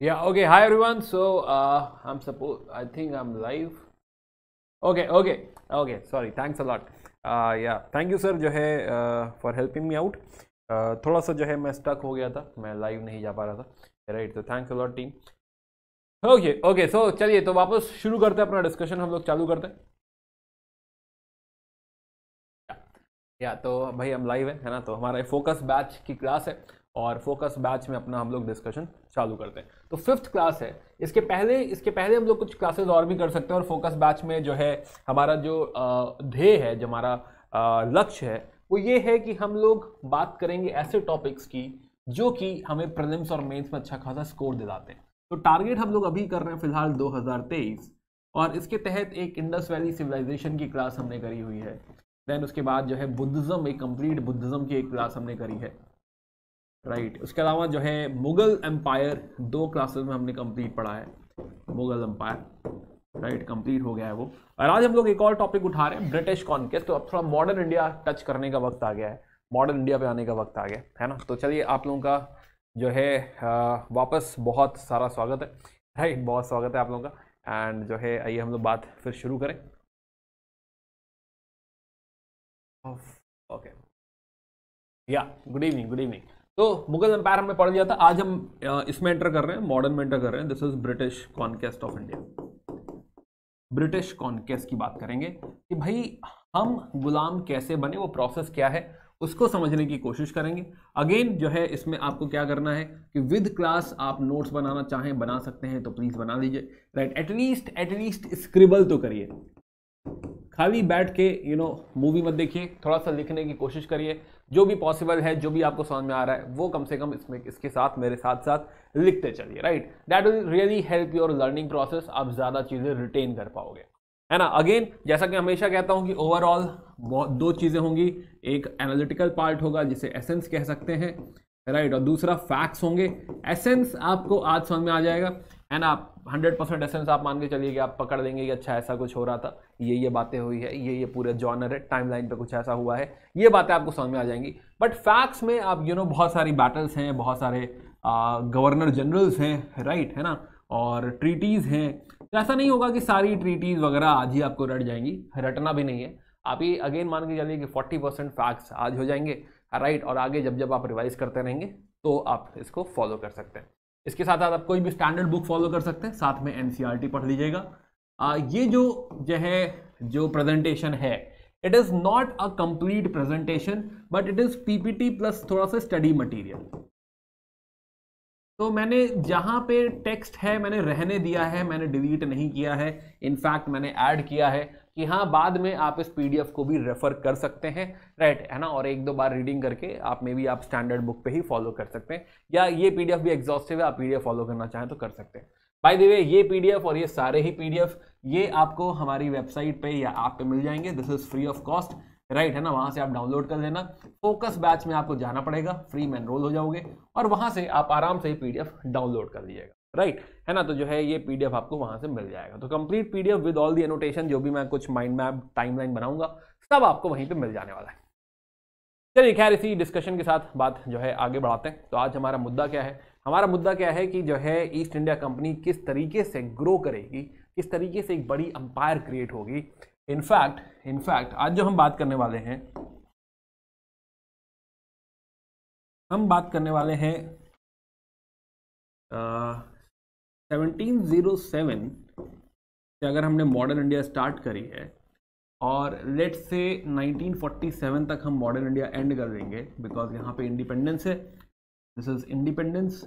yeah okay hi everyone so uh, i'm supposed i think i'm live okay okay okay sorry thanks a lot uh, yeah thank you sir जो है for helping me out थोड़ा सा जो है मैं stuck हो गया था मैं लाइव नहीं जा पा रहा था राइट तो thanks a lot team okay okay so चलिए तो वापस शुरू करते हैं अपना डिस्कशन हम लोग चालू करते हैं या, या तो भाई हम लाइव है है ना तो हमारा फोकस बैच की क्लास है और फोकस बैच में अपना हम लोग डिस्कशन चालू करते हैं तो फिफ्थ क्लास है इसके पहले इसके पहले हम लोग कुछ क्लासेस और भी कर सकते हैं और फोकस बैच में जो है हमारा जो ध्येय है जो हमारा लक्ष्य है वो ये है कि हम लोग बात करेंगे ऐसे टॉपिक्स की जो कि हमें प्रिलिम्स और मेंस में अच्छा खासा स्कोर दिलाते हैं तो टारगेट हम लोग अभी कर रहे हैं फिलहाल 2023 और इसके तहत एक इंडस वैली सिविलाइजेशन की क्लास हमने करी हुई है देन उसके बाद जो है बुद्धिज़्म एक कंप्लीट बुद्धिज़्म की एक क्लास हमने करी है राइट right. उसके अलावा जो है मुगल एम्पायर दो क्लासेस में हमने कंप्लीट पढ़ा है मुगल एम्पायर राइट कंप्लीट हो गया है वो और आज हम लोग एक और टॉपिक उठा रहे हैं ब्रिटिश कॉन्केस्ट तो अब थोड़ा मॉडर्न इंडिया टच करने का वक्त आ गया है मॉडर्न इंडिया पे आने का वक्त आ गया है ना तो चलिए आप लोगों का जो है वापस बहुत सारा स्वागत है राइट बहुत स्वागत है आप लोगों का एंड जो है आइए हम लोग बात फिर शुरू करें ओके या गुड इवनिंग गुड इवनिंग तो मुगल एम्पायर हमने पढ़ लिया था आज हम इसमें एंटर कर रहे हैं मॉडर्न में एंटर कर रहे हैं this is British conquest of India British conquest की बात करेंगे कि भाई हम गुलाम कैसे बने वो प्रोसेस क्या है उसको समझने की कोशिश करेंगे अगेन जो है इसमें आपको क्या करना है कि विद क्लास आप नोट्स बनाना चाहें बना सकते हैं तो प्लीज़ बना लीजिए राइट एटलीस्ट एटलीस्ट स्क्रिबल तो करिए खाली बैठ के यू नो मूवी मत देखिए थोड़ा सा लिखने की कोशिश करिए जो भी पॉसिबल है जो भी आपको समझ में आ रहा है वो कम से कम इसमें इसके साथ मेरे साथ साथ लिखते चलिए right that will really help your learning process आप ज़्यादा चीज़ें रिटेन कर पाओगे है ना अगेन जैसा कि हमेशा कहता हूँ कि ओवरऑल दो चीज़ें होंगी एक एनालिटिकल पार्ट होगा जिसे एसेंस कह सकते हैं राइट और दूसरा फैक्ट्स होंगे एसेंस आपको आज समझ में आ जाएगा एंड आप हंड्रेड परसेंट एसेंस आप मान के चलिए कि आप पकड़ लेंगे कि अच्छा ऐसा कुछ हो रहा था ये ये बातें हुई है ये ये पूरे जॉनर है टाइम लाइन पर कुछ ऐसा हुआ है ये बातें आपको समझ में आ जाएंगी बट फैक्ट्स में आप यू नो बहुत सारी बैटल्स हैं बहुत सारे गवर्नर जनरल्स हैं राइट है ना और ट्रीटीज़ हैं तो ऐसा नहीं होगा कि सारी ट्रीटीज़ वगैरह आज ही आपको रट जाएंगी रटना भी नहीं है आप ही अगेन मान के चलिए कि फोर्टी परसेंट फैक्ट्स आज हो जाएंगे राइट और आगे जब जब आप रिवाइज करते रहेंगे तो आप इसको फॉलो कर सकते हैं इसके साथ साथ आप कोई भी स्टैंडर्ड बुक फॉलो कर सकते हैं साथ में एन e पढ़ लीजिएगा ये जो जो है जो प्रेजेंटेशन है it is not a complete presentation but it is PPT plus थोड़ा सा स्टडी मटेरियल तो मैंने जहां पे टेक्स्ट है मैंने रहने दिया है मैंने डिलीट नहीं किया है इनफैक्ट मैंने ऐड किया है कि हाँ बाद में आप इस पी को भी रेफर कर सकते हैं राइट है ना और एक दो बार रीडिंग करके आप मे भी आप स्टैंडर्ड बुक पे ही फॉलो कर सकते हैं या ये पी भी एग्जॉस्टिव है आप पी फॉलो करना चाहें तो कर सकते हैं बाय द वे ये पी और ये सारे ही पी ये आपको हमारी वेबसाइट पे या ऐप पे मिल जाएंगे this is free of cost right है ना वहाँ से आप डाउनलोड कर लेना फोकस बैच में आपको जाना पड़ेगा फ्री में एनरोल हो जाओगे और वहाँ से आप आराम से ही पीडीएफ डाउनलोड कर लीजिएगा राइट right? है ना तो जो है ये पीडीएफ आपको वहां से मिल जाएगा तो complete PDF with all the annotation जो भी मैं कुछ माइंड मैप टाइमलाइन बनाऊंगा सब आपको वहीं पे मिल जाने वाला है चलिए खैर इसी डिस्कशन के साथ बात जो है आगे बढ़ाते हैं तो आज हमारा मुद्दा क्या है हमारा मुद्दा क्या है कि जो है ईस्ट इंडिया कंपनी किस तरीके से ग्रो करेगी किस तरीके से एक बड़ी अंपायर क्रिएट होगी इनफैक्ट इनफैक्ट आज जो हम बात करने वाले हैं हम बात करने वाले हैं 1707 से अगर हमने मॉडर्न इंडिया स्टार्ट करी है और लेट से 1947 तक हम मॉडर्न इंडिया एंड कर देंगे बिकॉज यहाँ पे इंडिपेंडेंस है this is independence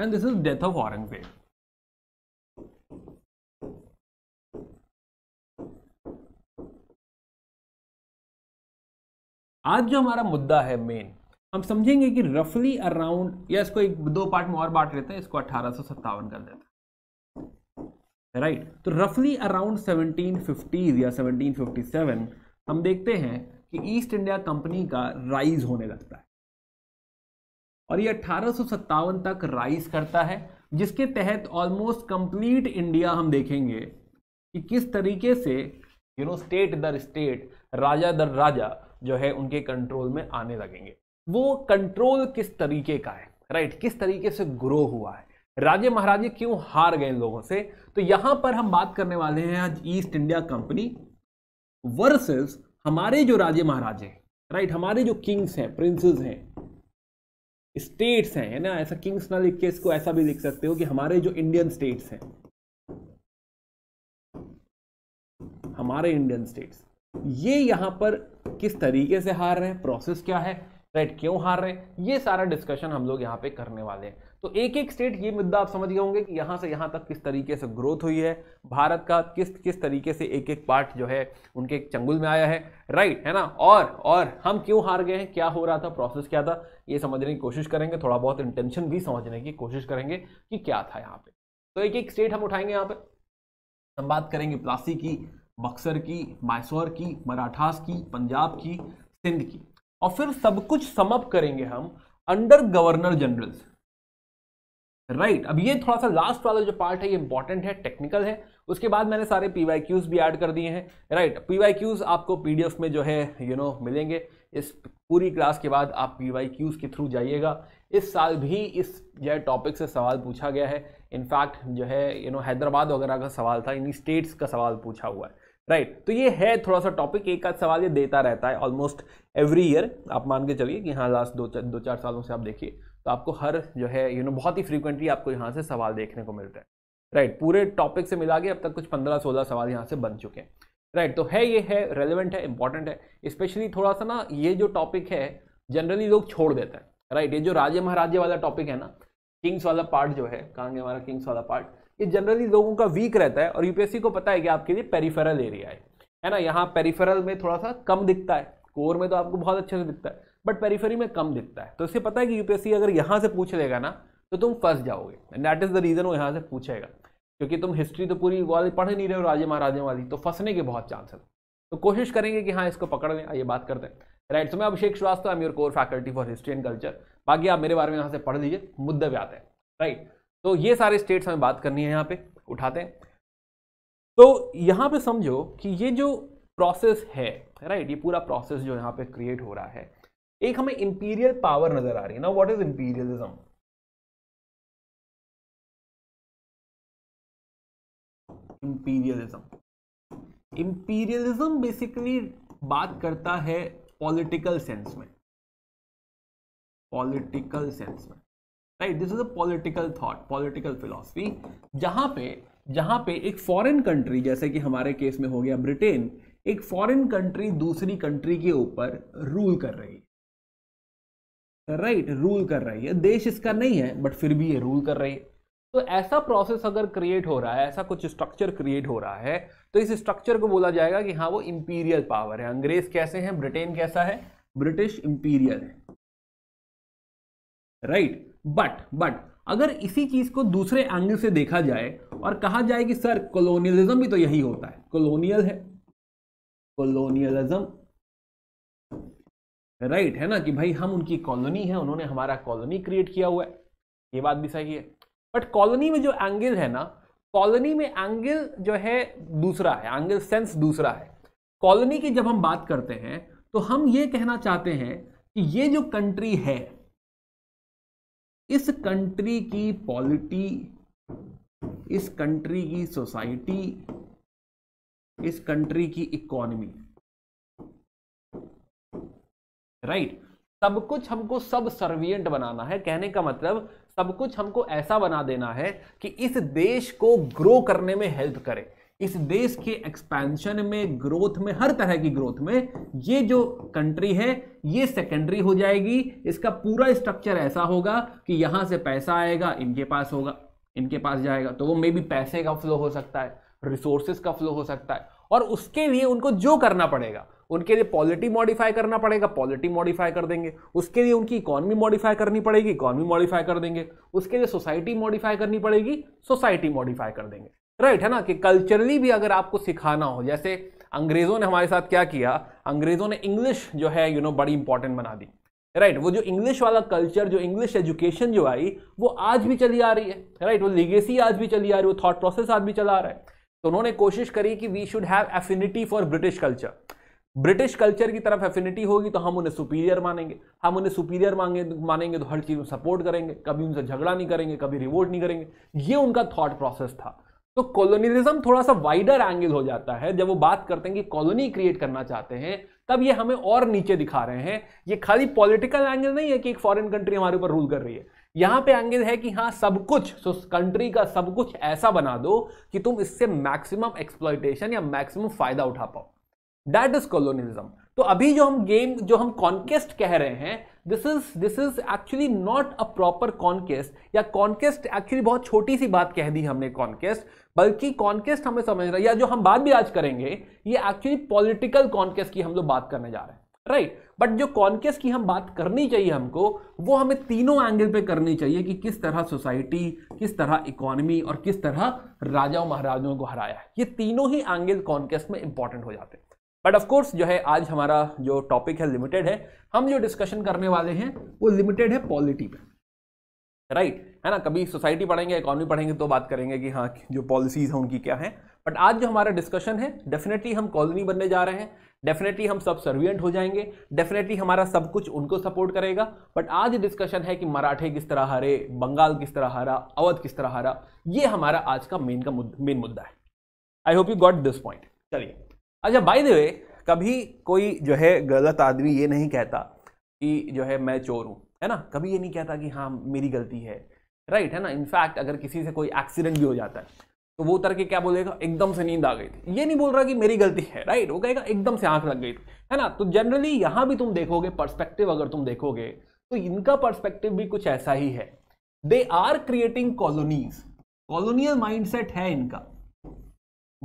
and this is death of Aurangzeb आज जो हमारा मुद्दा है मेन हम समझेंगे कि रफली अराउंड या इसको एक दो पार्ट में और बांट लेते हैं इसको अठारह सो सत्तावन कर देते हैं राइट तो रफली अराउंड सेवनटीन फिफ्टीज या सेवनटीन फिफ्टी सेवन हम देखते हैं कि ईस्ट इंडिया कंपनी का राइज होने लगता है और ये अठारह तक राइज करता है जिसके तहत ऑलमोस्ट कंप्लीट इंडिया हम देखेंगे कि किस तरीके से यू नो स्टेट दर स्टेट राजा दर राजा जो है उनके कंट्रोल में आने लगेंगे वो कंट्रोल किस तरीके का है राइट किस तरीके से ग्रो हुआ है राजे महाराजे क्यों हार गए लोगों से तो यहां पर हम बात करने वाले हैं आज ईस्ट इंडिया कंपनी वर्सेस हमारे जो राजे महाराजे राइट हमारे जो किंग्स हैं प्रिंसेस हैं स्टेट्स हैं है ना ऐसा किंग्स ना लिख के इसको ऐसा भी लिख सकते हो कि हमारे जो इंडियन स्टेट्स हैं हमारे इंडियन स्टेट्स ये यहां पर किस तरीके से हार रहे हैं प्रोसेस क्या है राइट क्यों हार रहे ये सारा डिस्कशन हम लोग यहाँ पे करने वाले हैं तो एक एक स्टेट ये मुद्दा आप समझ गए होंगे कि यहाँ से यहाँ तक किस तरीके से ग्रोथ हुई है भारत का किस किस तरीके से एक एक पार्ट जो है उनके चंगुल में आया है राइट है ना और और हम क्यों हार गए हैं क्या हो रहा था प्रोसेस क्या था ये समझने की कोशिश करेंगे थोड़ा बहुत इंटेंशन भी समझने की कोशिश करेंगे कि क्या था यहाँ पे तो एक एक स्टेट हम उठाएंगे यहाँ पे हम बात करेंगे प्लासी की बक्सर की मैसौर की मराठास की पंजाब की सिंध की और फिर सब कुछ समअप करेंगे हम अंडर गवर्नर जनरल राइट अब ये थोड़ा सा लास्ट वाला जो पार्ट है ये इंपॉर्टेंट है टेक्निकल है उसके बाद मैंने सारे पी क्यूज भी ऐड कर दिए हैं राइट पी क्यूज आपको पीडीएफ में जो है यू you नो know, मिलेंगे इस पूरी क्लास के बाद आप पी क्यूज के थ्रू जाइएगा इस साल भी इस जो टॉपिक से सवाल पूछा गया है इनफैक्ट जो है you you know know, Hyderabad वगैरह का सवाल था इन्हीं स्टेट्स का सवाल पूछा हुआ है राइट right. तो ये है थोड़ा सा टॉपिक एक आध सवाल ये देता रहता है ऑलमोस्ट एवरी ईयर आप मान के चलिए कि हाँ लास्ट दो चार दो चार सालों से आप देखिए तो आपको हर जो है यू नो बहुत ही फ्रीक्वेंटली आपको यहाँ से सवाल देखने को मिलता है राइट right, पूरे टॉपिक से मिला के अब तक कुछ पंद्रह सोलह सवाल यहाँ से बन चुके हैं राइट right, तो है ये है रेलिवेंट है इंपॉर्टेंट है स्पेशली थोड़ा सा ना ये जो टॉपिक है जनरली लोग छोड़ देते हैं राइट right, ये जो राज्य महाराजे वाला टॉपिक है ना किंग्स वाला पार्ट जो है कांगे हमारा किंग्स वाला पार्ट ये जनरली लोगों का वीक रहता है और यूपीएससी को पता है कि आपके लिए पेरीफेरल एरिया है है ना यहाँ पेरीफेरल में थोड़ा सा कम दिखता है कोर में तो आपको बहुत अच्छे से दिखता है बट पेरीफेरी में कम दिखता है तो इससे पता है कि यूपीएससी अगर यहाँ से पूछ लेगा ना तो तुम फंस जाओगे and that is the reason वो यहाँ से पूछेगा क्योंकि तुम हिस्ट्री तो पूरी वाली पढ़ ही नहीं रहे हो राजे महाराजे वाली तो फंसने के बहुत है तो कोशिश करेंगे कि हाँ इसको पकड़ लें आइए बात करते हैं राइट सो मैं Abhishek Srivastava am your core faculty for history and culture बाकी आप मेरे बारे में यहाँ से पढ़ लीजिए मुद्दे भी आते हैं राइट तो ये सारे स्टेट्स हमें बात करनी है यहाँ पे उठाते हैं तो यहाँ पे समझो कि ये जो प्रोसेस है राइट ये पूरा प्रोसेस जो यहाँ पे क्रिएट हो रहा है एक हमें इंपीरियल पावर नजर आ रही है ना what is imperialism imperialism imperialism basically बात करता है पॉलिटिकल सेंस में पॉलिटिकल सेंस में right this is a political thought political philosophy जहां पे जहां पे एक फॉरेन कंट्री जैसे कि हमारे केस में हो गया ब्रिटेन एक फॉरेन कंट्री दूसरी कंट्री के ऊपर रूल कर रही है राइट right, रूल कर रही है देश इसका नहीं है बट फिर भी ये रूल कर रही है तो ऐसा प्रोसेस अगर क्रिएट हो रहा है ऐसा कुछ स्ट्रक्चर क्रिएट हो रहा है तो इस स्ट्रक्चर को बोला जाएगा कि हाँ वो इंपीरियल पावर है अंग्रेज कैसे हैं ब्रिटेन कैसा है ब्रिटिश इंपीरियल है राइट बट बट अगर इसी चीज को दूसरे एंगल से देखा जाए और कहा जाए कि सर कॉलोनियलिज्म भी तो यही होता है कॉलोनियल है कॉलोनियलिज्म राइट है ना कि भाई हम उनकी कॉलोनी है उन्होंने हमारा कॉलोनी क्रिएट किया हुआ है ये बात भी सही है बट कॉलोनी में जो एंगल है ना कॉलोनी में एंगल जो है दूसरा है एंगल सेंस दूसरा है कॉलोनी की जब हम बात करते हैं तो हम ये कहना चाहते हैं कि ये जो कंट्री है इस कंट्री की पॉलिटी इस कंट्री की सोसाइटी इस कंट्री की इकोनॉमी राइट right? सब कुछ हमको सब सर्वियंट बनाना है कहने का मतलब सब कुछ हमको ऐसा बना देना है कि इस देश को ग्रो करने में हेल्प करे इस देश के एक्सपेंशन में ग्रोथ में हर तरह की ग्रोथ में ये जो कंट्री है ये सेकेंडरी हो जाएगी इसका पूरा स्ट्रक्चर ऐसा होगा कि यहां से पैसा आएगा इनके पास होगा इनके पास जाएगा तो वो मे बी पैसे का फ्लो हो सकता है रिसोर्सेज का फ्लो हो सकता है और उसके लिए उनको जो करना पड़ेगा उनके लिए पॉलिटी मॉडिफाई करना पड़ेगा पॉलिटी मॉडिफाई कर देंगे उसके लिए उनकी इकोनॉमी मॉडिफाई करनी पड़ेगी इकोनॉमी मॉडिफाई कर देंगे उसके लिए सोसाइटी मॉडिफाई करनी पड़ेगी सोसाइटी मॉडिफाई कर देंगे राइट है ना कि कल्चरली भी अगर आपको सिखाना हो जैसे अंग्रेज़ों ने हमारे साथ क्या किया अंग्रेज़ों ने इंग्लिश जो है यू you नो know, बड़ी इंपॉर्टेंट बना दी राइट right, वो जो इंग्लिश वाला कल्चर जो इंग्लिश एजुकेशन जो आई वो आज भी चली आ रही है राइट right, वो लीगेसी आज भी चली आ रही है वो थॉट प्रोसेस आज भी चला आ रहा है तो उन्होंने कोशिश करी कि we should have affinity for British culture British culture की तरफ एफिनिटी होगी तो हम उन्हें सुपीरियर मानेंगे हम उन्हें सुपीरियर मांगे मानेंगे तो हर चीज़ में सपोर्ट करेंगे कभी उनसे झगड़ा नहीं करेंगे कभी रिवोल्ट नहीं करेंगे ये उनका थॉट प्रोसेस था तो कॉलोनिज्म थोड़ा सा वाइडर एंगल हो जाता है जब वो बात करते हैं कि कॉलोनी क्रिएट करना चाहते हैं तब ये हमें और नीचे दिखा रहे हैं ये खाली पॉलिटिकल एंगल नहीं है कि एक फॉरेन कंट्री हमारे ऊपर रूल कर रही है यहां पे आगे है कि हाँ सब कुछ सो कंट्री का सब कुछ ऐसा बना दो कि तुम इससे मैक्सिमम एक्सप्लॉयटेशन या मैक्सिमम फायदा उठा पाओ दैट इज कॉलोनिज्म तो अभी जो हम गेम जो हम कॉन्केस्ट कह रहे हैं this is this is actually not a proper conquest या कॉन्केस्ट एक्चुअली बहुत छोटी सी बात कह दी हमने कॉन्केस्ट बल्कि कॉन्केस्ट हमें समझ रहा या जो हम बात भी आज करेंगे ये एक्चुअली पॉलिटिकल कॉन्केस्ट की हम लोग बात करने जा रहे हैं राइट right. बट जो कॉन्केस की हम बात करनी चाहिए हमको वो हमें तीनों एंगल पे करनी चाहिए कि किस तरह सोसाइटी किस तरह इकोनॉमी और किस तरह राजाओं महाराजाओं को हराया है ये तीनों ही एंगल कॉन्केस में इंपॉर्टेंट हो जाते हैं बट ऑफकोर्स जो है आज हमारा जो टॉपिक है लिमिटेड है हम जो डिस्कशन करने वाले हैं वो लिमिटेड है पॉलिटी पे राइट right. है ना कभी सोसाइटी पढ़ेंगे इकोनॉमी पढ़ेंगे तो बात करेंगे कि हाँ जो पॉलिसीज हैं उनकी क्या है बट आज जो हमारा डिस्कशन है डेफिनेटली हम कॉलोनी बनने जा रहे हैं डेफिनेटली हम सब सर्वियंट हो जाएंगे डेफिनेटली हमारा सब कुछ उनको सपोर्ट करेगा बट आज डिस्कशन है कि मराठे किस तरह हारे बंगाल किस तरह हारा अवध किस तरह हारा ये हमारा आज का मेन का मेन मुद्दा है I hope you got this point चलिए अच्छा बाई द वे कभी कोई जो है गलत आदमी ये नहीं कहता कि जो है मैं चोर हूँ है ना कभी ये नहीं कहता कि हाँ मेरी गलती है राइट right, है ना इनफैक्ट अगर किसी से कोई एक्सीडेंट भी हो जाता है तो वो उतर के क्या बोलेगा एकदम से नींद आ गई थी ये नहीं बोल रहा कि मेरी गलती है राइट वो कहेगा एकदम से आंख लग गई थी है ना तो जनरली यहाँ भी तुम देखोगे पर्सपेक्टिव अगर तुम देखोगे तो इनका पर्सपेक्टिव भी कुछ ऐसा ही है they are creating colonies colonial mindset है इनका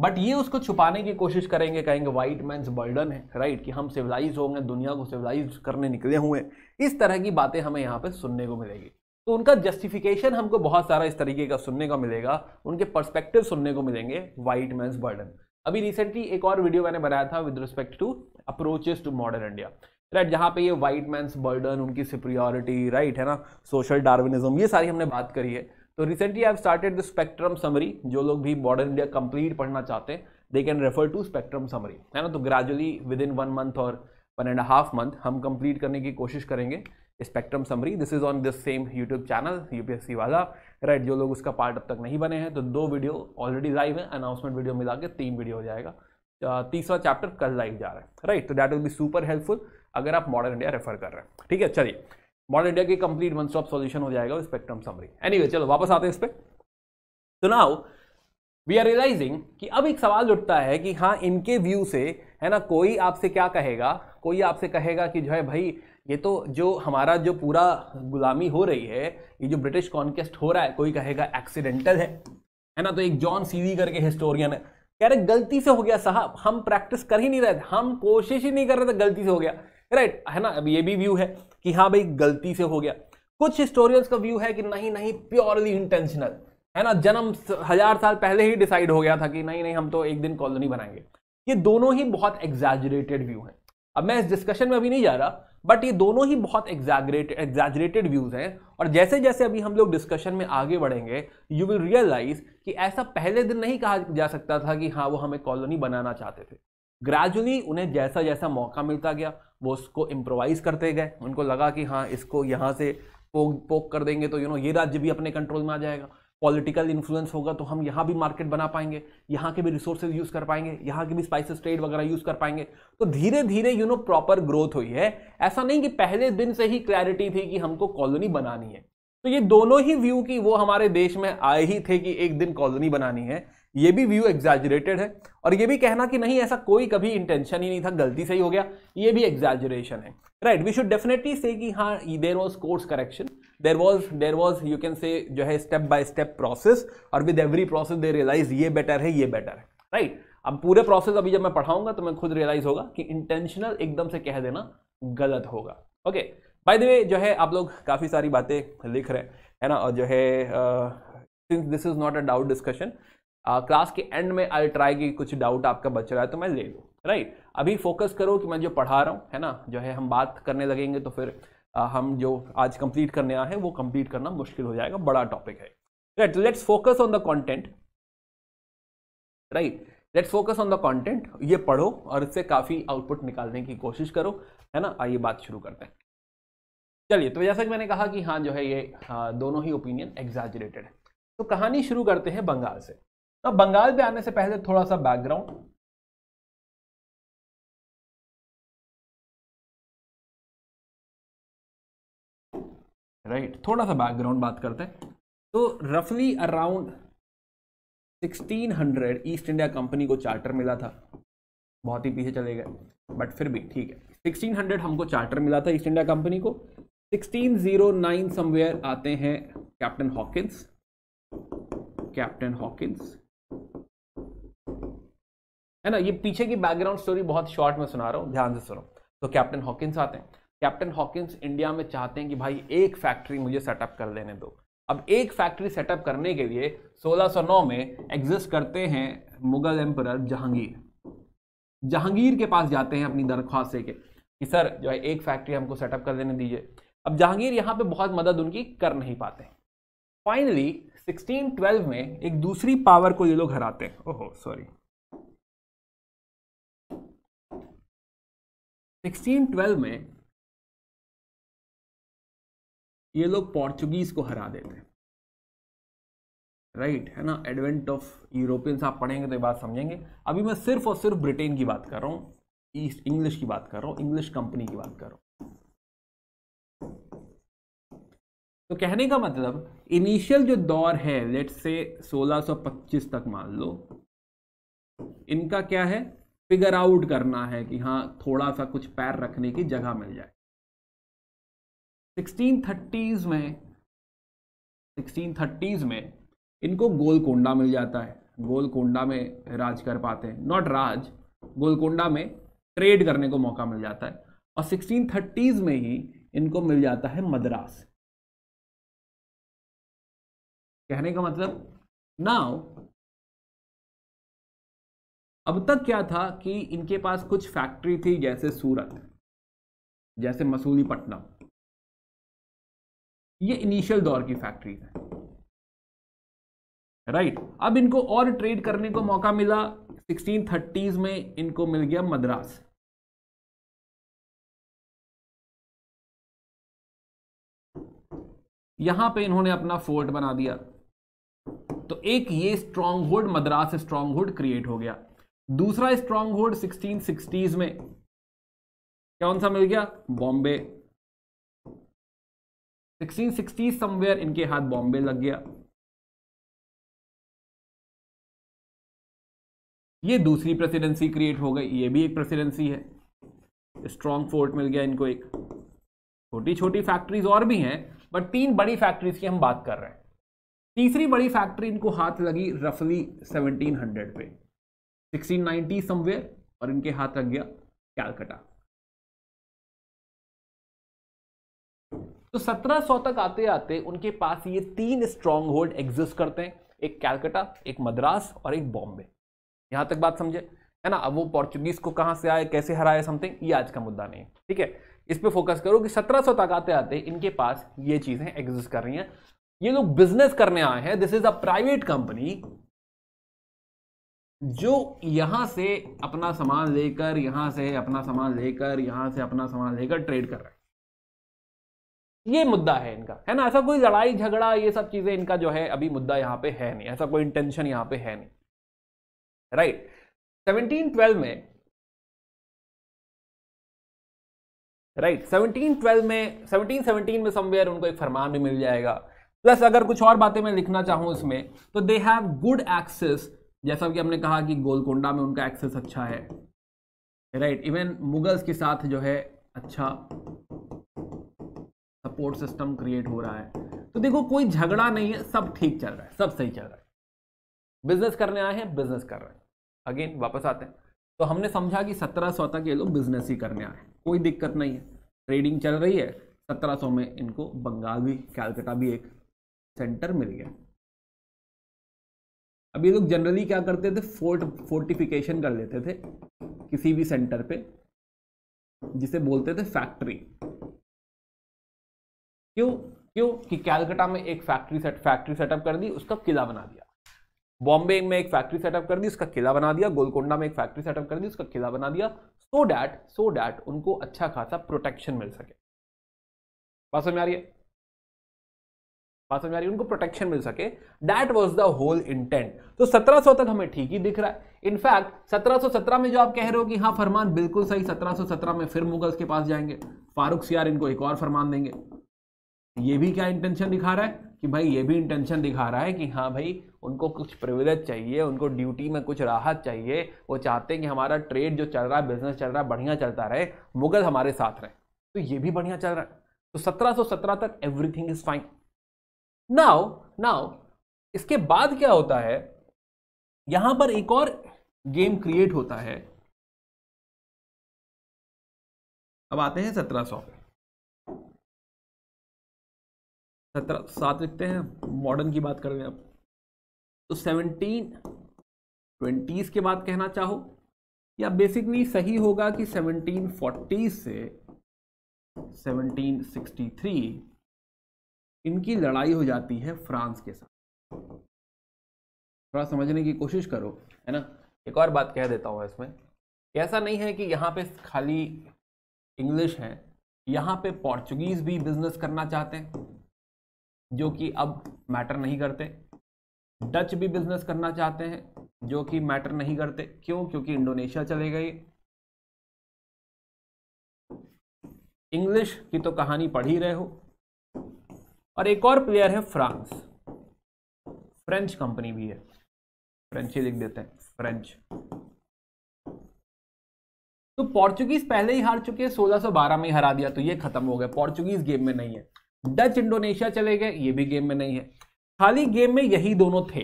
बट ये उसको छुपाने की कोशिश करेंगे कहेंगे वाइट मैंस बर्डन है राइट कि हम सिविलाइज होंगे दुनिया को सिविलाइज करने निकले हुए इस तरह की बातें हमें यहाँ पे सुनने को मिलेगी तो उनका जस्टिफिकेशन हमको बहुत सारा इस तरीके का सुनने को मिलेगा उनके पर्सपेक्टिव सुनने को मिलेंगे वाइट मैंस बर्डन अभी रिसेंटली एक और वीडियो मैंने बनाया था with respect to approaches to modern India right जहाँ पे ये वाइट मैंस बर्डन उनकी सुप्रियोरिटी राइट है ना सोशल डार्विनिज्म ये सारी हमने बात करी है तो recently I started the spectrum summary जो लोग भी मॉडर्न इंडिया कंप्लीट पढ़ना चाहते हैं they can refer to spectrum summary है ना तो gradually within one month और वन एंड हाफ मंथ हम कंप्लीट करने की कोशिश करेंगे spectrum summary this is on this same YouTube channel UPSC वाला राइट जो लोग उसका पार्ट अब तक नहीं बने हैं तो दो वीडियो ऑलरेडी लाइव है अनाउंसमेंट वीडियो मिला के तीन वीडियो हो जाएगा तीसरा चैप्टर कल लाइव जा रहा है राइट तो that will be super helpful अगर आप मॉडर्न इंडिया रेफर कर रहे हैं ठीक है चलिए मॉडर्न इंडिया की कंप्लीट वन स्टॉप सोल्यूशन हो जाएगा स्पेक्ट्रम समरी एनीवे चलो वापस आते हैं इस पर तो नाउ वी आर रियलाइजिंग कि अब एक सवाल उठता है कि हाँ इनके व्यू से है ना कोई आपसे क्या कहेगा कोई आपसे कहेगा कि जो है भाई ये तो जो हमारा जो पूरा गुलामी हो रही है ये जो ब्रिटिश कॉन्केस्ट हो रहा है कोई कहेगा एक्सीडेंटल है है ना तो एक जॉन सीवी करके हिस्टोरियन है कह रहे गलती से हो गया साहब हम प्रैक्टिस कर ही नहीं रहे थे हम कोशिश ही नहीं कर रहे थे गलती से हो गया राइट है ना अब ये भी व्यू है कि हाँ भाई गलती से हो गया कुछ हिस्टोरियंस का व्यू है कि नहीं नहीं प्योरली इंटेंशनल है ना जन्म हजार साल पहले ही डिसाइड हो गया था कि नहीं नहीं हम तो एक दिन कॉलोनी बनाएंगे ये दोनों ही बहुत एग्जाजरेटेड व्यू है अब मैं इस डिस्कशन में अभी नहीं जा रहा बट ये दोनों ही बहुत एग्जैगरेटेड एग्जैजरेटेड व्यूज़ हैं और जैसे जैसे अभी हम लोग डिस्कशन में आगे बढ़ेंगे यू विल रियलाइज कि ऐसा पहले दिन नहीं कहा जा सकता था कि हाँ वो हमें कॉलोनी बनाना चाहते थे ग्रेजुअली उन्हें जैसा जैसा मौका मिलता गया वो उसको इम्प्रोवाइज़ करते गए उनको लगा कि हाँ इसको यहाँ से पोक पोक कर देंगे तो यू नो ये राज्य भी अपने कंट्रोल में आ जाएगा पॉलिटिकल इन्फ्लुएंस होगा तो हम यहाँ भी मार्केट बना पाएंगे यहाँ के भी रिसोर्सेज यूज़ कर पाएंगे यहाँ के भी स्पाइसेस ट्रेड वगैरह यूज़ कर पाएंगे तो धीरे धीरे यू नो प्रॉपर ग्रोथ हुई है ऐसा नहीं कि पहले दिन से ही क्लैरिटी थी कि हमको कॉलोनी बनानी है तो ये दोनों ही व्यू की वो हमारे देश में आए ही थे कि एक दिन कॉलोनी बनानी है ये भी व्यू एग्जैजरेटेड है और ये भी कहना कि नहीं ऐसा कोई कभी इंटेंशन ही नहीं था गलती से ही हो गया ये भी एग्जैजरेशन है राइट वी शुड डेफिनेटली से कि हाँ there was course correction there was there was you can say जो है स्टेप बाय स्टेप प्रोसेस और with every process they realise ये बेटर है ये बेटर है राइट right? अब पूरे प्रोसेस अभी जब मैं पढ़ाऊंगा तो मैं खुद रियलाइज होगा कि इंटेंशनल एकदम से कह देना गलत होगा ओके बाय द वे जो है आप लोग काफ़ी सारी बातें लिख रहे हैं है ना और जो है since this is not a doubt discussion class के एंड में आई ट्राई कि कुछ डाउट आपका बच रहा है तो मैं ले लूँ राइट right? अभी फोकस करो कि मैं जो पढ़ा रहा हूँ है ना जो है हम बात करने लगेंगे तो फिर हम जो आज कंप्लीट करने आए हैं वो कंप्लीट करना मुश्किल हो जाएगा बड़ा टॉपिक है right let's focus on the content right let's focus on the content ये पढ़ो और इससे काफ़ी आउटपुट निकालने की कोशिश करो है ना आइए बात शुरू करते हैं चलिए तो जैसा कि मैंने कहा कि हाँ जो है ये आ, दोनों ही ओपिनियन एग्जाजरेटेड है तो कहानी शुरू करते हैं बंगाल से अब बंगाल पे आने से पहले थोड़ा सा बैकग्राउंड राइट right? थोड़ा सा बैकग्राउंड बात करते हैं तो रफली अराउंड 1600 ईस्ट इंडिया कंपनी को चार्टर मिला था बहुत ही पीछे चले गए बट फिर भी ठीक है 1600 हमको चार्टर मिला था ईस्ट इंडिया कंपनी को 1609 समवेयर आते हैं कैप्टन हॉकिंस कैप्टन हॉकिंस है ना ये पीछे की बैकग्राउंड स्टोरी बहुत शॉर्ट में सुना रहा हूँ ध्यान से सुनो तो कैप्टन हॉकिंस आते हैं कैप्टन हॉकिंस इंडिया में चाहते हैं कि भाई एक फैक्ट्री मुझे सेटअप कर देने दो अब एक फैक्ट्री सेटअप करने के लिए 1609 में एग्जिस्ट करते हैं मुगल एम्पर जहांगीर जहांगीर के पास जाते हैं अपनी दरख्वास्त के कि सर जो है एक फैक्ट्री हमको सेटअप कर देने दीजिए अब जहांगीर यहाँ पे बहुत मदद उनकी कर नहीं पाते फाइनली 1612 में एक दूसरी पावर को ये लोग हराते हैं ओहो सॉरी 1612 में ये लोग पोर्चुगीज को हरा देते हैं राइट right, है ना एडवेंट ऑफ यूरोपियंस आप पढ़ेंगे तो ये बात समझेंगे अभी मैं सिर्फ और सिर्फ ब्रिटेन की बात कर रहा हूँ ईस्ट इंग्लिश की बात कर रहा हूँ इंग्लिश कंपनी की बात कर रहा हूँ तो कहने का मतलब इनिशियल जो दौर है लेट से 1625 तक मान लो इनका क्या है फिगर आउट करना है कि हाँ थोड़ा सा कुछ पैर रखने की जगह मिल जाए 1630s में 1630s में इनको गोलकोंडा मिल जाता है गोलकोंडा में राज कर पाते हैं नॉट राज गोलकोंडा में ट्रेड करने को मौका मिल जाता है और 1630s में ही इनको मिल जाता है मद्रास कहने का मतलब नाउ अब तक क्या था कि इनके पास कुछ फैक्ट्री थी जैसे सूरत जैसे मसूली ये इनिशियल दौर की फैक्ट्रीज है राइट right. अब इनको और ट्रेड करने को मौका मिला 1630s में इनको मिल गया मद्रास यहां पे इन्होंने अपना फोर्ट बना दिया तो एक ये stronghold Madras stronghold create हो गया दूसरा स्ट्रॉन्ग होल्ड सिक्सटीन में कौन सा मिल गया बॉम्बे 1660 समवेयर इनके हाथ बॉम्बे लग गया ये दूसरी प्रेसिडेंसी क्रिएट हो गई ये भी एक प्रेसिडेंसी है स्ट्रॉन्ग फोर्ट मिल गया इनको एक छोटी छोटी फैक्ट्रीज और भी हैं बट तीन बड़ी फैक्ट्रीज की हम बात कर रहे हैं तीसरी बड़ी फैक्ट्री इनको हाथ लगी रफली 1700 पे 1690 समवेयर और इनके हाथ लग गया कैलकटा तो 1700 तक आते आते उनके पास ये तीन स्ट्रॉन्ग होल्ड एग्जिस्ट करते हैं एक कैलकटा एक मद्रास और एक बॉम्बे यहां तक बात समझे है ना अब वो पोर्चुगीज को कहां से आए कैसे हराया समथिंग ये आज का मुद्दा नहीं ठीक है इस पर फोकस करो कि 1700 तक आते आते इनके पास ये चीज़ें एग्जिस्ट कर रही हैं ये लोग बिजनेस करने आए हैं this is a private company जो यहां से अपना सामान लेकर यहां से अपना सामान लेकर यहां से अपना सामान लेकर ट्रेड कर रहा है ये मुद्दा है इनका है ना ऐसा कोई लड़ाई झगड़ा ये सब चीजें इनका जो है अभी मुद्दा यहाँ पे है नहीं ऐसा कोई इंटेंशन यहाँ पे है नहीं राइट सेवनटीन ट्वेल्व में राइट सेवनटीन ट्वेल्व में सेवनटीन सेवनटीन में समवेयर उनको एक फरमान भी मिल जाएगा प्लस अगर कुछ और बातें मैं लिखना चाहूं इसमें तो दे हैव गुड एक्सेस जैसा कि हमने कहा कि गोलकोंडा में उनका एक्सेस अच्छा है राइट right. इवन मुगल्स के साथ जो है अच्छा सपोर्ट सिस्टम क्रिएट हो रहा है तो देखो कोई झगड़ा नहीं है सब ठीक चल रहा है सब सही चल रहा है बिजनेस करने आए हैं बिजनेस कर रहे हैं अगेन वापस आते हैं तो हमने समझा कि सत्रह सौ तक ये लोग बिजनेस ही करने आए कोई दिक्कत नहीं है ट्रेडिंग चल रही है सत्रह सौ में इनको बंगाल भी कैलकटा भी एक सेंटर मिल गया अब ये लोग जनरली क्या करते थे फोर्ट फोर्टिफिकेशन कर लेते थे किसी भी सेंटर पे जिसे बोलते थे फैक्ट्री क्यों क्यों कि कैलकटा में एक फैक्ट्री सेट फैक्ट्री सेटअप कर दी उसका किला बना दिया बॉम्बे में एक फैक्ट्री सेटअप कर दी उसका किला बना दिया गोलकोंडा में एक फैक्ट्री सेटअप कर दी उसका किला बना दिया सो डैट सो डैट उनको अच्छा खासा प्रोटेक्शन मिल सके बात समझ आ रही है बात समझ आ रही है उनको प्रोटेक्शन मिल सके that was the whole intent तो 1700 तक हमें ठीक ही दिख रहा है इनफैक्ट 1717 में जो आप कह रहे हो कि हाँ फरमान बिल्कुल सही 1717 में फिर मुगल्स के पास जाएंगे फारूक सियार इनको एक और फरमान देंगे ये भी क्या इंटेंशन दिखा रहा है कि भाई ये भी इंटेंशन दिखा रहा है कि हाँ भाई उनको कुछ प्रिविलेज चाहिए उनको ड्यूटी में कुछ राहत चाहिए वो चाहते हैं कि हमारा ट्रेड जो चल रहा है बिजनेस चल रहा है बढ़िया चलता रहे मुगल हमारे साथ रहे तो ये भी बढ़िया चल रहा है तो 1717 तक everything is fine now now इसके बाद क्या होता है यहां पर एक और गेम क्रिएट होता है अब आते हैं 1700 पे सत्रह सात लिखते हैं मॉडर्न की बात कर रहे हैं आप तो सेवनटीन ट्वेंटीज़ के बाद कहना चाहो या बेसिकली सही होगा कि सेवनटीन फोर्टी से सेवनटीन सिक्सटी थ्री इनकी लड़ाई हो जाती है फ्रांस के साथ थोड़ा समझने की कोशिश करो है ना एक और बात कह देता हूँ इसमें ऐसा नहीं है कि यहाँ पे खाली इंग्लिश है यहाँ पे पोर्चुगीज़ भी बिजनेस करना चाहते हैं जो कि अब मैटर नहीं करते डच भी बिजनेस करना चाहते हैं जो कि मैटर नहीं करते क्यों क्योंकि इंडोनेशिया चले गए इंग्लिश की तो कहानी पढ़ ही रहे हो और एक और प्लेयर है फ्रांस फ्रेंच कंपनी भी है फ्रेंच ही लिख देते हैं फ्रेंच तो पोर्चुगीज पहले ही हार चुके हैं 1612 में ही हरा दिया तो ये खत्म हो गया पोर्चुगीज गेम में नहीं है डच इंडोनेशिया चले गए ये भी गेम में नहीं है खाली गेम में यही दोनों थे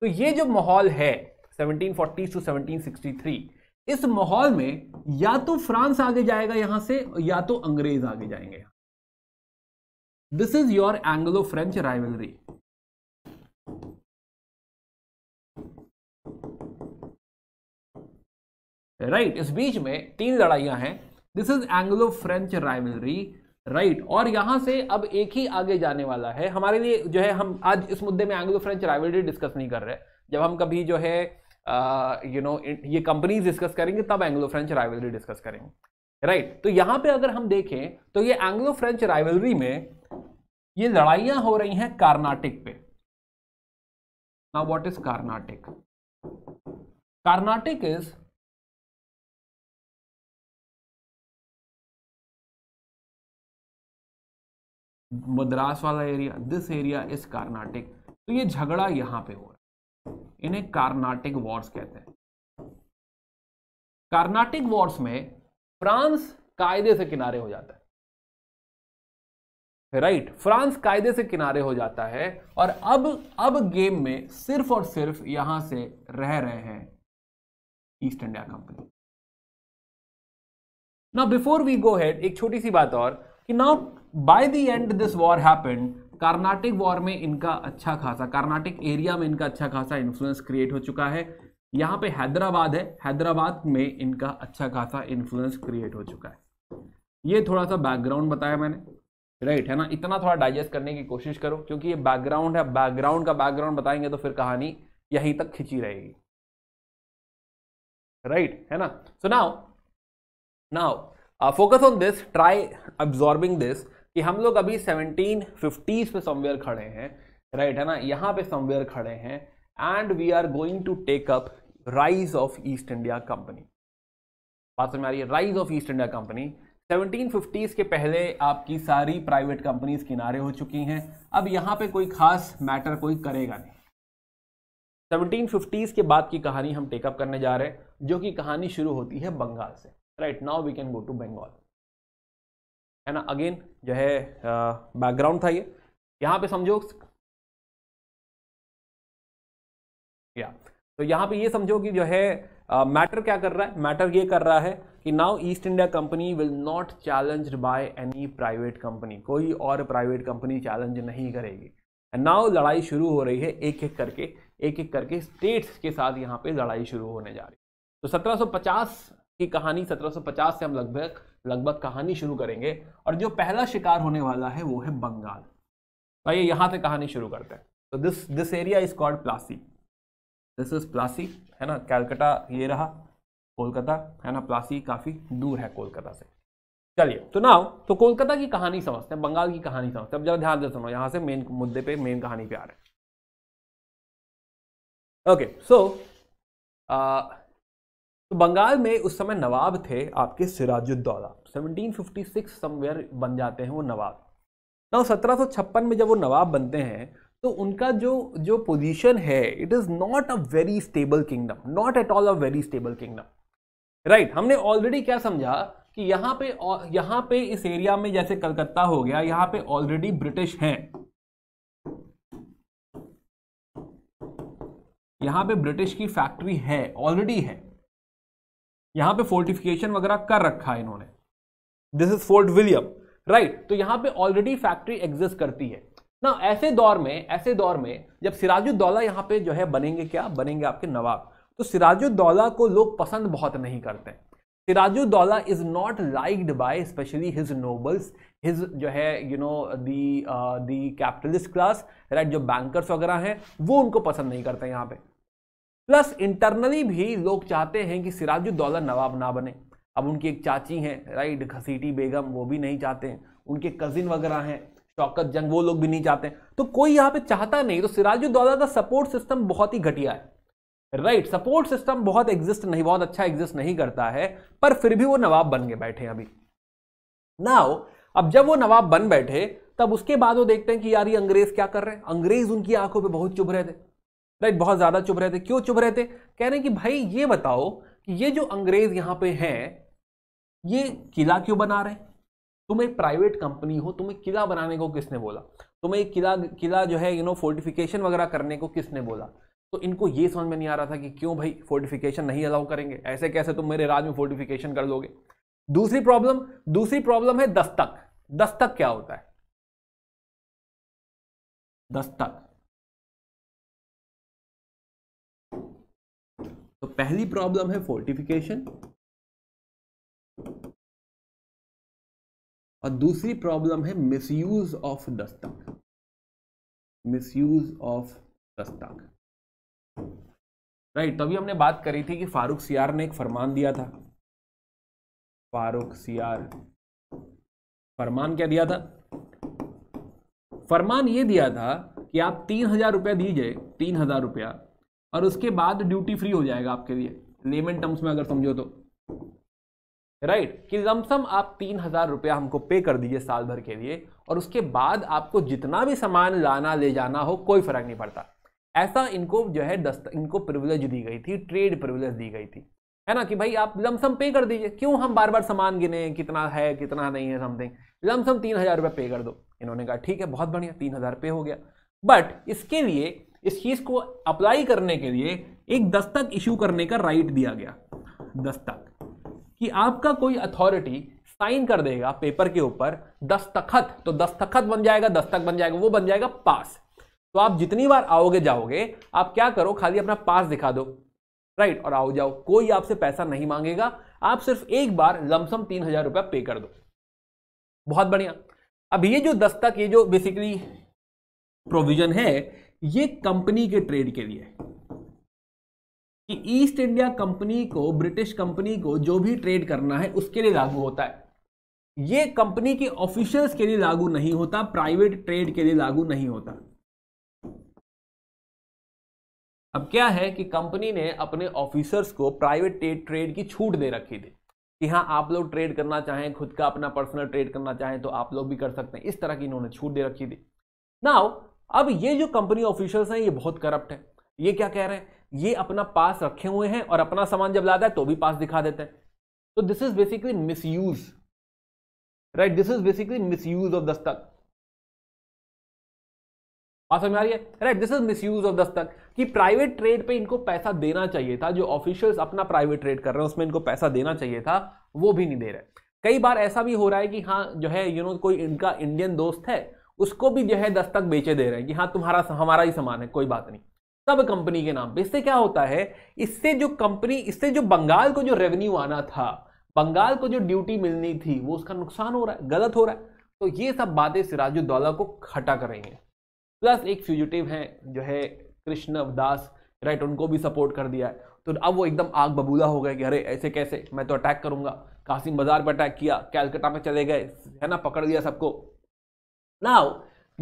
तो ये जो माहौल है 1740 टू 1763 इस माहौल में या तो फ्रांस आगे जाएगा यहां से या तो अंग्रेज आगे जाएंगे this is your Anglo French rivalry right इस बीच में तीन लड़ाइयां हैं this is Anglo French rivalry right और यहां से अब एक ही आगे जाने वाला है हमारे लिए जो है हम आज इस मुद्दे में एंग्लो फ्रेंच राइवलरी डिस्कस नहीं कर रहे जब हम कभी जो है यू नो ये कंपनीज डिस्कस करेंगे तब एंग्लो फ्रेंच राइवलरी डिस्कस करेंगे राइट right. तो यहां पे अगर हम देखें तो ये एंग्लो फ्रेंच राइवलरी में ये लड़ाइयां हो रही हैं कार्नाटिक पे ना what is Carnatic Carnatic is Madras वाला area this area is Carnatic तो ये झगड़ा यहां पे हो रहा है इन्हें कार्नाटिक वॉर्स कहते हैं कार्नाटिक वॉर्स में फ्रांस कायदे से किनारे हो जाता है राइट right. फ्रांस कायदे से किनारे हो जाता है और अब अब गेम में सिर्फ और सिर्फ यहां से रह रहे हैं ईस्ट इंडिया कंपनी ना बिफोर वी गो हेड एक छोटी सी बात और कि now by the end this war happened Carnatic war में इनका अच्छा खासा कार्नाटिक एरिया में इनका अच्छा खासा इन्फ्लुएंस क्रिएट हो चुका है यहाँ पे हैदराबाद है हैदराबाद में इनका अच्छा खासा इन्फ्लुएंस क्रिएट हो चुका है ये थोड़ा सा बैकग्राउंड बताया मैंने राइट right, है ना इतना थोड़ा डाइजेस्ट करने की कोशिश करो क्योंकि ये बैकग्राउंड है बैकग्राउंड का बैकग्राउंड बताएंगे तो फिर कहानी यहीं तक खिंची रहेगी राइट right, है ना so now now focus on this try absorbing this कि हम लोग अभी सेवनटीन फिफ्टीज पे समवेयर खड़े हैं राइट right, है ना यहाँ पे समवेयर खड़े हैं and we are going to take up rise of East India company बात समझ आ रही है rise of East India company 1750s के पहले आपकी सारी प्राइवेट कंपनीज किनारे हो चुकी हैं अब यहाँ पे कोई खास मैटर कोई करेगा नहीं 1750s के बाद की कहानी हम टेकअप करने जा रहे हैं जो कि कहानी शुरू होती है बंगाल से right now we can go to Bengal है ना अगेन जो है बैकग्राउंड था ये यहाँ पे समझो या तो यहाँ पे ये समझो कि जो है मैटर क्या कर रहा है मैटर ये कर रहा है कि now East India company will not challenge by any private company कोई और प्राइवेट कंपनी चैलेंज नहीं करेगी एंड नाउ लड़ाई शुरू हो रही है एक एक करके एक एक करके स्टेट्स के साथ यहाँ पे लड़ाई शुरू होने जा रही है तो 1750 की कहानी 1750 से हम लगभग लगभग कहानी शुरू करेंगे और जो पहला शिकार होने वाला है वो है बंगाल तो यहाँ से कहानी शुरू करते हैं तो this this area is called Plassey this is Plassey है ना कैलकटा ये रहा कोलकाता है ना प्लासी काफ़ी दूर है कोलकाता से चलिए तो ना तो कोलकाता की कहानी समझते हैं बंगाल की कहानी समझते हैं अब जरा ध्यान से सुनो यहाँ से मेन मुद्दे पे मेन कहानी पे आ रहे हैं ओके सो uh, तो बंगाल में उस समय नवाब थे आपके सिराजुद्दौला 1756 समवेयर बन जाते हैं वो नवाब ना सत्रह में जब वो नवाब बनते हैं तो उनका जो जो पोजीशन है it is not a very stable kingdom not at all a very stable kingdom right हमने ऑलरेडी क्या समझा कि यहाँ पे यहाँ पे इस एरिया में जैसे कलकत्ता हो गया यहाँ पे ऑलरेडी ब्रिटिश हैं यहाँ पे ब्रिटिश की फैक्ट्री है ऑलरेडी है यहां पे फोर्टिफिकेशन वगैरह कर रखा है इन्होंने this is Fort William right तो यहां पे ऑलरेडी फैक्ट्री एग्जिस्ट करती है ना ऐसे दौर में ऐसे दौर में जब सिराजुद्दौला यहाँ पे जो है बनेंगे क्या बनेंगे आपके नवाब तो सिराजुद्दौला को लोग पसंद बहुत नहीं करते Sirajuddaula is not liked by specially his nobles his जो है you know the the capitalist class right जो बैंकर्स वगैरह हैं वो उनको पसंद नहीं करते यहाँ पे प्लस इंटरनली भी लोग चाहते हैं कि सिराजुद्दौला नवाब ना बने अब उनकी एक चाची हैं राइट घसीटी बेगम वो भी नहीं चाहते हैं उनके कजिन वगैरह हैं शौकत जंग वो लोग भी नहीं चाहते तो कोई यहाँ पे चाहता नहीं तो सिराजुद्दौला का सपोर्ट सिस्टम बहुत ही घटिया है राइट सपोर्ट सिस्टम बहुत एग्जिस्ट नहीं बहुत अच्छा एग्जिस्ट नहीं करता है पर फिर भी वो नवाब बन गए बैठे अभी नाउ अब जब वो नवाब बन बैठे तब उसके बाद वो देखते हैं कि यार ये अंग्रेज क्या कर रहे हैं अंग्रेज उनकी आंखों पे बहुत चुभ रहे थे राइट बहुत ज़्यादा चुप रहे थे क्यों चुप रहे थे कह रहे हैं कि भाई ये बताओ कि ये जो अंग्रेज़ यहां पे हैं ये किला क्यों बना रहे हैं तुम एक प्राइवेट कंपनी हो तुम्हें किला बनाने को किसने बोला तुम्हें एक किला किला जो है यू नो फोर्टिफिकेशन वगैरह करने को किसने बोला तो इनको ये समझ में नहीं आ रहा था कि क्यों भाई फोर्टिफिकेशन नहीं अलाउ करेंगे ऐसे कैसे तुम मेरे राज में फोर्टिफिकेशन कर लोगे दूसरी प्रॉब्लम दूसरी प्रॉब्लम है दस्तक दस्तक क्या होता है दस्तक तो पहली प्रॉब्लम है फोर्टिफिकेशन और दूसरी प्रॉब्लम है misuse of dastak misuse of dastak right तभी तो हमने बात करी थी कि फारूक सियार ने एक फरमान दिया था फारूक सियार फरमान क्या दिया था फरमान ये दिया था कि आप तीन हजार रुपया दीजिए तीन हजार रुपया और उसके बाद ड्यूटी फ्री हो जाएगा आपके लिए लेमन टर्म्स में अगर समझो तो राइट right, कि लमसम आप तीन हजार रुपया हमको पे कर दीजिए साल भर के लिए और उसके बाद आपको जितना भी सामान लाना ले जाना हो कोई फर्क नहीं पड़ता ऐसा इनको जो है दस्त इनको प्रिविलेज दी गई थी ट्रेड प्रिविलेज दी गई थी है ना कि भाई आप लमसम पे कर दीजिए क्यों हम बार बार सामान गिने कितना है कितना नहीं है समथिंग लमसम तीन हजार रुपया पे कर दो इन्होंने कहा ठीक है बहुत बढ़िया तीन हजार पे हो गया बट इसके लिए इस चीज को अप्लाई करने के लिए एक दस्तक इशू करने का राइट दिया गया दस्तक कि आपका कोई अथॉरिटी साइन कर देगा पेपर के ऊपर दस्तखत तो दस्तखत बन जाएगा दस्तक बन जाएगा वो बन जाएगा पास तो आप जितनी बार आओगे जाओगे आप क्या करो खाली अपना पास दिखा दो राइट और आओ जाओ कोई आपसे पैसा नहीं मांगेगा आप सिर्फ एक बार लमसम तीन हजार रुपया पे कर दो बहुत बढ़िया अब ये जो दस्तक ये जो बेसिकली प्रोविजन है ये कंपनी के ट्रेड के लिए कि ईस्ट इंडिया कंपनी को ब्रिटिश कंपनी को जो भी ट्रेड करना है उसके लिए लागू होता है ये कंपनी के ऑफिशियल्स के लिए लागू नहीं होता प्राइवेट ट्रेड के लिए लागू नहीं होता अब क्या है कि कंपनी ने अपने ऑफिसर्स को प्राइवेट ट्रेड की छूट दे रखी थी कि हाँ आप लोग ट्रेड करना चाहें खुद का अपना पर्सनल ट्रेड करना चाहें तो आप लोग भी कर सकते हैं इस तरह की इन्होंने छूट दे रखी थी नाउ अब ये जो कंपनी ऑफिशियल्स हैं ये बहुत करप्ट है ये क्या कह रहे हैं ये अपना पास रखे हुए हैं और अपना सामान जब लाता है तो भी पास दिखा देते हैं तो this is basically misuse right this is basically misuse of dastak बात समझ आ रही है right this is misuse of dastak कि प्राइवेट ट्रेड पे इनको पैसा देना चाहिए था जो ऑफिशियल्स अपना प्राइवेट ट्रेड कर रहे हैं उसमें इनको पैसा देना चाहिए था वो भी नहीं दे रहे कई बार ऐसा भी हो रहा है कि हाँ जो है यू you नो know, कोई इनका इंडियन दोस्त है उसको भी जो है दस तक बेचे दे रहे हैं कि हाँ तुम्हारा हमारा ही सामान है कोई बात नहीं सब कंपनी के नाम पे इससे क्या होता है इससे जो कंपनी इससे जो बंगाल को जो रेवेन्यू आना था बंगाल को जो ड्यूटी मिलनी थी वो उसका नुकसान हो रहा है गलत हो रहा है तो ये सब बातें सिराजुद्दौला को खटा रही हैं प्लस एक फ्यूजिटिव हैं जो है कृष्ण दास राइट उनको भी सपोर्ट कर दिया है तो अब वो एकदम आग बबूला हो गए कि अरे ऐसे कैसे मैं तो अटैक करूंगा कासिम बाजार पर अटैक किया कैलकटा में चले गए है ना पकड़ लिया सबको नाउ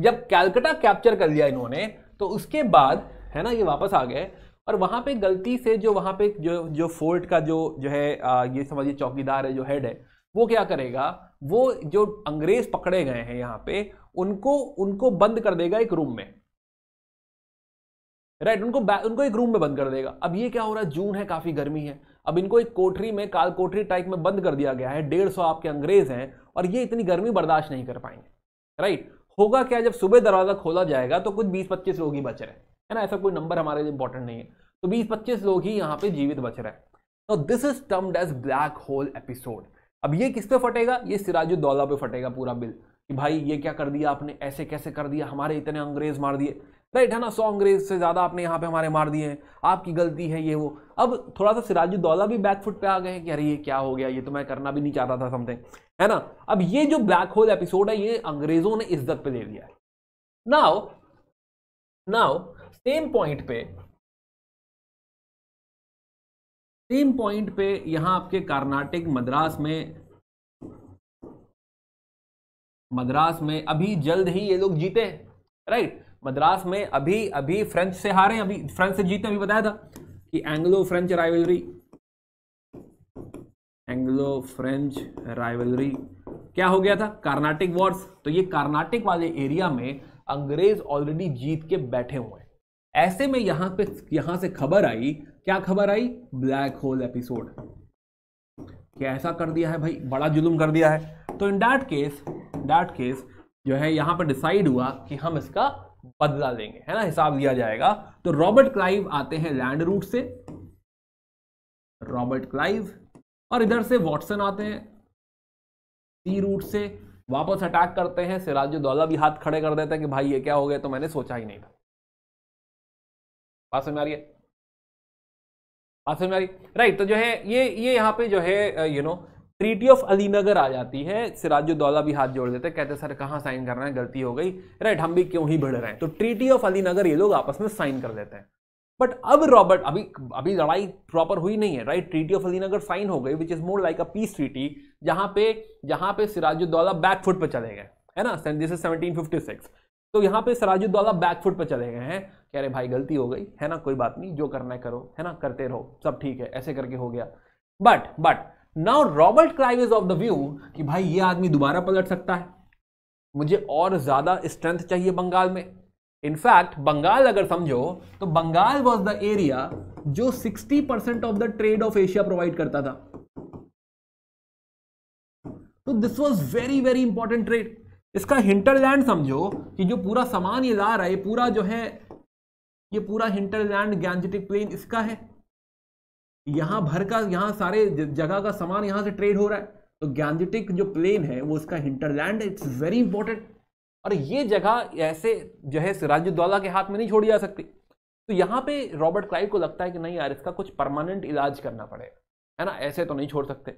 जब कैलकटा कैप्चर कर लिया इन्होंने तो उसके बाद है ना ये वापस आ गए और वहाँ पे गलती से जो वहाँ पे जो जो फोर्ट का जो जो है आ, ये समझिए चौकीदार है जो हेड है वो क्या करेगा वो जो अंग्रेज पकड़े गए हैं यहाँ पे उनको उनको बंद कर देगा एक रूम में राइट उनको उनको एक रूम में बंद कर देगा अब ये क्या हो रहा है जून है काफ़ी गर्मी है अब इनको एक कोठरी में काल कोठरी टाइप में बंद कर दिया गया है डेढ़ सौ आपके अंग्रेज हैं और ये इतनी गर्मी बर्दाश्त नहीं कर पाएंगे राइट होगा क्या जब सुबह दरवाज़ा खोला जाएगा तो कुछ बीस पच्चीस लोग ही बच रहे हैं है ना ऐसा कोई नंबर हमारे लिए इंपॉर्टेंट नहीं है तो बीस पच्चीस लोग ही यहाँ पे जीवित बच रहे हैं तो this is termed as black hole episode अब ये किस पे फटेगा ये सिराजुद्दौला पे फटेगा पूरा बिल कि भाई ये क्या कर दिया आपने ऐसे कैसे कर दिया हमारे इतने अंग्रेज मार दिए राइट है ना सौ अंग्रेज से ज़्यादा आपने यहाँ पे हमारे मार दिए हैं आपकी गलती है ये वो अब थोड़ा सा सिराजुद्दौला भी बैकफुट पे आ गए हैं कि अरे ये क्या हो गया ये तो मैं करना भी नहीं चाहता था समथिंग है ना अब ये जो ब्लैक होल एपिसोड है ये अंग्रेजों ने इज्जत पे दे दिया है नाउ नाउ सेम पॉइंट पे सेम पॉइंट पे यहां आपके कर्नाटक मद्रास में मद्रास में अभी जल्द ही ये लोग जीते राइट मद्रास में अभी अभी फ्रेंच से हारे अभी फ्रेंच से जीते अभी बताया था कि Anglo French rivalry Anglo French rivalry क्या हो गया था कार्नाटिक वॉर्स तो ये कार्नाटिक वाले एरिया में अंग्रेज ऑलरेडी जीत के बैठे हुए हैं ऐसे में यहां पे यहां से खबर आई क्या खबर आई ब्लैक होल एपिसोड क्या ऐसा कर दिया है भाई बड़ा जुल्म कर दिया है तो in that case that case जो है यहां पर डिसाइड हुआ कि हम इसका बदला लेंगे है ना हिसाब लिया जाएगा तो रॉबर्ट क्लाइव आते हैं लैंड रूट से रॉबर्ट क्लाइव और इधर से वॉटसन आते हैं सी रूट से वापस अटैक करते हैं सिराजुद्दौला भी हाथ खड़े कर देते हैं कि भाई ये क्या हो गया तो मैंने सोचा ही नहीं था बात समझ आ रही है बात समझ आ रही राइट तो जो है ये ये यहाँ पे जो है you uh, know treaty of Alinagar आ जाती है सिराजुद्दौला भी हाथ जोड़ देते कहते सर कहाँ साइन करना है गलती हो गई राइट हम भी क्यों ही भिड़ रहे हैं तो ट्रीटी ऑफ अलीनगर ये लोग आपस में साइन कर देते हैं बट अब रॉबर्ट अभी अभी लड़ाई प्रॉपर हुई नहीं है right treaty of Alinagar sign हो गई which is more like a peace treaty जहां पे जहां पे सिराजुद्दौला बैक फुट पर चले गए है ना दिस इज सिक्स तो यहाँ पे सिराजुद्दौला बैक फुट पर चले गए हैं कह रहे भाई गलती हो गई है ना कोई बात नहीं जो करना है करो है ना करते रहो सब ठीक है ऐसे करके हो गया but but now Robert is of the view कि भाई ये आदमी दोबारा पलट सकता है मुझे और ज़्यादा स्ट्रेंथ चाहिए बंगाल में इनफैक्ट बंगाल अगर समझो तो बंगाल वॉज द एरिया जो 60 percent of the trade of Asia provide करता था तो this was very very important trade इसका हिंटरलैंड समझो कि जो पूरा सामान ये ला रहा है पूरा जो है ये पूरा हिंटरलैंड गैंजेटिक प्लेन इसका है यहाँ भर का यहाँ सारे जगह का सामान यहाँ से ट्रेड हो रहा है तो गैंजेटिक जो प्लेन है वो उसका हिंटरलैंड इट्स वेरी इंपॉर्टेंट और ये जगह ऐसे जो है सिराज दौला के हाथ में नहीं छोड़ी जा सकती तो यहाँ पे रॉबर्ट क्लाइव को लगता है कि नहीं यार इसका कुछ परमानेंट इलाज करना पड़ेगा है ना ऐसे तो नहीं छोड़ सकते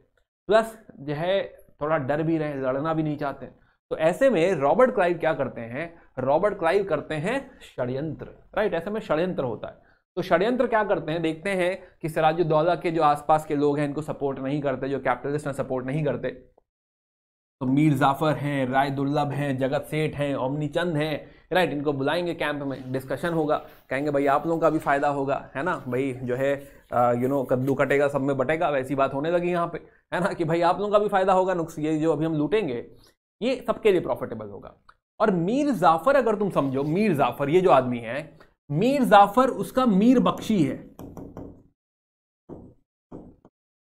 प्लस जो है थोड़ा डर भी रहे लड़ना भी नहीं चाहते तो ऐसे में रॉबर्ट क्लाइव क्या करते हैं रॉबर्ट क्लाइव करते हैं षड्यंत्र राइट ऐसे में षड्यंत्र होता है तो षड्यंत्र क्या करते हैं देखते हैं कि सिराजुद्दौला के जो आसपास के लोग हैं इनको सपोर्ट नहीं करते जो कैपिटलिस्ट हैं सपोर्ट नहीं करते तो मीर जाफर हैं राय दुर्लभ हैं जगत सेठ हैं ओमनी चंद हैं राइट इनको बुलाएंगे कैंप में डिस्कशन होगा कहेंगे भाई आप लोगों का भी फ़ायदा होगा है ना भाई जो है यू नो कद्दू कटेगा सब में बटेगा वैसी बात होने लगी यहाँ पे है ना कि भाई आप लोगों का भी फ़ायदा होगा नुक्स ये जो अभी हम लूटेंगे ये सबके लिए प्रॉफिटेबल होगा और मीर जाफर अगर तुम समझो मीर जाफर ये जो आदमी है मीर जाफर उसका मीर बख्शी है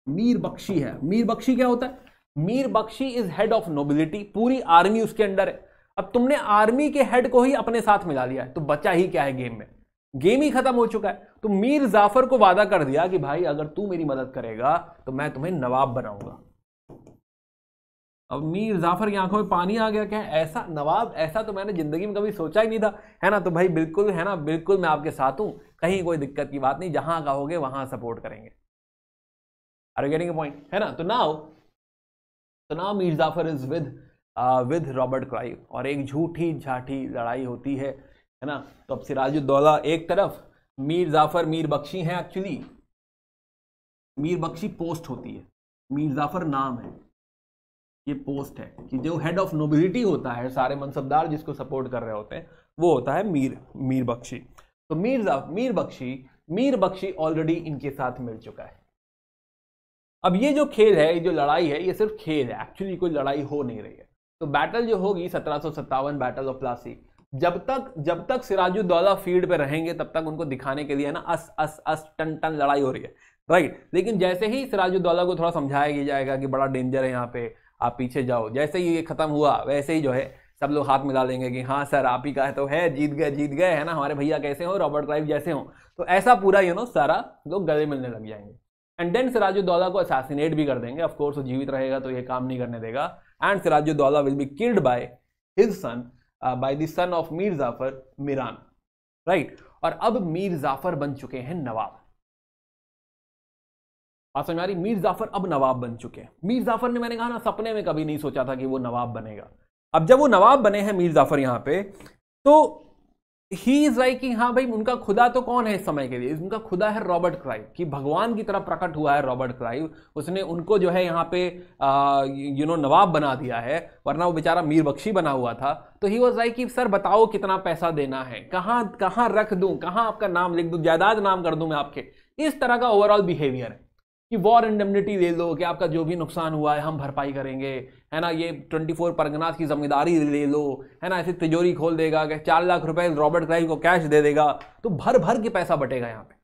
मीर बख्शी है मीर बख्शी क्या होता है Mir Bakhshi is head of nobility पूरी आर्मी उसके अंडर है अब तुमने आर्मी के हेड को ही अपने साथ मिला लिया है तो बचा ही क्या है गेम में गेम ही खत्म हो चुका है तो मीर जाफर को वादा कर दिया कि भाई अगर तू मेरी मदद करेगा तो मैं तुम्हें नवाब बनाऊंगा अब मीर जाफर की आंखों में पानी आ गया क्या ऐसा नवाब ऐसा तो मैंने ज़िंदगी में कभी सोचा ही नहीं था है ना तो भाई बिल्कुल है ना बिल्कुल मैं आपके साथ हूँ कहीं कोई दिक्कत की बात नहीं जहाँ कहोगे वहाँ सपोर्ट करेंगे आर यू गेटिंग पॉइंट है ना तो नाउ तो now Mir Jafar is with with Robert Clive और एक झूठी झाठी लड़ाई होती है है ना तो अब सिराजुद्दौला एक तरफ मीर जाफर मीर बख्शी है एक्चुअली मीर बख्शी पोस्ट होती है मीर जाफर नाम है ये पोस्ट है कि जो हेड ऑफ नोबिलिटी होता है सारे मनसबदार जिसको सपोर्ट कर रहे होते हैं वो होता है मीर मीर बख्शी तो मीर मीर बख्शी मीर बख्शी ऑलरेडी इनके साथ मिल चुका है अब ये जो खेल है ये जो लड़ाई है ये सिर्फ खेल है एक्चुअली कोई लड़ाई हो नहीं रही है तो बैटल जो होगी सत्रह बैटल ऑफ प्लासी जब तक जब तक सिराजुद्दौला फील्ड पे रहेंगे तब तक उनको दिखाने के लिए ना अस अस अस टन टन लड़ाई हो रही है राइट लेकिन जैसे ही सिराजुद्दौला को थोड़ा समझाया जाएगा कि बड़ा डेंजर है यहाँ पे आप पीछे जाओ जैसे ही ये ख़त्म हुआ वैसे ही जो है सब लोग हाथ मिला लेंगे कि हाँ सर आप ही का है तो है जीत गए जीत गए है ना हमारे भैया कैसे हो रॉबर्ट क्लाइव जैसे हो तो ऐसा पूरा यू नो सारा लोग गले मिलने लग जाएंगे एंड देन सिराजुद्दौला को असासिनेट भी कर देंगे ऑफकोर्स वो जीवित रहेगा तो ये काम नहीं करने देगा and Sirajuddaula will be killed by his son by the son of Mir Jafar Miran right और अब मीर जाफर बन चुके हैं नवाब आज समझ आ रही मीर जाफर अब नवाब बन चुके हैं मीर जाफर ने मैंने कहा ना सपने में कभी नहीं सोचा था कि वो नवाब बनेगा अब जब वो नवाब बने हैं मीर जाफर यहाँ पे तो ही इज लाइक कि हाँ भाई उनका खुदा तो कौन है इस समय के लिए उनका खुदा है रॉबर्ट क्राइव कि भगवान की तरह प्रकट हुआ है रॉबर्ट क्राइव उसने उनको जो है यहाँ पे यू नो नवाब बना दिया है वरना वो बेचारा मीर बख्शी बना हुआ था तो ही वॉज लाइक कि सर बताओ कितना पैसा देना है कहाँ कहाँ रख दूँ कहाँ आपका नाम लिख दूँ जायदाद नाम कर दूँ मैं आपके इस तरह का ओवरऑल बिहेवियर है कि वॉर इंडेमनिटी दे दो कि आपका जो भी नुकसान हुआ है हम भरपाई करेंगे है ना ये ट्वेंटी फोर परगनाथ की जिम्मेदारी ले लो है ना ऐसे तिजोरी खोल देगा कि चार लाख रुपए रॉबर्ट क्राइव को कैश दे देगा तो भर भर के पैसा बटेगा यहाँ पे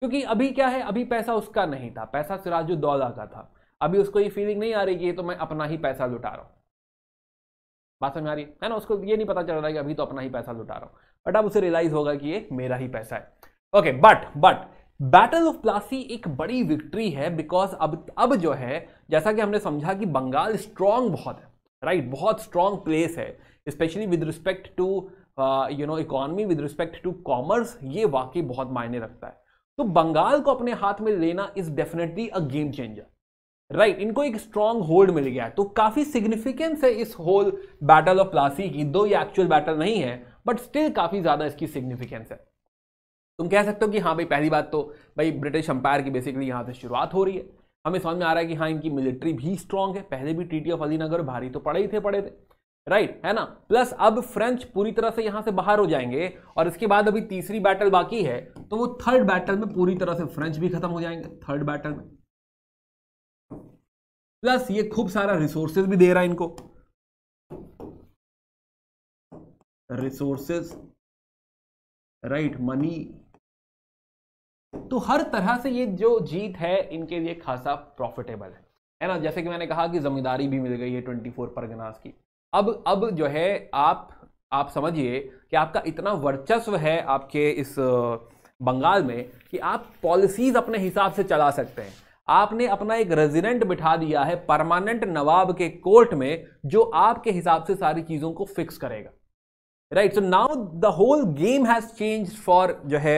क्योंकि अभी क्या है अभी पैसा उसका नहीं था पैसा सिराजुद्दौला का था अभी उसको ये फीलिंग नहीं आ रही कि ये तो मैं अपना ही पैसा लुटा रहा हूँ बात समझ आ रही है ना उसको ये नहीं पता चल रहा है कि अभी तो अपना ही पैसा लुटा रहा हूँ बट अब उसे रियलाइज होगा कि ये मेरा ही पैसा है okay but but battle of Plassey एक बड़ी विक्ट्री है बिकॉज अब अब जो है जैसा कि हमने समझा कि बंगाल स्ट्रांग बहुत है राइट right? बहुत स्ट्रांग प्लेस है specially with respect to you know economy with respect to commerce ये वाकई बहुत मायने रखता है तो बंगाल को अपने हाथ में लेना is definitely a game changer right इनको एक स्ट्रांग होल्ड मिल गया तो काफी सिग्निफिकेंस है इस होल बैटल ऑफ प्लासी की दो ये एक्चुअल बैटल नहीं है बट स्टिल काफी ज्यादा इसकी सिग्निफिकेंस है तुम कह सकते हो कि हाँ भाई पहली बात तो भाई ब्रिटिश अंपायर की बेसिकली यहाँ से शुरुआत हो रही है हमें समझ में आ रहा है कि हाँ इनकी मिलिट्री भी स्ट्रांग है पहले भी ट्रीटी ऑफ अलीनगर भारी तो पड़े ही थे पड़े थे राइट है ना प्लस अब फ्रेंच पूरी तरह से यहाँ से बाहर हो जाएंगे और इसके बाद अभी तीसरी बैटल बाकी है तो वो थर्ड बैटल में पूरी तरह से फ्रेंच भी खत्म हो जाएंगे थर्ड बैटल में प्लस ये खूब सारा रिसोर्सेज भी दे रहा है इनको रिसोर्सेज राइट मनी तो हर तरह से ये जो जीत है इनके लिए खासा प्रॉफिटेबल है है ना जैसे कि मैंने कहा कि जमींदारी भी मिल गई है ट्वेंटी फोर परगनास की अब अब जो है आप आप समझिए कि आपका इतना वर्चस्व है आपके इस बंगाल में कि आप पॉलिसीज अपने हिसाब से चला सकते हैं आपने अपना एक रेजिडेंट बिठा दिया है परमानेंट नवाब के कोर्ट में जो आपके हिसाब से सारी चीज़ों को फिक्स करेगा right so now the whole game has change for जो है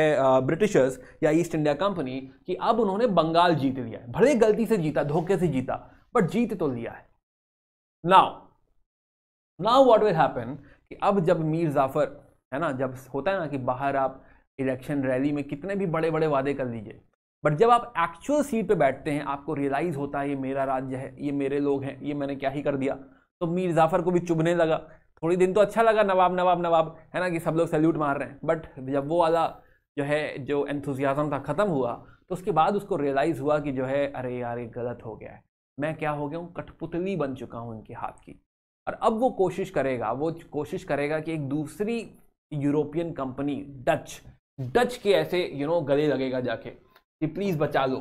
ब्रिटिशर्स uh, या ईस्ट इंडिया कंपनी कि अब उन्होंने बंगाल जीत लिया है भले गलती से जीता धोखे से जीता बट जीत तो लिया है now now what will happen कि अब जब मीर जाफर है ना जब होता है ना कि बाहर आप इलेक्शन रैली में कितने भी बड़े बड़े वादे कर लीजिए बट जब आप एक्चुअल सीट पे बैठते हैं आपको रियलाइज़ होता है ये मेरा राज्य है ये मेरे लोग हैं ये मैंने क्या ही कर दिया तो मीर जाफर को भी चुभने लगा थोड़ी दिन तो अच्छा लगा नवाब नवाब नवाब है ना कि सब लोग सैल्यूट मार रहे हैं बट जब वो वाला जो है जो एंथुजियाज़म था ख़त्म हुआ तो उसके बाद उसको रियलाइज़ हुआ कि जो है अरे यार ये गलत हो गया है मैं क्या हो गया हूँ कठपुतली बन चुका हूँ इनके हाथ की और अब वो कोशिश करेगा वो कोशिश करेगा कि एक दूसरी यूरोपियन कंपनी डच डच के ऐसे यू नो गले लगेगा जाके कि प्लीज़ बचा लो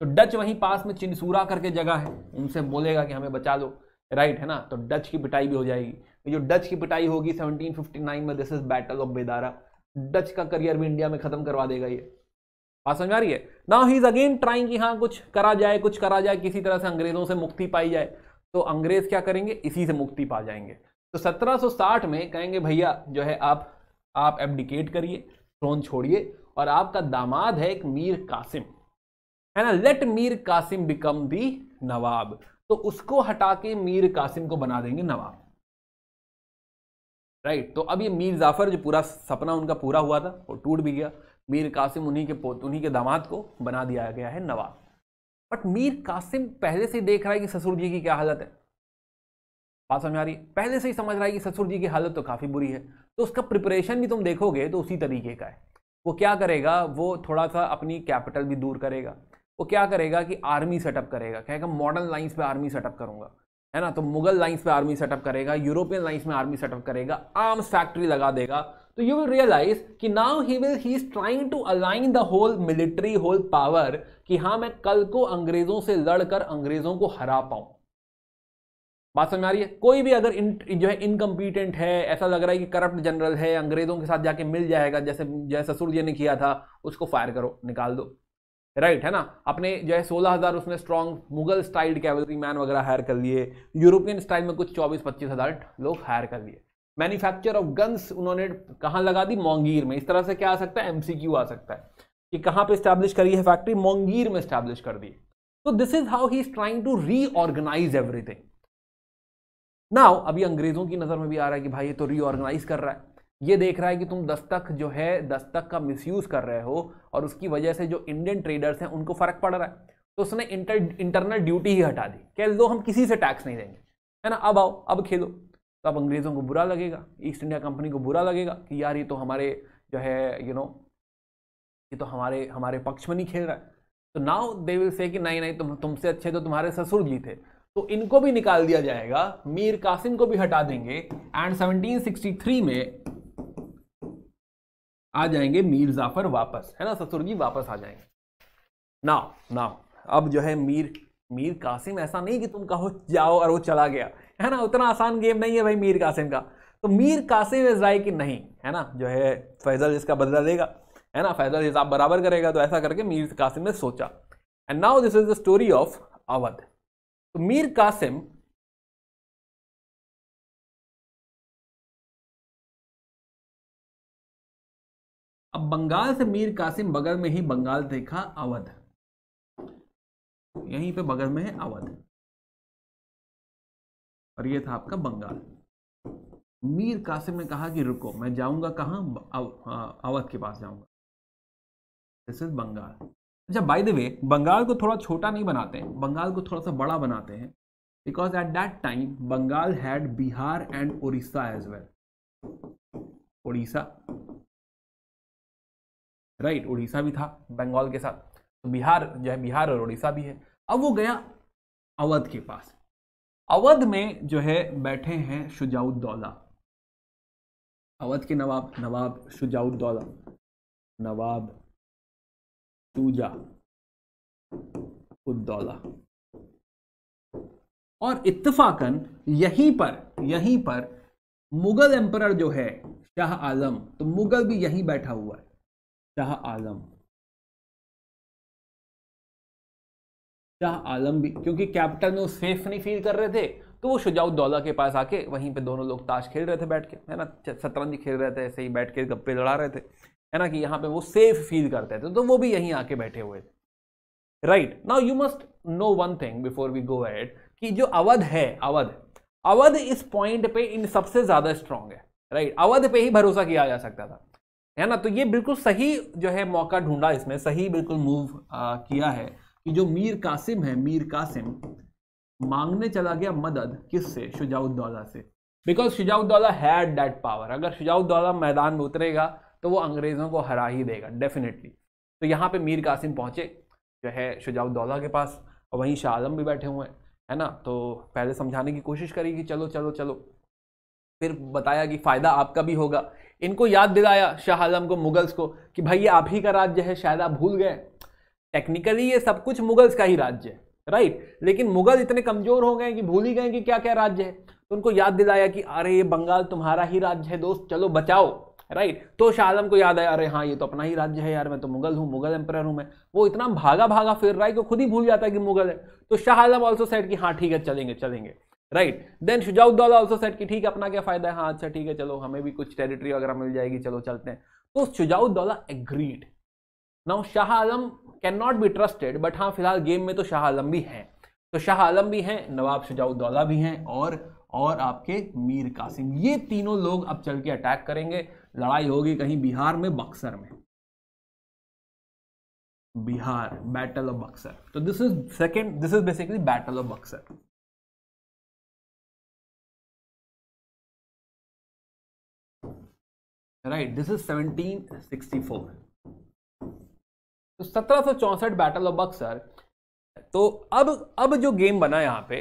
तो डच वहीं पास में चिनसूरा करके जगह है उनसे बोलेगा कि हमें बचा लो राइट है ना तो डच की पिटाई भी हो जाएगी जो डच की पिटाई होगी 1759 में this is battle of Bedara Dutch का करियर भी इंडिया में खत्म करवा देगा ये बात समझ आ रही है now he is again trying कि हाँ कुछ करा जाए कुछ करा जाए किसी तरह से अंग्रेजों से मुक्ति पाई जाए तो अंग्रेज क्या करेंगे इसी से मुक्ति पा जाएंगे तो 1760 में कहेंगे भैया जो है आप आप एबडिकेट करिए ट्रोन छोड़िए और आपका दामाद है एक मीर कासिम है ना let Mir Qasim become the nawab तो उसको हटा के मीर कासिम को बना देंगे नवाब राइट तो अब ये मीर जाफ़र जो पूरा सपना उनका पूरा हुआ था और टूट भी गया मीर कासिम उन्हीं के पोत उन्हीं के दामाद को बना दिया गया है नवाब बट मीर कासिम पहले से देख रहा है कि ससुर जी की क्या हालत है बात समझ आ रही है पहले से ही समझ रहा है कि ससुर जी की हालत तो काफ़ी बुरी है तो उसका प्रिपरेशन भी तुम देखोगे तो उसी तरीके का है वो क्या करेगा वो थोड़ा सा अपनी कैपिटल भी दूर करेगा वो क्या करेगा कि आर्मी सेटअप करेगा कहेगा मॉडर्न लाइन्स पर आर्मी सेटअप करूंगा है ना तो मुगल लाइन्स पे आर्मी सेटअप करेगा यूरोपियन लाइन्स में आर्मी सेटअप करेगा आर्म्स फैक्ट्री लगा देगा तो यू विल रियलाइज कि now he will he is trying to align the whole military whole power कि हाँ मैं कल को अंग्रेजों से लड़कर अंग्रेजों को हरा पाऊं बात समझ आ रही है कोई भी अगर इन, जो है इनकम्पीटेंट है ऐसा लग रहा है कि करप्ट जनरल है अंग्रेजों के साथ जाके मिल जाएगा जैसे जैसे ससुर ने किया था उसको फायर करो निकाल दो राइट right, है ना अपने जो है सोलह हज़ार उसने strong Mughal style cavalry man वगैरह हायर कर लिए यूरोपियन स्टाइल में कुछ चौबीस पच्चीस हज़ार लोग हायर कर लिए मैन्युफैक्चर ऑफ गन्स उन्होंने कहाँ लगा दी मोंगीर में इस तरह से क्या आ सकता है एमसीक्यू आ सकता है कि कहाँ पे स्टैब्लिश करी है फैक्ट्री मोंगीर में स्टैब्लिश कर दी तो this is how he is trying to reorganise everything now अभी अंग्रेजों की नज़र में भी आ रहा है कि भाई ये तो रीऑर्गेनाइज कर रहा है ये देख रहा है कि तुम दस्तक जो है दस्तक का मिसयूज़ कर रहे हो और उसकी वजह से जो इंडियन ट्रेडर्स हैं उनको फ़र्क पड़ रहा है तो उसने इंटर इंटरनल ड्यूटी ही हटा दी कह दो हम किसी से टैक्स नहीं देंगे है ना अब आओ अब खेलो तो अब अंग्रेज़ों को बुरा लगेगा ईस्ट इंडिया कंपनी को बुरा लगेगा कि यार ये तो हमारे जो है यू नो ये तो हमारे हमारे पक्ष में नहीं खेल रहा है तो नाउ दे विल से कि नहीं नहीं तुम तुमसे अच्छे तो तुम्हारे ससुर जी थे तो इनको भी निकाल दिया जाएगा मीर कासिम को भी हटा देंगे एंड 1763 में आ जाएंगे मीर जाफर वापस है ना ससुर जी वापस आ जाएंगे ना ना अब जो है मीर मीर कासिम ऐसा नहीं कि तुम कहो जाओ और वो चला गया है ना उतना आसान गेम नहीं है भाई मीर कासिम का तो मीर कासिम इज राय कि नहीं है ना जो है फैजल इसका बदला देगा है ना फैजल हिसाब बराबर करेगा तो ऐसा करके मीर कासिम ने सोचा and now this is the story of Awadh तो मीर कासिम अब बंगाल से मीर कासिम बगल में ही बंगाल देखा अवध यहीं पे बगल में है अवध और ये था आपका बंगाल मीर कासिम ने कहा कि रुको मैं जाऊंगा कहा हाँ, अवध के पास जाऊंगा दिस इज बंगाल अच्छा बाय द वे बंगाल को थोड़ा छोटा नहीं बनाते हैं बंगाल को थोड़ा सा बड़ा बनाते हैं because at that time Bengal had Bihar and Orissa as well Orissa right Orissa भी था बंगाल के साथ तो बिहार जो है बिहार और उड़ीसा भी है अब वो गया अवध के पास अवध में जो है बैठे हैं शुजाउद्दौला अवध के नवाब नवाब शुजाउद्दौला नवाब शुजा उद्दौला और इत्तफाकन यहीं पर यहीं पर मुगल एम्पर जो है शाह आलम तो मुगल भी यहीं बैठा हुआ है शाह आलम शाह आलम भी क्योंकि कैप्टन वो सेफ नहीं फील कर रहे थे तो वो शुजाउद्दौला के पास आके वहीं पे दोनों लोग ताश खेल रहे थे बैठ के है ना शतरंज खेल रहे थे ऐसे ही बैठ के गप्पे लड़ा रहे थे है ना कि यहाँ पे वो सेफ फील करते थे तो वो भी यहीं आके बैठे हुए थे right now you must know one thing before we go at कि जो अवध है अवध अवध इस पॉइंट पे इन सबसे ज्यादा स्ट्रांग है राइट अवध पे ही भरोसा किया जा सकता था है ना तो ये बिल्कुल सही जो है मौका ढूंढा इसमें सही बिल्कुल मूव किया है कि जो मीर कासिम है मीर कासिम मांगने चला गया मदद किससे शुजाउद्दौला से because Shujauddaula had that power अगर शुजाउद्दौला मैदान में उतरेगा तो वो अंग्रेज़ों को हरा ही देगा डेफिनेटली तो यहाँ पे मीर कासिम पहुंचे जो है शुजाउद्दौला के पास और वहीं शाह आलम भी बैठे हुए हैं है ना तो पहले समझाने की कोशिश करी कि चलो चलो चलो फिर बताया कि फ़ायदा आपका भी होगा इनको याद दिलाया शाह आलम को मुगल्स को कि भाई ये आप ही का राज्य है शायद आप भूल गए टेक्निकली ये सब कुछ मुगल्स का ही राज्य है राइट लेकिन मुगल इतने कमजोर हो गए कि भूल ही गए कि क्या क्या राज्य है तो उनको याद दिलाया कि अरे ये बंगाल तुम्हारा ही राज्य है दोस्त चलो बचाओ राइट तो शाह आलम को याद आया अरे हाँ ये तो अपना ही राज्य है यार मैं तो मुगल हूँ मुगल एम्पर हूँ मैं वो इतना भागा भागा फिर रहा है कि खुद ही भूल जाता है कि मुगल है तो शाह आलम ऑल्सो सेट कि हाँ ठीक है चलेंगे चलेंगे right then Shujauddaula also set कि ठीक है अपना क्या फायदा है हाँ अच्छा ठीक है चलो हमें भी कुछ टेरिटरी वगैरह मिल जाएगी चलो चलते हैं तो Shujauddaula agreed now Shah Alam can not be trusted but हाँ फिलहाल गेम में तो शाह आलम भी हैं तो शाह आलम भी हैं नवाब शुजाउद्दौला भी हैं और और आपके मीर कासिम ये तीनों लोग अब चल के अटैक करेंगे लड़ाई होगी कहीं बिहार में बक्सर में बिहार बैटल ऑफ बक्सर तो this is second this is basically battle of Buxar right this is 1764 तो सत्रह सौ चौसठ बैटल ऑफ बक्सर तो अब अब जो गेम बना यहां पे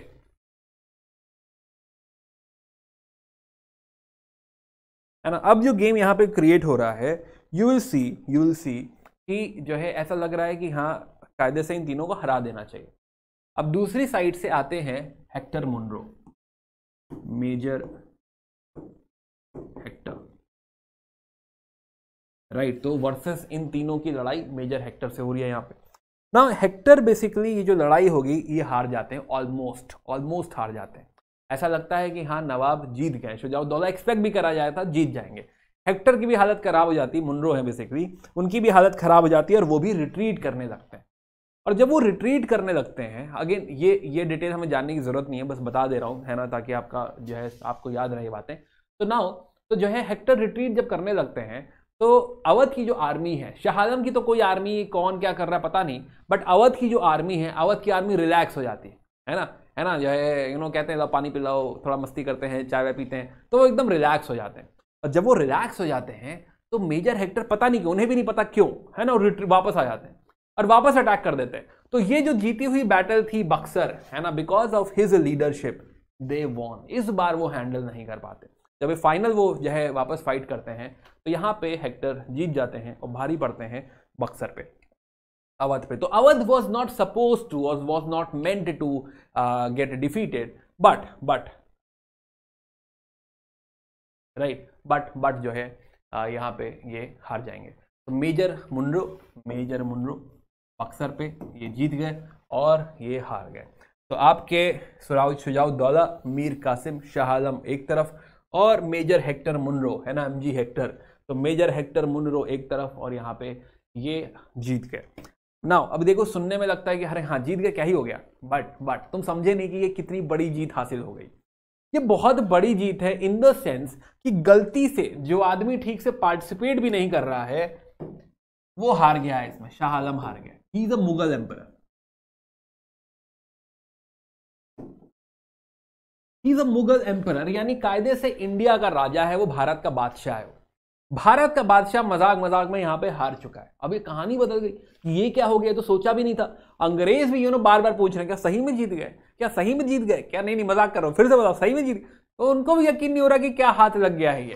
है ना अब जो गेम यहां पे क्रिएट हो रहा है you will see you will see कि जो है ऐसा लग रहा है कि हाँ कायदे से इन तीनों को हरा देना चाहिए अब दूसरी साइड से आते हैं Hector Munro major Hector right तो वर्सेस इन तीनों की लड़ाई मेजर हेक्टर से हो रही है यहाँ पे ना हेक्टर बेसिकली ये जो लड़ाई होगी ये हार जाते हैं ऑलमोस्ट ऑलमोस्ट हार जाते हैं ऐसा लगता है कि हाँ नवाब जीत गए शुजाउद्दौला एक्सपेक्ट भी करा जाया था जीत जाएंगे हेक्टर की भी हालत खराब हो जाती है मुनरो है बेसिकली उनकी भी हालत खराब हो जाती है और वो भी रिट्रीट करने लगते हैं और जब वो रिट्रीट करने लगते हैं अगेन ये ये डिटेल हमें जानने की ज़रूरत नहीं है बस बता दे रहा हूँ है ना ताकि आपका जो है आपको याद रहे बातें तो ना तो जो है हेक्टर रिट्रीट जब करने लगते हैं तो अवध की जो आर्मी है शाह आलम की तो कोई आर्मी कौन क्या कर रहा है पता नहीं बट अवध की जो आर्मी है अवध की आर्मी रिलैक्स हो जाती है है ना है ना जो है यू नो कहते हैं पानी पिलाओ थोड़ा मस्ती करते हैं चाय वाय पीते हैं तो वो एकदम रिलैक्स हो जाते हैं और जब वो रिलैक्स हो जाते हैं तो मेजर हेक्टर पता नहीं क्यों उन्हें भी नहीं पता क्यों है ना वापस आ जाते हैं और वापस अटैक कर देते हैं तो ये जो जीती हुई बैटल थी बक्सर है ना because of his leadership they won इस बार वो हैंडल नहीं कर पाते जब फाइनल वो जो है वापस फाइट करते हैं तो यहाँ पे हेक्टर जीत जाते हैं और भारी पड़ते हैं बक्सर पे अवध पे तो Awadh was not supposed to और was not meant to get defeated but but right but but जो है uh, यहाँ पे ये हार जाएंगे तो major Munro major Munro Buxar पे ये जीत गए और ये हार गए तो आपके शुजाउ शुजाउद्दौला मीर कासिम शाह आलम एक तरफ और मेजर हेक्टर मुनरो है ना एम जी हेक्टर तो मेजर हेक्टर मुनरो एक तरफ और यहाँ पे ये जीत गए नाउ अब देखो सुनने में लगता है कि अरे हाँ जीत गए क्या ही हो गया बट बट तुम समझे नहीं कि ये कितनी बड़ी जीत हासिल हो गई ये बहुत बड़ी जीत है इन द सेंस कि गलती से जो आदमी ठीक से पार्टिसिपेट भी नहीं कर रहा है वो हार गया है इसमें शाह आलम हार गया he is a Mughal emperor is a Mughal emperor यानी कायदे से इंडिया का राजा है वो भारत का बादशाह है वो भारत का बादशाह मजाक मजाक में यहाँ पे हार चुका है अब ये कहानी बदल गई ये क्या हो गया तो सोचा भी नहीं था अंग्रेज भी यू नो बार बार पूछ रहे हैं क्या सही में जीत गए क्या सही में जीत गए क्या नहीं नहीं मजाक करो फिर से बताओ सही में जीत तो उनको भी यकीन नहीं हो रहा कि क्या हाथ लग गया है ये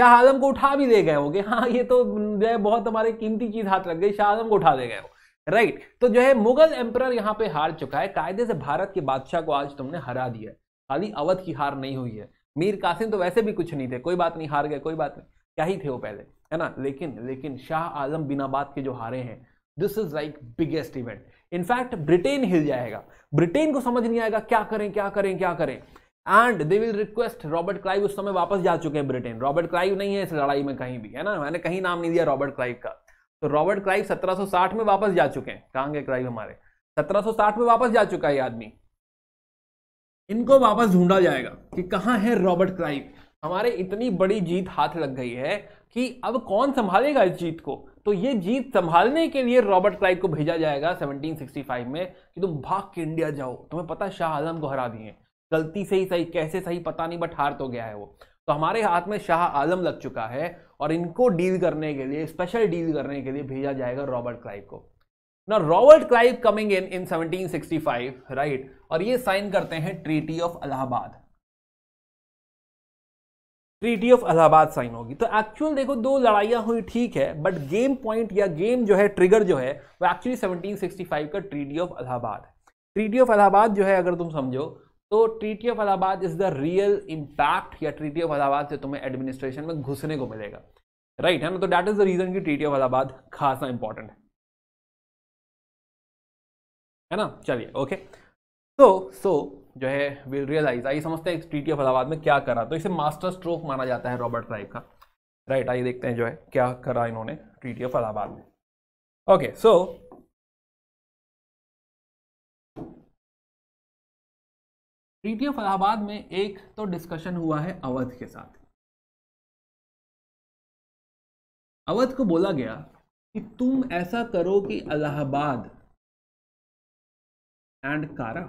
शाह आलम को उठा भी दे गए होंगे हाँ ये तो जो है बहुत हमारे कीमती चीज हाथ लग गई शाह आलम को उठा दे गए हो राइट तो जो है मुगल एम्पर यहाँ पे हार चुका है कायदे से भारत के बादशाह को आज तुमने हरा दिया खाली अवध की हार नहीं हुई है मीर कासिम तो वैसे भी कुछ नहीं थे कोई बात नहीं हार गए कोई बात नहीं क्या ही थे वो पहले है ना लेकिन लेकिन शाह आलम बिनाबाद के जो हारे हैं this is like biggest event in fact Britain हिल जाएगा ब्रिटेन को समझ नहीं आएगा क्या करें क्या करें क्या करें and they will request Robert Clive उस समय वापस जा चुके हैं ब्रिटेन रॉबर्ट क्लाइव नहीं है इस लड़ाई में कहीं भी है ना मैंने कहीं नाम नहीं दिया रॉबर्ट क्लाइव का तो रॉबर्ट क्लाइव 1760 में वापस जा चुके हैं कहाँ गए क्लाइव हमारे 1760 में वापस जा चुका है आदमी इनको वापस ढूंढा जाएगा कि कहाँ है रॉबर्ट क्राइक हमारे इतनी बड़ी जीत हाथ लग गई है कि अब कौन संभालेगा इस जीत को तो ये जीत संभालने के लिए रॉबर्ट क्राइक को भेजा जाएगा 1765 में कि तुम भाग के इंडिया जाओ तुम्हें पता शाह आलम को हरा दिए गलती से ही सही कैसे सही पता नहीं बट हार तो गया है वो तो हमारे हाथ में शाह आलम लग चुका है और इनको डील करने के लिए स्पेशल डील करने के लिए भेजा जाएगा रॉबर्ट क्राइक को ना Robert Clive coming in in 1765 right और ये साइन करते हैं treaty of Allahabad treaty of Allahabad sign होगी तो एक्चुअल देखो दो लड़ाइयां हुई ठीक है बट गेम पॉइंट या गेम जो है ट्रिगर जो है वो एक्चुअली 1765 का treaty of Allahabad treaty of Allahabad जो है अगर तुम समझो तो treaty of Allahabad is the real impact या ट्रीटी ऑफ अलाहाबाद से तुम्हें एडमिनिस्ट्रेशन में घुसने को मिलेगा राइट right, है ना तो डैट इज द रीजन की ट्रीटी ऑफ अलाहाबाद खासा इंपॉर्टेंट है है ना चलिए ओके तो सो जो है विल रियलाइज आइए समझते हैं टी ऑफ इलाहाबाद में क्या करा तो इसे मास्टर स्ट्रोक माना जाता है रॉबर्ट ट्राइव का राइट आइए देखते हैं जो है क्या करा इन्होंने टी ऑफ इलाहाबाद में okay so treaty of Allahabad में एक तो डिस्कशन हुआ है अवध के साथ अवध को बोला गया कि तुम ऐसा करो कि अलाहाबाद एंड कारा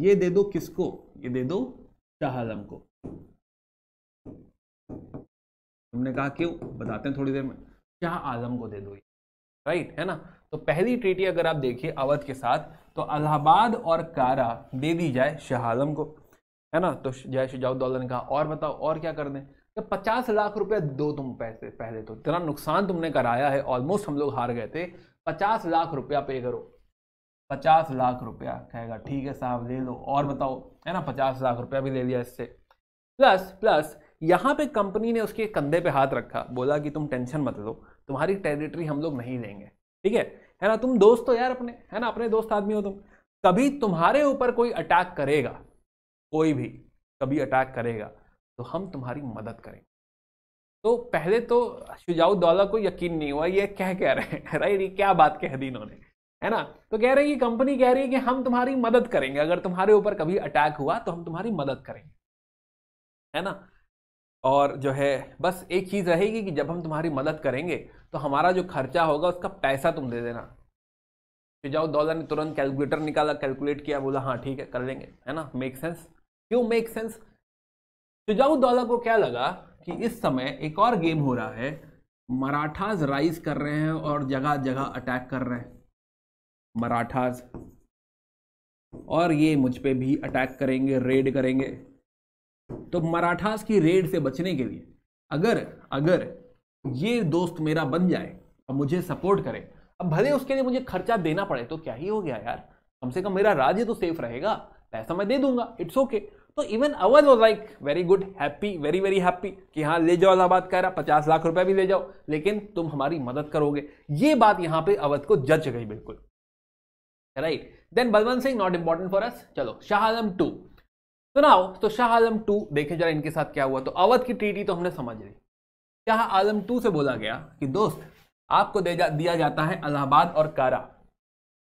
ये दे दो किसको ये दे दो शाह आलम को तुमने कहा क्यों बताते हैं थोड़ी देर में शाह आलम को दे दो ये राइट है ना तो पहली ट्रीटी अगर आप देखिए अवध के साथ तो अलाहाबाद और कारा दे दी जाए शाह आलम को है ना तो जय शुजाउद्दौला ने कहा और बताओ और क्या कर दें तो पचास लाख रुपए दो तुम पैसे पहले तो इतना नुकसान तुमने कराया है ऑलमोस्ट हम लोग हार गए थे पचास लाख रुपया पे करो पचास लाख रुपया कहेगा ठीक है साहब ले लो और बताओ है ना पचास लाख रुपया भी ले लिया इससे प्लस प्लस यहाँ पे कंपनी ने उसके कंधे पे हाथ रखा बोला कि तुम टेंशन मत लो तुम्हारी टेरिटरी हम लोग नहीं लेंगे ठीक है है ना तुम दोस्त हो यार अपने है ना अपने दोस्त आदमी हो तुम कभी तुम्हारे ऊपर कोई अटैक करेगा कोई भी कभी अटैक करेगा तो हम तुम्हारी मदद करेंगे तो पहले तो शुजाउद्दौला को यकीन नहीं हुआ ये कह कह रहे हैं राइट ये क्या बात कह दी इन्होंने है ना तो कह रहे हैं कि कंपनी कह रही है कि हम तुम्हारी मदद करेंगे अगर तुम्हारे ऊपर कभी अटैक हुआ तो हम तुम्हारी मदद करेंगे है ना और जो है बस एक चीज़ रहेगी कि जब हम तुम्हारी मदद करेंगे तो हमारा जो खर्चा होगा उसका पैसा तुम दे देना जाओ दौला ने तुरंत कैलकुलेटर निकाला कैलकुलेट किया बोला हाँ ठीक है कर लेंगे है ना मेक सेंस क्यों मेक सेंस फिजाउ दौला को क्या लगा कि इस समय एक और गेम हो रहा है मराठाज राइज कर रहे हैं और जगह जगह अटैक कर रहे हैं मराठास और ये मुझ पर भी अटैक करेंगे रेड करेंगे तो मराठास की रेड से बचने के लिए अगर अगर ये दोस्त मेरा बन जाए और मुझे सपोर्ट करे अब भले उसके लिए मुझे खर्चा देना पड़े तो क्या ही हो गया यार कम से कम मेरा राज्य तो सेफ रहेगा पैसा मैं दे दूंगा इट्स ओके तो even Awadh was like very good happy very very happy कि हाँ ले जाओ अलाहाबाद कह रहा पचास लाख रुपया भी ले जाओ लेकिन तुम हमारी मदद करोगे ये बात यहाँ पे अवध को जच गई बिल्कुल right then Balwant Singh not important for us चलो शाह आलम टू तो ना तो शाह आलम टू देखे जरा इनके साथ क्या हुआ तो अवध की ट्रीटी तो हमने समझ ली शाह आलम टू से बोला गया कि दोस्त आपको दे जा, दिया जाता है अलाहाबाद और कारा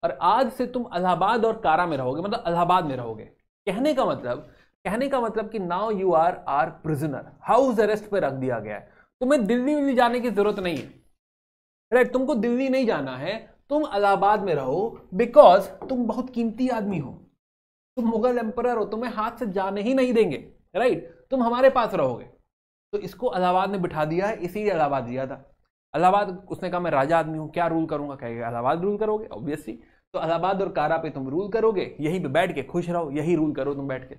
और आज से तुम अलाहाबाद और कारा में रहोगे मतलब अलाहाबाद में रहोगे कहने का मतलब कहने का मतलब कि now you are are prisoner house arrest पर रख दिया गया है तुम्हें दिल्ली विल्ली जाने की जरूरत नहीं है राइट तुमको दिल्ली नहीं जाना है तुम अलाहाबाद में रहो बिकॉज तुम बहुत कीमती आदमी हो तुम मुगल एम्पर हो तुम्हें हाथ से जाने ही नहीं देंगे राइट तुम हमारे पास रहोगे तो इसको अलाहाबाद ने बिठा दिया है इसीलिए अलाहाबाद दिया था अलाहाबाद उसने कहा मैं राजा आदमी हूँ क्या रूल करूंगा कहेगा अलाहाबाद रूल करोगे ऑब्वियसली तो अलाहाबाद और कारा पे तुम रूल करोगे यहीं पे बैठ के खुश रहो यही रूल करो तुम बैठ के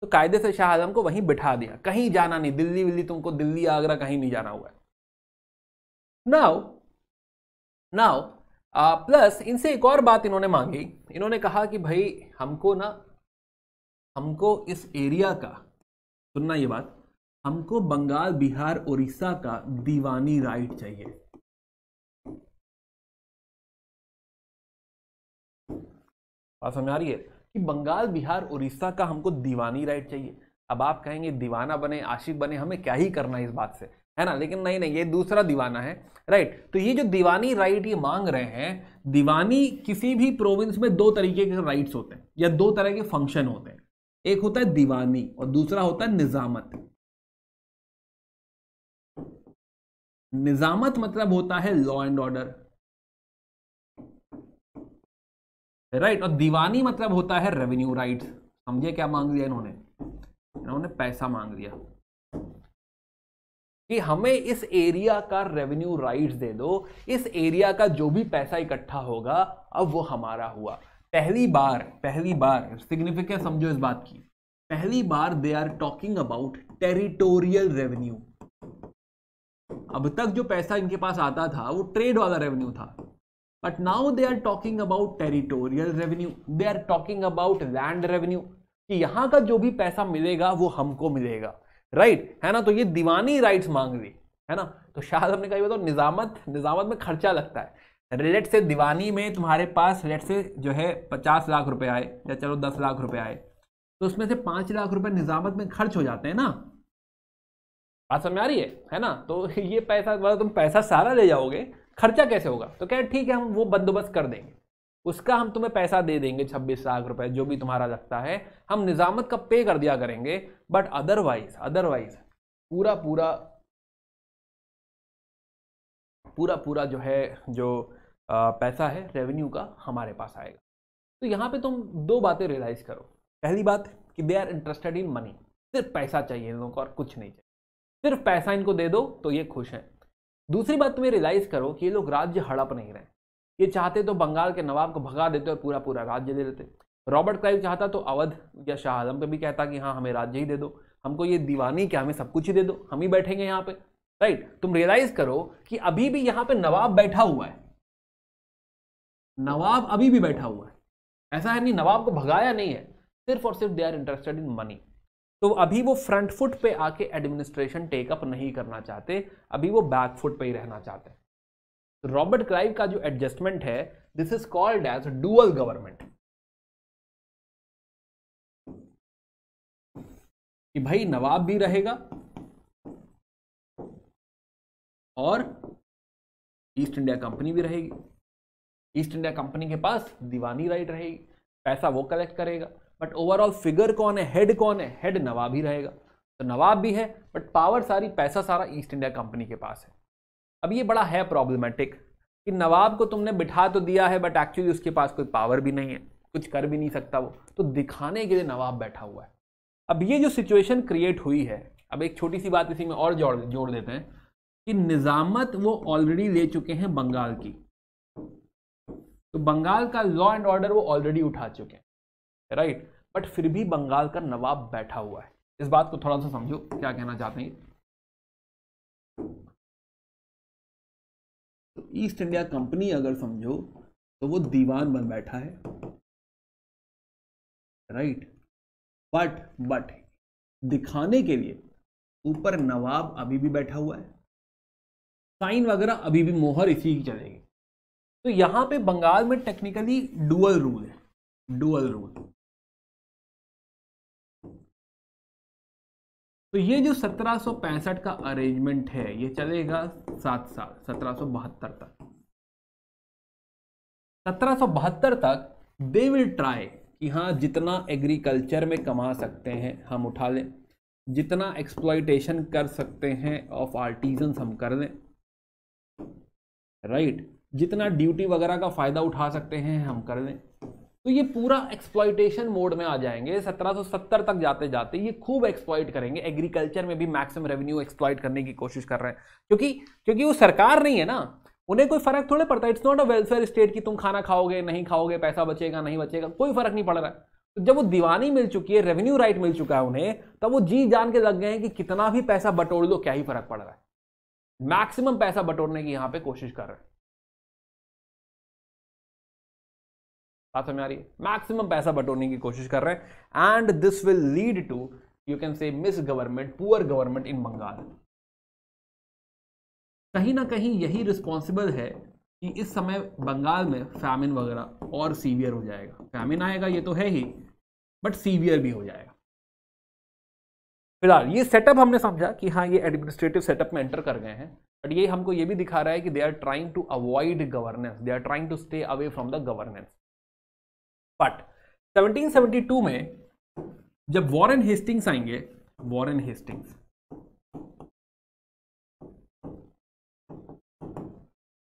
तो कायदे से शाह आलम को वहीं बिठा दिया कहीं जाना नहीं दिल्ली विल्ली तुमको दिल्ली आगरा कहीं नहीं जाना हुआ है नाउ नाउ प्लस इनसे एक और बात इन्होंने मांगी इन्होंने कहा कि भाई हमको ना हमको इस एरिया का सुनना ये बात हमको बंगाल बिहार उड़ीसा का दीवानी राइट चाहिए बात समझ आ रही है कि बंगाल बिहार उड़ीसा का हमको दीवानी राइट चाहिए अब आप कहेंगे दीवाना बने आशिक बने हमें क्या ही करना है इस बात से है ना लेकिन नहीं नहीं ये दूसरा दीवाना है राइट तो ये जो दीवानी राइट ये मांग रहे हैं दीवानी किसी भी प्रोविंस में दो तरीके के राइट्स होते हैं या दो तरह के फंक्शन होते हैं एक होता है दीवानी और दूसरा होता है निजामत निजामत मतलब होता है लॉ एंड ऑर्डर राइट और दीवानी मतलब होता है रेवेन्यू राइट समझे क्या मांग लिया इन्होंने इन्होंने पैसा मांग लिया कि हमें इस एरिया का रेवेन्यू राइट्स दे दो इस एरिया का जो भी पैसा इकट्ठा होगा अब वो हमारा हुआ पहली बार पहली बार सिग्निफिकेंस समझो इस बात की पहली बार they are talking about territorial revenue अब तक जो पैसा इनके पास आता था वो ट्रेड वाला रेवेन्यू था but now they are talking about territorial revenue they are talking about land revenue कि यहां का जो भी पैसा मिलेगा वो हमको मिलेगा राइट है ना तो ये दीवानी राइट्स मांग रही है ना तो शाह आजम ने कहा बताओ तो निजामत निजामत में खर्चा लगता है रेट से दीवानी में तुम्हारे पास रेट से जो है पचास लाख रुपए आए या चलो दस लाख रुपए आए तो उसमें से पांच लाख रुपए निजामत में खर्च हो जाते हैं ना बात समझ आ रही है है ना तो ये पैसा मतलब तुम पैसा सारा ले जाओगे खर्चा कैसे होगा तो क्या ठीक है हम वो बंदोबस्त कर देंगे उसका हम तुम्हें पैसा दे देंगे छब्बीस लाख रुपए जो भी तुम्हारा लगता है हम निज़ामत का पे कर दिया करेंगे बट अदरवाइज अदरवाइज पूरा पूरा पूरा पूरा जो है जो पैसा है रेवेन्यू का हमारे पास आएगा तो यहाँ पे तुम दो बातें रियलाइज़ करो पहली बात कि they are interested in money सिर्फ पैसा चाहिए इन लोगों को और कुछ नहीं चाहिए सिर्फ पैसा इनको दे दो तो ये खुश हैं दूसरी बात तुम्हें रियलाइज़ करो कि ये लोग राज्य हड़प नहीं रहे ये चाहते तो बंगाल के नवाब को भगा देते और पूरा पूरा राज्य दे देते रॉबर्ट क्लाइव चाहता तो अवध या शाह आलम को भी कहता कि हाँ हमें राज्य ही दे दो हमको ये दीवानी क्या हमें सब कुछ ही दे दो हम ही बैठेंगे यहाँ पे राइट तुम रियलाइज करो कि अभी भी यहाँ पे नवाब बैठा हुआ है नवाब अभी भी बैठा हुआ है ऐसा है नहीं नवाब को भगाया नहीं है सिर्फ और सिर्फ they are interested in money तो अभी वो फ्रंट फुट पे आके एडमिनिस्ट्रेशन टेकअप नहीं करना चाहते अभी वो बैक फुट पे ही रहना चाहते हैं तो रॉबर्ट क्राइव का जो एडजस्टमेंट है this is called as dual government कि भाई नवाब भी रहेगा और ईस्ट इंडिया कंपनी भी रहेगी ईस्ट इंडिया कंपनी के पास दीवानी राइट रहेगी पैसा वो कलेक्ट करेगा बट ओवरऑल फिगर कौन है हेड कौन है हेड नवाब ही रहेगा तो नवाब भी है बट पावर सारी पैसा सारा ईस्ट इंडिया कंपनी के पास है अब ये बड़ा है प्रॉब्लमेटिक कि नवाब को तुमने बिठा तो दिया है बट एक्चुअली उसके पास कोई पावर भी नहीं है कुछ कर भी नहीं सकता वो तो दिखाने के लिए नवाब बैठा हुआ है अब ये जो सिचुएशन क्रिएट हुई है अब एक छोटी सी बात इसी में और जोड़ जोड़ देते हैं कि निज़ामत वो ऑलरेडी ले चुके हैं बंगाल की तो बंगाल का लॉ एंड ऑर्डर वो ऑलरेडी उठा चुके हैं राइट बट फिर भी बंगाल का नवाब बैठा हुआ है इस बात को थोड़ा सा समझो क्या कहना चाहते हैं तो ईस्ट इंडिया कंपनी अगर समझो तो वो दीवान बन बैठा है राइट बट बट दिखाने के लिए ऊपर नवाब अभी भी बैठा हुआ है साइन वगैरह अभी भी मोहर इसी की चलेगी तो यहां पे बंगाल में टेक्निकली डुअल रूल है डुअल रूल तो ये जो 1765 का अरेंजमेंट है ये चलेगा सात साल सत्रह तक सत्रह तक दे विल ट्राई कि हाँ जितना एग्रीकल्चर में कमा सकते हैं हम उठा लें जितना एक्सप्लाइटेशन कर सकते हैं ऑफ आर्टिजन हम कर लें राइट right? जितना ड्यूटी वगैरह का फ़ायदा उठा सकते हैं हम कर लें तो ये पूरा एक्सप्लॉयटेशन मोड में आ जाएंगे 1770 तक जाते जाते ये खूब एक्सप्लाइट करेंगे एग्रीकल्चर में भी मैक्सिमम रेवेन्यू एक्सप्लाइट करने की कोशिश कर रहे हैं क्योंकि क्योंकि वो सरकार नहीं है ना उन्हें कोई फर्क थोड़े पड़ता है it's not a welfare state कि तुम खाना खाओगे नहीं खाओगे पैसा बचेगा नहीं बचेगा कोई फर्क नहीं पड़ रहा है तो जब वो दीवानी मिल चुकी है रेवेन्यू राइट मिल चुका है उन्हें तब वो जी जान के लग गए हैं कि कितना भी पैसा बटोर लो क्या ही फर्क पड़ रहा है मैक्सिमम पैसा बटोरने की यहाँ पे कोशिश कर रहे हैं बात समझ आ रही है मैक्सिमम पैसा बटोरने की कोशिश कर रहे हैं and this will lead to you can say misgovernment poor government in Bengal कहीं ना कहीं यही रिस्पॉन्सिबल है कि इस समय बंगाल में फैमिन वगैरह और सीवियर हो जाएगा फैमिन आएगा ये तो है ही बट सीवियर भी हो जाएगा फिलहाल ये सेटअप हमने समझा कि हाँ ये एडमिनिस्ट्रेटिव सेटअप में एंटर कर गए हैं बट ये हमको ये भी दिखा रहा है कि they are trying to avoid governance they are trying to stay away from the governance but 1772 में जब वॉरेन हेस्टिंग्स आएंगे वॉरेन हेस्टिंग्स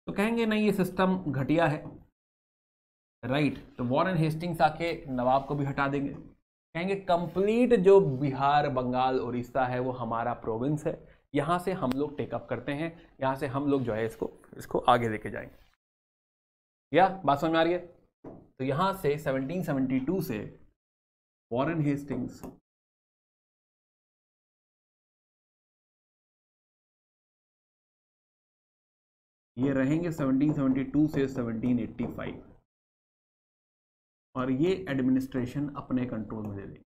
तो कहेंगे नहीं ये सिस्टम घटिया है राइट right. तो वॉरेन हेस्टिंग्स आके नवाब को भी हटा देंगे कहेंगे कंप्लीट जो बिहार बंगाल उड़ीसा है वो हमारा प्रोविंस है यहां से हम लोग टेकअप करते हैं यहां से हम लोग जो है इसको इसको आगे लेके जाएंगे या बात समझ में आ रही है तो यहां से 1772 से वॉरेन हेस्टिंग्स ये रहेंगे 1772 से 1785 और ये एडमिनिस्ट्रेशन अपने कंट्रोल में दे देंगे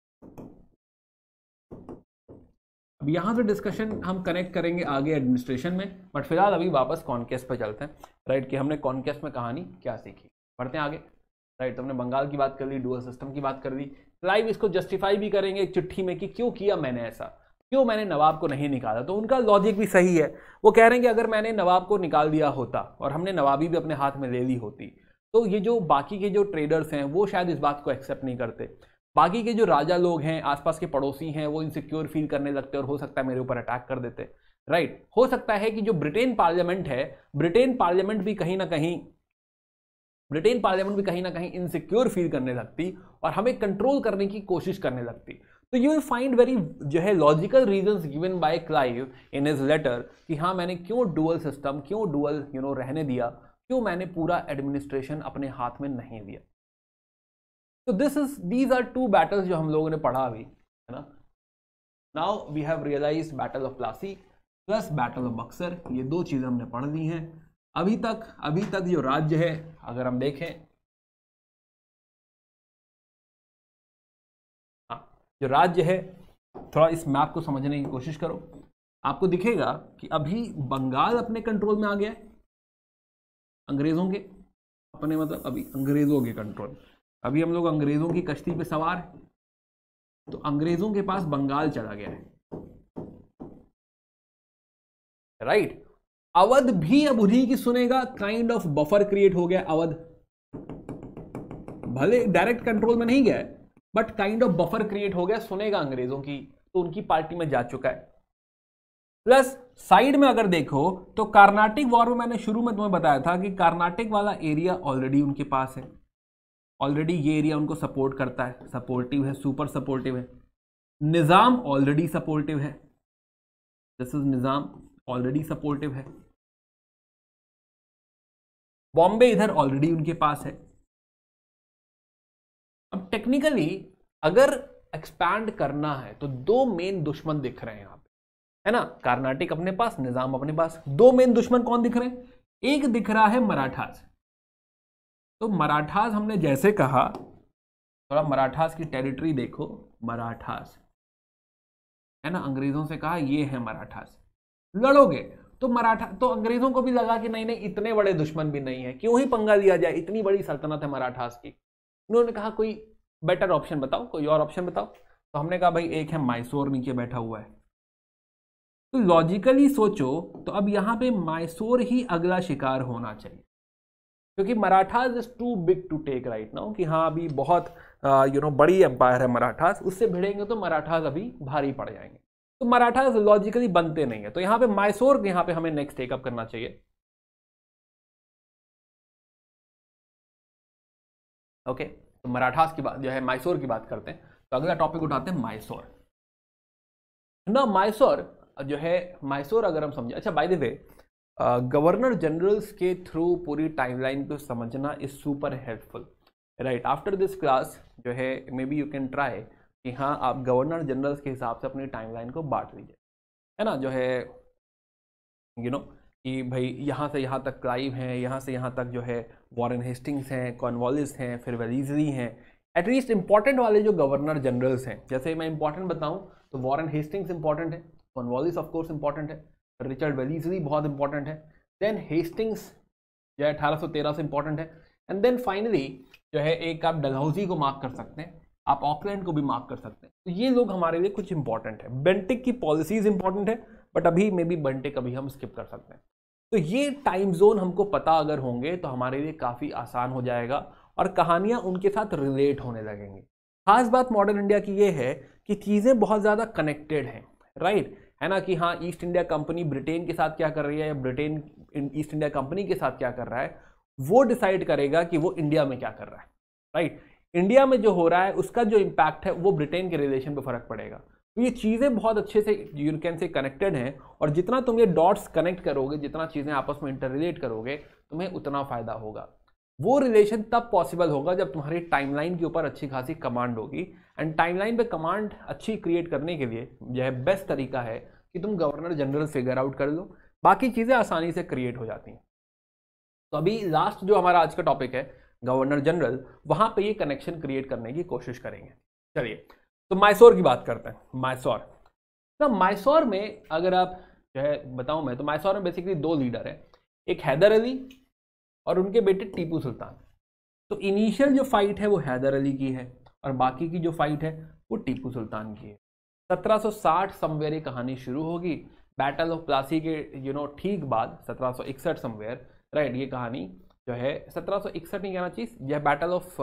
अब यहां से डिस्कशन हम कनेक्ट करेंगे आगे एडमिनिस्ट्रेशन में बट फिलहाल अभी वापस कॉन्केस्ट पर चलते हैं राइट कि हमने कॉन्केस्ट में कहानी क्या सीखी बढ़ते हैं आगे राइट तो हमने बंगाल की बात कर ली डुअल सिस्टम की बात कर दी लाइव इसको जस्टिफाई भी करेंगे एक चिट्ठी में कि क्यों किया मैंने ऐसा क्यों मैंने नवाब को नहीं निकाला तो उनका लॉजिक भी सही है वो कह रहे हैं कि अगर मैंने नवाब को निकाल दिया होता और हमने नवाबी भी अपने हाथ में ले ली होती तो ये जो बाकी के जो ट्रेडर्स हैं वो शायद इस बात को एक्सेप्ट नहीं करते बाकी के जो राजा लोग हैं आसपास के पड़ोसी हैं वो इनसिक्योर फील करने लगते और हो सकता है मेरे ऊपर अटैक कर देते राइट हो सकता है कि जो ब्रिटेन पार्लियामेंट है ब्रिटेन पार्लियामेंट भी कहीं ना कहीं ब्रिटेन पार्लियामेंट भी कहीं ना कहीं इनसिक्योर फील करने लगती और हमें कंट्रोल करने की कोशिश करने लगती तो यू विल फाइंड वेरी जो है logical reason given by Clive in his letter कि हाँ मैंने क्यों डुअल सिस्टम क्यों डुअल यू नो रहने दिया क्यों मैंने पूरा एडमिनिस्ट्रेशन अपने हाथ में नहीं दिया तो this is these are two battles जो हम लोगों ने पढ़ा अभी है ना now we have realise battle of Plassey plus battle of Buxar ये दो चीज़ें हमने पढ़ ली हैं अभी तक अभी तक जो राज्य है अगर हम देखें हाँ, जो राज्य है थोड़ा इस मैप को समझने की कोशिश करो आपको दिखेगा कि अभी बंगाल अपने कंट्रोल में आ गया है अंग्रेज़ों के अपने मतलब अभी अंग्रेज़ों के कंट्रोल अभी हम लोग अंग्रेज़ों की कश्ती पे सवार हैं तो अंग्रेज़ों के पास बंगाल चला गया है राइट अवध भी अब उन्हीं की सुनेगा काइंड ऑफ बफर क्रिएट हो गया अवध भले डायरेक्ट कंट्रोल में नहीं गया है but kind of buffer create हो गया सुनेगा अंग्रेजों की तो उनकी पार्टी में जा चुका है प्लस साइड में अगर देखो तो कार्नाटिक वॉर में मैंने शुरू में तुम्हें बताया था कि कार्नाटिक वाला एरिया ऑलरेडी उनके पास है ऑलरेडी ये एरिया उनको सपोर्ट करता है सपोर्टिव है सुपर सपोर्टिव है निज़ाम ऑलरेडी सपोर्टिव है this is Nizam already supportive है बॉम्बे इधर ऑलरेडी उनके पास है अब टेक्निकली अगर एक्सपैंड करना है तो दो मेन दुश्मन दिख रहे हैं यहाँ पे है ना कर्नाटिक अपने पास निजाम अपने पास दो मेन दुश्मन कौन दिख रहे हैं एक दिख रहा है मराठास तो मराठास हमने जैसे कहा थोड़ा मराठास की टेरिटरी देखो मराठास है ना अंग्रेजों से कहा ये है मराठास लड़ोगे तो मराठा तो अंग्रेजों को भी लगा कि नहीं नहीं इतने बड़े दुश्मन भी नहीं है क्यों ही पंगा लिया जाए इतनी बड़ी सल्तनत है मराठास की उन्होंने कहा कोई बेटर ऑप्शन बताओ कोई और ऑप्शन बताओ तो हमने कहा भाई एक है माइसोर नीचे बैठा हुआ है तो लॉजिकली सोचो तो अब यहाँ पे माइसोर ही अगला शिकार होना चाहिए क्योंकि Marathas is too big to take right now कि हाँ अभी बहुत यू नो बड़ी एम्पायर है मराठास उससे भिड़ेंगे तो मराठास अभी भारी पड़ जाएंगे तो मराठा लॉजिकली बनते नहीं है तो यहां पे माइसोर यहां पे हमें नेक्स्ट टेकअप करना चाहिए ओके तो मराठास की बात जो है माइसोर की बात करते हैं तो अगला टॉपिक उठाते हैं माइसोर ना माइसोर जो है माइसोर अगर हम समझे अच्छा by the way governor generals के थ्रू पूरी टाइमलाइन को समझना is super helpful right after this class जो है maybe you can try कि हाँ आप गवर्नर जनरल्स के हिसाब से अपनी टाइमलाइन को बांट लीजिए है ना जो है यू नो कि भाई यहाँ से यहाँ तक क्लाइव हैं यहाँ से यहाँ तक जो है वॉरन हेस्टिंग्स हैं कॉनवॉलिस हैं फिर वेलीजरी हैं एटलीस्ट इंपॉर्टेंट वाले जो गवर्नर जनरल्स हैं जैसे मैं इंपॉर्टेंट बताऊँ तो वॉरन हेस्टिंग्स इंपॉर्टेंट है कॉनवॉलिस ऑफकोर्स इंपॉर्टेंट है रिचर्ड वेलीजरी बहुत इंपॉर्टेंट है देन हेस्टिंग्स जो है अठारह से इंपॉर्टेंट है एंड देन फाइनली जो है एक आप डलहौजी को मार्क कर सकते हैं आप ऑकलैंड को भी मार्क कर सकते हैं तो ये लोग हमारे लिए कुछ इंपॉर्टेंट है बेंटिक की पॉलिसीज इंपॉर्टेंट है बट अभी मे बी बेंटिक अभी हम स्किप कर सकते हैं तो ये टाइम जोन हमको पता अगर होंगे तो हमारे लिए काफ़ी आसान हो जाएगा और कहानियाँ उनके साथ रिलेट होने लगेंगी खास बात मॉडर्न इंडिया की ये है कि चीज़ें बहुत ज़्यादा कनेक्टेड हैं राइट है ना कि हाँ ईस्ट इंडिया कंपनी ब्रिटेन के साथ क्या कर रही है या ब्रिटेन ईस्ट इंडिया कंपनी के साथ क्या कर रहा है वो डिसाइड करेगा कि वो इंडिया में क्या कर रहा है राइट इंडिया में जो हो रहा है उसका जो इम्पैक्ट है वो ब्रिटेन के रिलेशन पर फर्क पड़ेगा तो ये चीज़ें बहुत अच्छे से यू कैन से कनेक्टेड हैं और जितना तुम ये डॉट्स कनेक्ट करोगे जितना चीज़ें आपस में इंटर रिलेट करोगे तुम्हें उतना फ़ायदा होगा वो रिलेशन तब पॉसिबल होगा जब तुम्हारी टाइमलाइन के ऊपर अच्छी खासी कमांड होगी एंड टाइमलाइन पे कमांड अच्छी क्रिएट करने के लिए यह बेस्ट तरीका है कि तुम गवर्नर जनरल फिगर आउट कर लो बाकी चीज़ें आसानी से क्रिएट हो जाती हैं तो अभी लास्ट जो हमारा आज का टॉपिक है गवर्नर जनरल वहाँ पे ये कनेक्शन क्रिएट करने की कोशिश करेंगे चलिए तो मैसौर की बात करते हैं मैसौर ना मैसौर में अगर आप जो है बताऊं मैं तो मैसौर में बेसिकली दो लीडर हैं एक हैदर अली और उनके बेटे टीपू सुल्तान तो इनिशियल जो फाइट है वो हैदर अली की है और बाकी की जो फाइट है वो टीपू सुल्तान की है 1760 समवेयर कहानी शुरू होगी बैटल ऑफ प्लासी के यू नो ठीक बाद 1761 समवेयर राइट ये कहानी जो है सत्रह नहीं कहना चाहिए यह बैटल ऑफ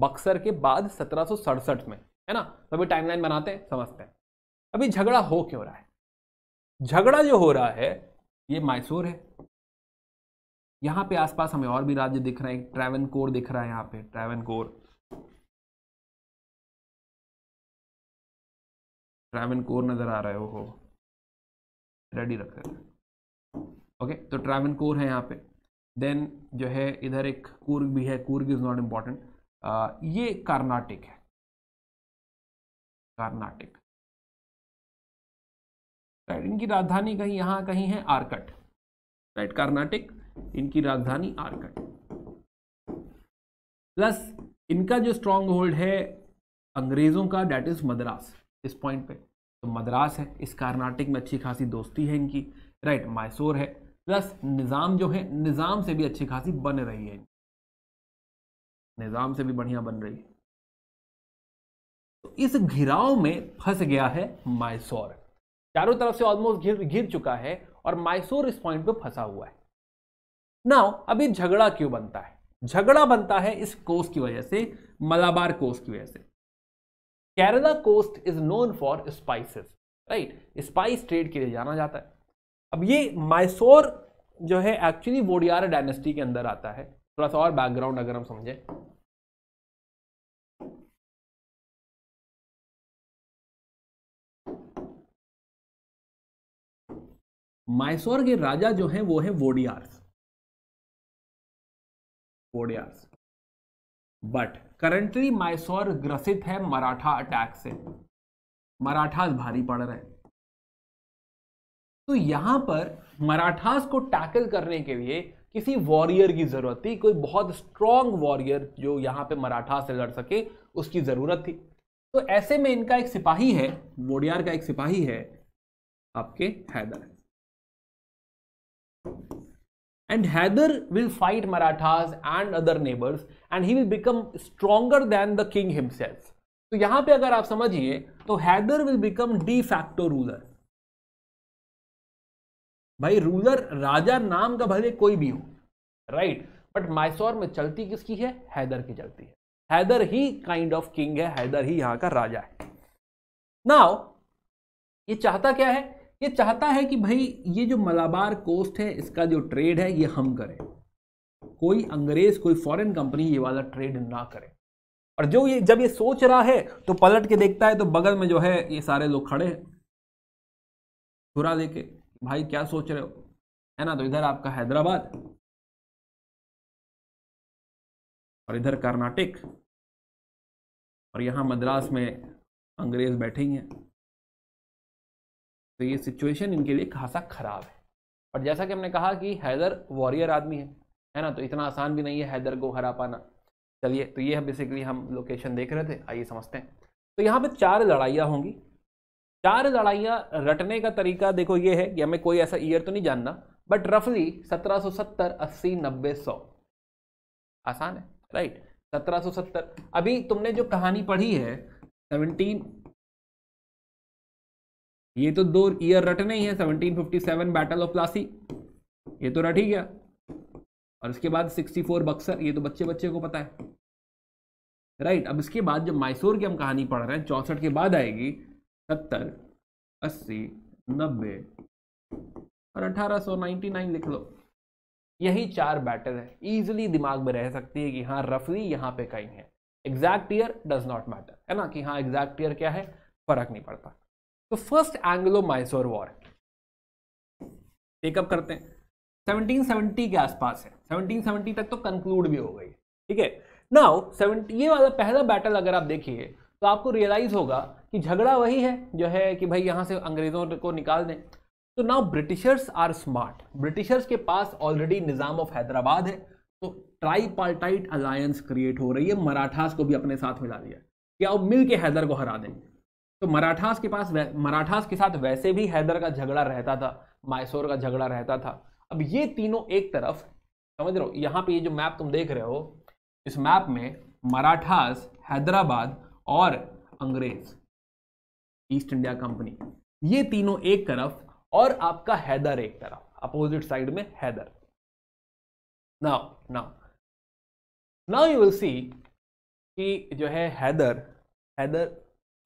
बक्सर के बाद सत्रह में है ना तो टाइमलाइन बनाते हैं समझते हैं अभी झगड़ा हो क्यों रहा है झगड़ा जो हो रहा है ये मैसूर है यहाँ पे आसपास हमें और भी राज्य दिख रहे हैं ट्रैवन कोर दिख रहा है यहाँ पे ट्रैवन कोर ट्रैवन कोर नज़र आ रहे हो रेडी रख रहे ओके तो ट्रैवन कोर है यहाँ पे देन जो है इधर एक कूर्ग भी है कूर्ग इज़ नॉट इम्पॉर्टेंट ये कर्नाटिक है कर्नाटिक राइट इनकी राजधानी कहीं यहाँ कहीं है आर्कट राइट कर्नाटिक इनकी राजधानी आर्कट प्लस इनका जो स्ट्रांग होल्ड है अंग्रेज़ों का डैट इज़ मद्रास इस पॉइंट पे तो मद्रास है इस कर्नाटिक में अच्छी खासी दोस्ती है इनकी राइट right, मैसूर है प्लस निज़ाम जो है निज़ाम से भी अच्छी खासी बन रही है निज़ाम से भी बढ़िया बन रही है तो इस घिराव में फंस गया है माइसोर चारों तरफ से ऑलमोस्ट घिर घिर चुका है और माइसोर इस पॉइंट पे फंसा हुआ है ना अभी झगड़ा क्यों बनता है झगड़ा बनता है इस कोस्ट की वजह से मलाबार कोस्ट की वजह से Kerala coast is known for spices right spice trade के लिए जाना जाता है अब ये मैसूर जो है एक्चुअली वोडियार डायनेस्टी के अंदर आता है थोड़ा सा और बैकग्राउंड अगर हम समझें माइसोर के राजा जो हैं वो हैं वोडियार्स वोडियार्स बट करंटली माइसोर ग्रसित है मराठा अटैक से मराठा भारी पड़ रहे हैं तो यहां पर मराठास को टैकल करने के लिए किसी वॉरियर की जरूरत थी कोई बहुत स्ट्रांग वॉरियर जो यहाँ पे मराठा से लड़ सके उसकी जरूरत थी तो ऐसे में इनका एक सिपाही है वोडियार का एक सिपाही है आपके Hyder and Hyder will fight Marathas and other neighbours and he will become stronger than the king himself तो यहां पे अगर आप समझिए तो Hyder will become de facto ruler भाई रूलर राजा नाम का भले कोई भी हो राइट बट माइसोर में चलती किसकी है हैदर की चलती है हैदर ही काइंड ऑफ किंग है हैदर ही यहां का राजा है नाउ ये चाहता क्या है ये चाहता है कि भाई ये जो मलाबार कोस्ट है इसका जो ट्रेड है ये हम करें कोई अंग्रेज कोई फॉरेन कंपनी ये वाला ट्रेड ना करे और जो ये जब ये सोच रहा है तो पलट के देखता है तो बगल में जो है ये सारे लोग खड़े हैं छुरा लेके भाई क्या सोच रहे हो है ना तो इधर आपका हैदराबाद और इधर कर्नाटक और यहाँ मद्रास में अंग्रेज बैठे ही हैं तो ये सिचुएशन इनके लिए खासा खराब है और जैसा कि हमने कहा कि हैदर वॉरियर आदमी है है ना तो इतना आसान भी नहीं है हैदर को हरा पाना चलिए तो ये बेसिकली हम लोकेशन देख रहे थे आइए समझते हैं तो यहाँ पे चार लड़ाइयाँ होंगी चार लड़ाइयाँ रटने का तरीका देखो ये है कि हमें कोई ऐसा ईयर तो नहीं जानना बट रफली 1770 80 90 100 आसान है राइट 1770 अभी तुमने जो कहानी पढ़ी है 17 ये तो दो ईयर रटने ही है 1757 बैटल ऑफ प्लासी ये तो रट ही गया और इसके बाद 64 बक्सर ये तो बच्चे बच्चे को पता है राइट अब इसके बाद जब मैसूर की हम कहानी पढ़ रहे हैं चौसठ के बाद आएगी सत्तर अस्सी नब्बे और अठारह सौ नाइन्टी नाइन लिख लो यही चार बैटर है इजिली दिमाग में रह सकती है कि हाँ रफली यहाँ पे कहीं है exact year does not matter है ना कि हाँ एग्जैक्ट ईयर क्या है फर्क नहीं पड़ता तो first Anglo Mysore war take up करते हैं 1770 के आसपास है 1770 तक तो कंक्लूड भी हो गई ठीक है नाउ 70 ये वाला पहला बैटल अगर आप देखिए तो आपको रियलाइज़ होगा कि झगड़ा वही है जो है कि भाई यहाँ से अंग्रेज़ों को निकाल दें तो now Britishers are smart Britishers के पास ऑलरेडी निज़ाम ऑफ हैदराबाद है तो ट्राई अलायंस क्रिएट हो रही है मराठास को भी अपने साथ मिला दिया कि वो मिल के हैदर को हरा देंगे तो मराठास के पास मराठास के साथ वैसे भी हैदर का झगड़ा रहता था मायसोर का झगड़ा रहता था अब ये तीनों एक तरफ समझ रहे हो यहाँ पे ये जो मैप तुम देख रहे हो इस मैप में मराठास हैदराबाद और अंग्रेज ईस्ट इंडिया कंपनी ये तीनों एक तरफ और आपका हैदर एक तरफ अपोजिट साइड में Hyder now now now you will see कि जो है हैदर हैदर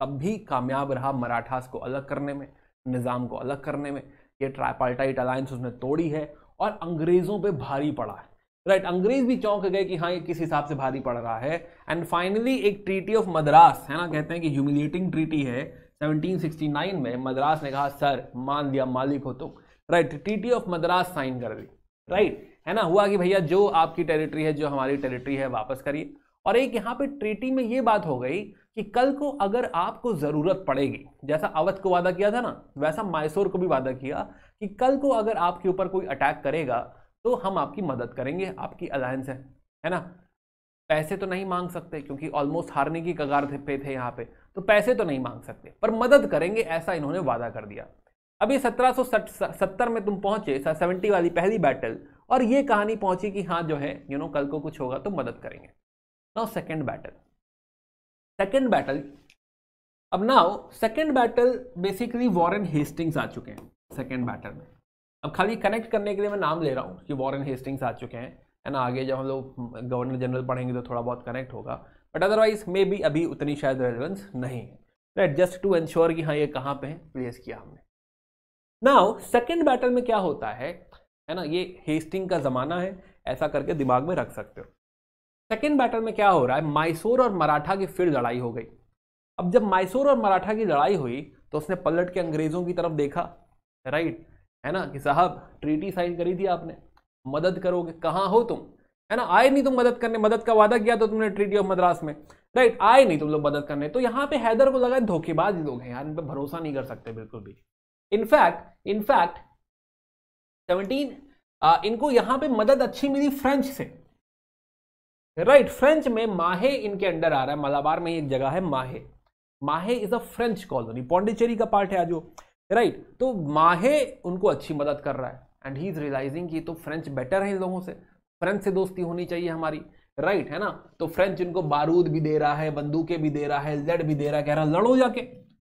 तब भी कामयाब रहा मराठास को अलग करने में निज़ाम को अलग करने में ये ट्राइपाल्टाइट अलायंस उसने तोड़ी है और अंग्रेज़ों पे भारी पड़ा है राइट अंग्रेज भी चौंक गए कि हाँ ये किस हिसाब से भारी पड़ रहा है एंड फाइनली एक ट्रीटी ऑफ मद्रास है ना कहते हैं कि ह्यूमिलिएटिंग ट्रीटी है 1769 में मद्रास ने कहा सर मान लिया मालिक हो तुम तो, right treaty of Madras sign कर दी राइट है ना हुआ कि भैया जो आपकी टेरिटरी है जो हमारी टेरिटरी है वापस करिए और एक यहाँ पे ट्रीटी में ये बात हो गई कि कल को अगर आपको ज़रूरत पड़ेगी जैसा अवध को वादा किया था ना वैसा मायसोर को भी वादा किया कि कल को अगर आपके ऊपर कोई अटैक करेगा तो हम आपकी मदद करेंगे आपकी अलायंस है है ना पैसे तो नहीं मांग सकते क्योंकि ऑलमोस्ट हारने की कगार थे पे थे यहाँ पे तो पैसे तो नहीं मांग सकते पर मदद करेंगे ऐसा इन्होंने वादा कर दिया अब ये सत्रह में तुम पहुंचे सेवेंटी वाली पहली बैटल और ये कहानी पहुंची कि हाँ जो है यू नो कल को कुछ होगा तो मदद करेंगे now second battle second battle अब now second battle basically Warren Hastings आ चुके हैं सेकेंड बैटल में अब खाली कनेक्ट करने के लिए मैं नाम ले रहा हूँ कि वॉरेन हेस्टिंग्स आ चुके हैं एंड आगे जब हम लोग गवर्नर हम्म, जनरल पढ़ेंगे तो थोड़ा बहुत कनेक्ट होगा बट अदरवाइज मे भी अभी उतनी शायद रेलिवेंस नहीं है राइट जस्ट टू एंश्योर कि हाँ ये कहाँ पे है प्लेस किया हमने नाउ सेकेंड बैटल में क्या होता है है ना ये हेस्टिंग का ज़माना है ऐसा करके दिमाग में रख सकते हो सेकेंड बैटल में क्या हो रहा है माइसोर और मराठा की फिर लड़ाई हो गई अब जब माइसोर और मराठा की लड़ाई हुई तो उसने पलट के अंग्रेज़ों की तरफ देखा राइट है ना कि साहब ट्रीटी साइन करी थी आपने मदद करोगे कहाँ हो तुम है ना आए नहीं तुम मदद करने मदद का वादा किया तो तुमने ट्रीटी ऑफ मद्रास में राइट आए नहीं तुम लोग मदद करने तो यहाँ पे हैदर को लगा धोखेबाज लोग हैं यार इन पर भरोसा नहीं कर सकते बिल्कुल भी इनफैक्ट इनफैक्ट सेवनटीन इनको यहाँ पे मदद अच्छी मिली फ्रेंच से राइट right, फ्रेंच में माहे इनके अंडर आ रहा है मलाबार में एक जगह है Mahe Mahe is a French colony Pondicherry का पार्ट है आज वो राइट right? तो माहे उनको अच्छी मदद कर रहा है एंड ही इज़ रियलाइजिंग कि तो फ्रेंच बेटर है इन लोगों से फ्रेंच से दोस्ती होनी चाहिए हमारी राइट right, है ना तो फ्रेंच इनको बारूद भी दे रहा है बंदूकें भी दे रहा है लेड भी दे रहा है कह रहा लड़ो जाके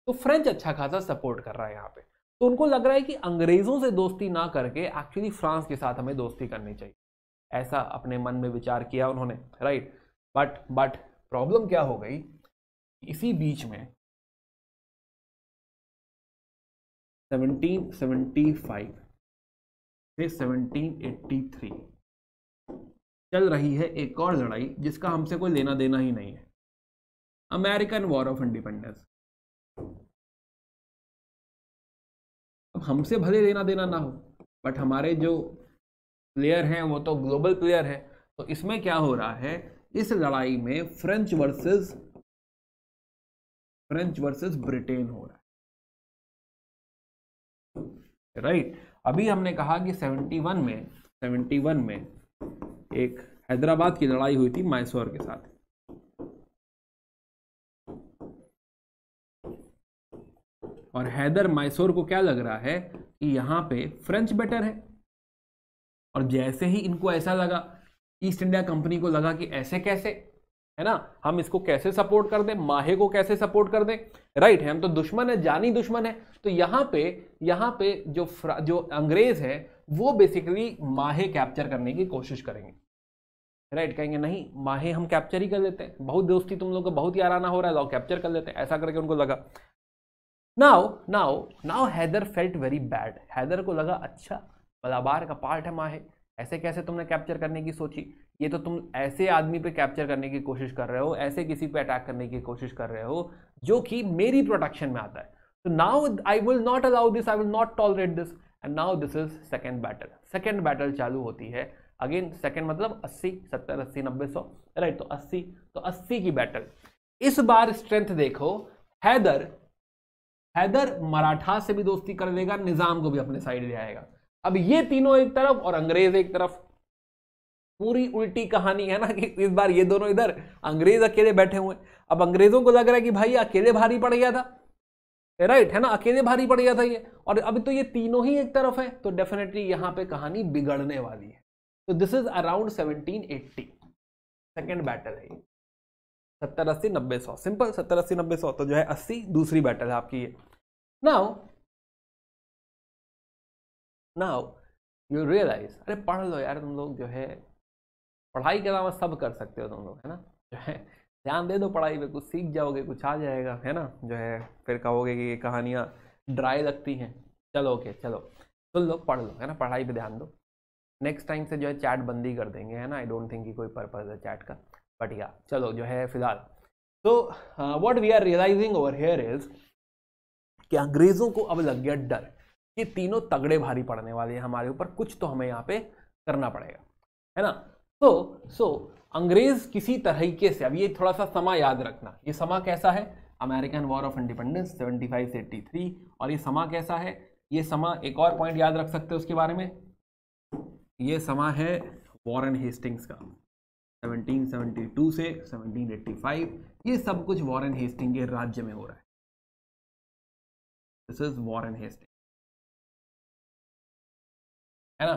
तो फ्रेंच अच्छा खासा सपोर्ट कर रहा है यहाँ पे तो उनको लग रहा है कि अंग्रेज़ों से दोस्ती ना करके एक्चुअली फ्रांस के साथ हमें दोस्ती करनी चाहिए ऐसा अपने मन में विचार किया उन्होंने राइट बट बट प्रॉब्लम क्या हो गई इसी बीच में 1775 से 1783 चल रही है एक और लड़ाई जिसका हमसे कोई लेना देना ही नहीं है अमेरिकन वॉर ऑफ इंडिपेंडेंस अब हमसे भले लेना देना ना हो बट हमारे जो प्लेयर हैं वो तो ग्लोबल प्लेयर है तो इसमें क्या हो रहा है इस लड़ाई में French versus French versus Britain हो रहा है राइट अभी हमने कहा कि 71 में 71 में एक हैदराबाद की लड़ाई हुई थी माइसोर के साथ और हैदर माइसोर को क्या लग रहा है कि यहां पे फ्रेंच बेटर है और जैसे ही इनको ऐसा लगा ईस्ट इंडिया कंपनी को लगा कि ऐसे कैसे है ना हम इसको कैसे सपोर्ट कर दें माहे को कैसे सपोर्ट कर दें राइट है हम तो दुश्मन है जानी दुश्मन है तो यहाँ पे यहाँ पे जो जो अंग्रेज है वो बेसिकली माहे कैप्चर करने की कोशिश करेंगे राइट right, कहेंगे नहीं माहे हम कैप्चर ही कर लेते हैं बहुत दोस्ती तुम लोग का बहुत याराना हो रहा है लाओ कैप्चर कर लेते हैं ऐसा करके उनको लगा now now now Hyder felt very bad Hyder को लगा अच्छा मलाबार का पार्ट है माहे ऐसे कैसे तुमने कैप्चर करने की सोची ये तो तुम ऐसे आदमी पे कैप्चर करने की कोशिश कर रहे हो ऐसे किसी पे अटैक करने की कोशिश कर रहे हो जो कि मेरी प्रोटेक्शन में आता है तो now I will not allow this I will not tolerate this and now this is second battle second battle चालू होती है अगेन सेकेंड मतलब अस्सी सत्तर अस्सी नब्बे सौ राइट तो अस्सी तो अस्सी की बैटल इस बार स्ट्रेंथ देखो हैदर हैदर मराठा से भी दोस्ती कर लेगा निजाम को भी अपने साइड ले आएगा अब ये तीनों एक तरफ और अंग्रेज एक तरफ पूरी उल्टी कहानी है ना कि इस बार ये दोनों इधर अंग्रेज अकेले बैठे हुए अब अंग्रेजों को लग रहा है कि भाई अकेले भारी पड़ गया था राइट है ना अकेले भारी पड़ गया था ये और अभी तो ये तीनों ही एक तरफ है तो डेफिनेटली यहां पे कहानी बिगड़ने वाली है तो this is around seventeen eighty second battle है सत्तर अस्सी नब्बे सौ सिंपल सत्तर अस्सी नब्बे सौ तो जो है अस्सी दूसरी बैटल है आपकी ये नाउ नाउ यू रियलाइज अरे पढ़ लो यार तुम लोग जो है पढ़ाई के अलावा सब कर सकते हो तुम लोग है ना जो है ध्यान दे दो पढ़ाई पे कुछ सीख जाओगे कुछ आ जाएगा है ना जो है फिर कहोगे कि ये कहानियाँ ड्राई लगती हैं चलो ओके चलो तुम लो लोग पढ़ लो है ना पढ़ाई पे ध्यान दो नेक्स्ट टाइम से जो है चैट बंदी कर देंगे है ना आई डोंट थिंक कि कोई पर्पज़ है चैट का बट या चलो जो है फिलहाल तो what we are realising over here is कि अंग्रेज़ों को अब लग गया डर ये तीनों तगड़े भारी पड़ने वाले हैं हमारे ऊपर कुछ तो हमें यहाँ पे करना पड़ेगा है ना तो सो अंग्रेज किसी तरीके से अब ये थोड़ा सा समा याद रखना ये समा कैसा है अमेरिकन वॉर ऑफ इंडिपेंडेंस 75 से 83 और ये समा कैसा है ये समा एक और पॉइंट याद रख सकते हैं उसके बारे में ये समा है वॉरेन हेस्टिंग्स का 1772 से 1785 ये सब कुछ वॉरेन हेस्टिंग के राज्य में हो रहा है दिस इज वॉरेन हेस्टिंग है ना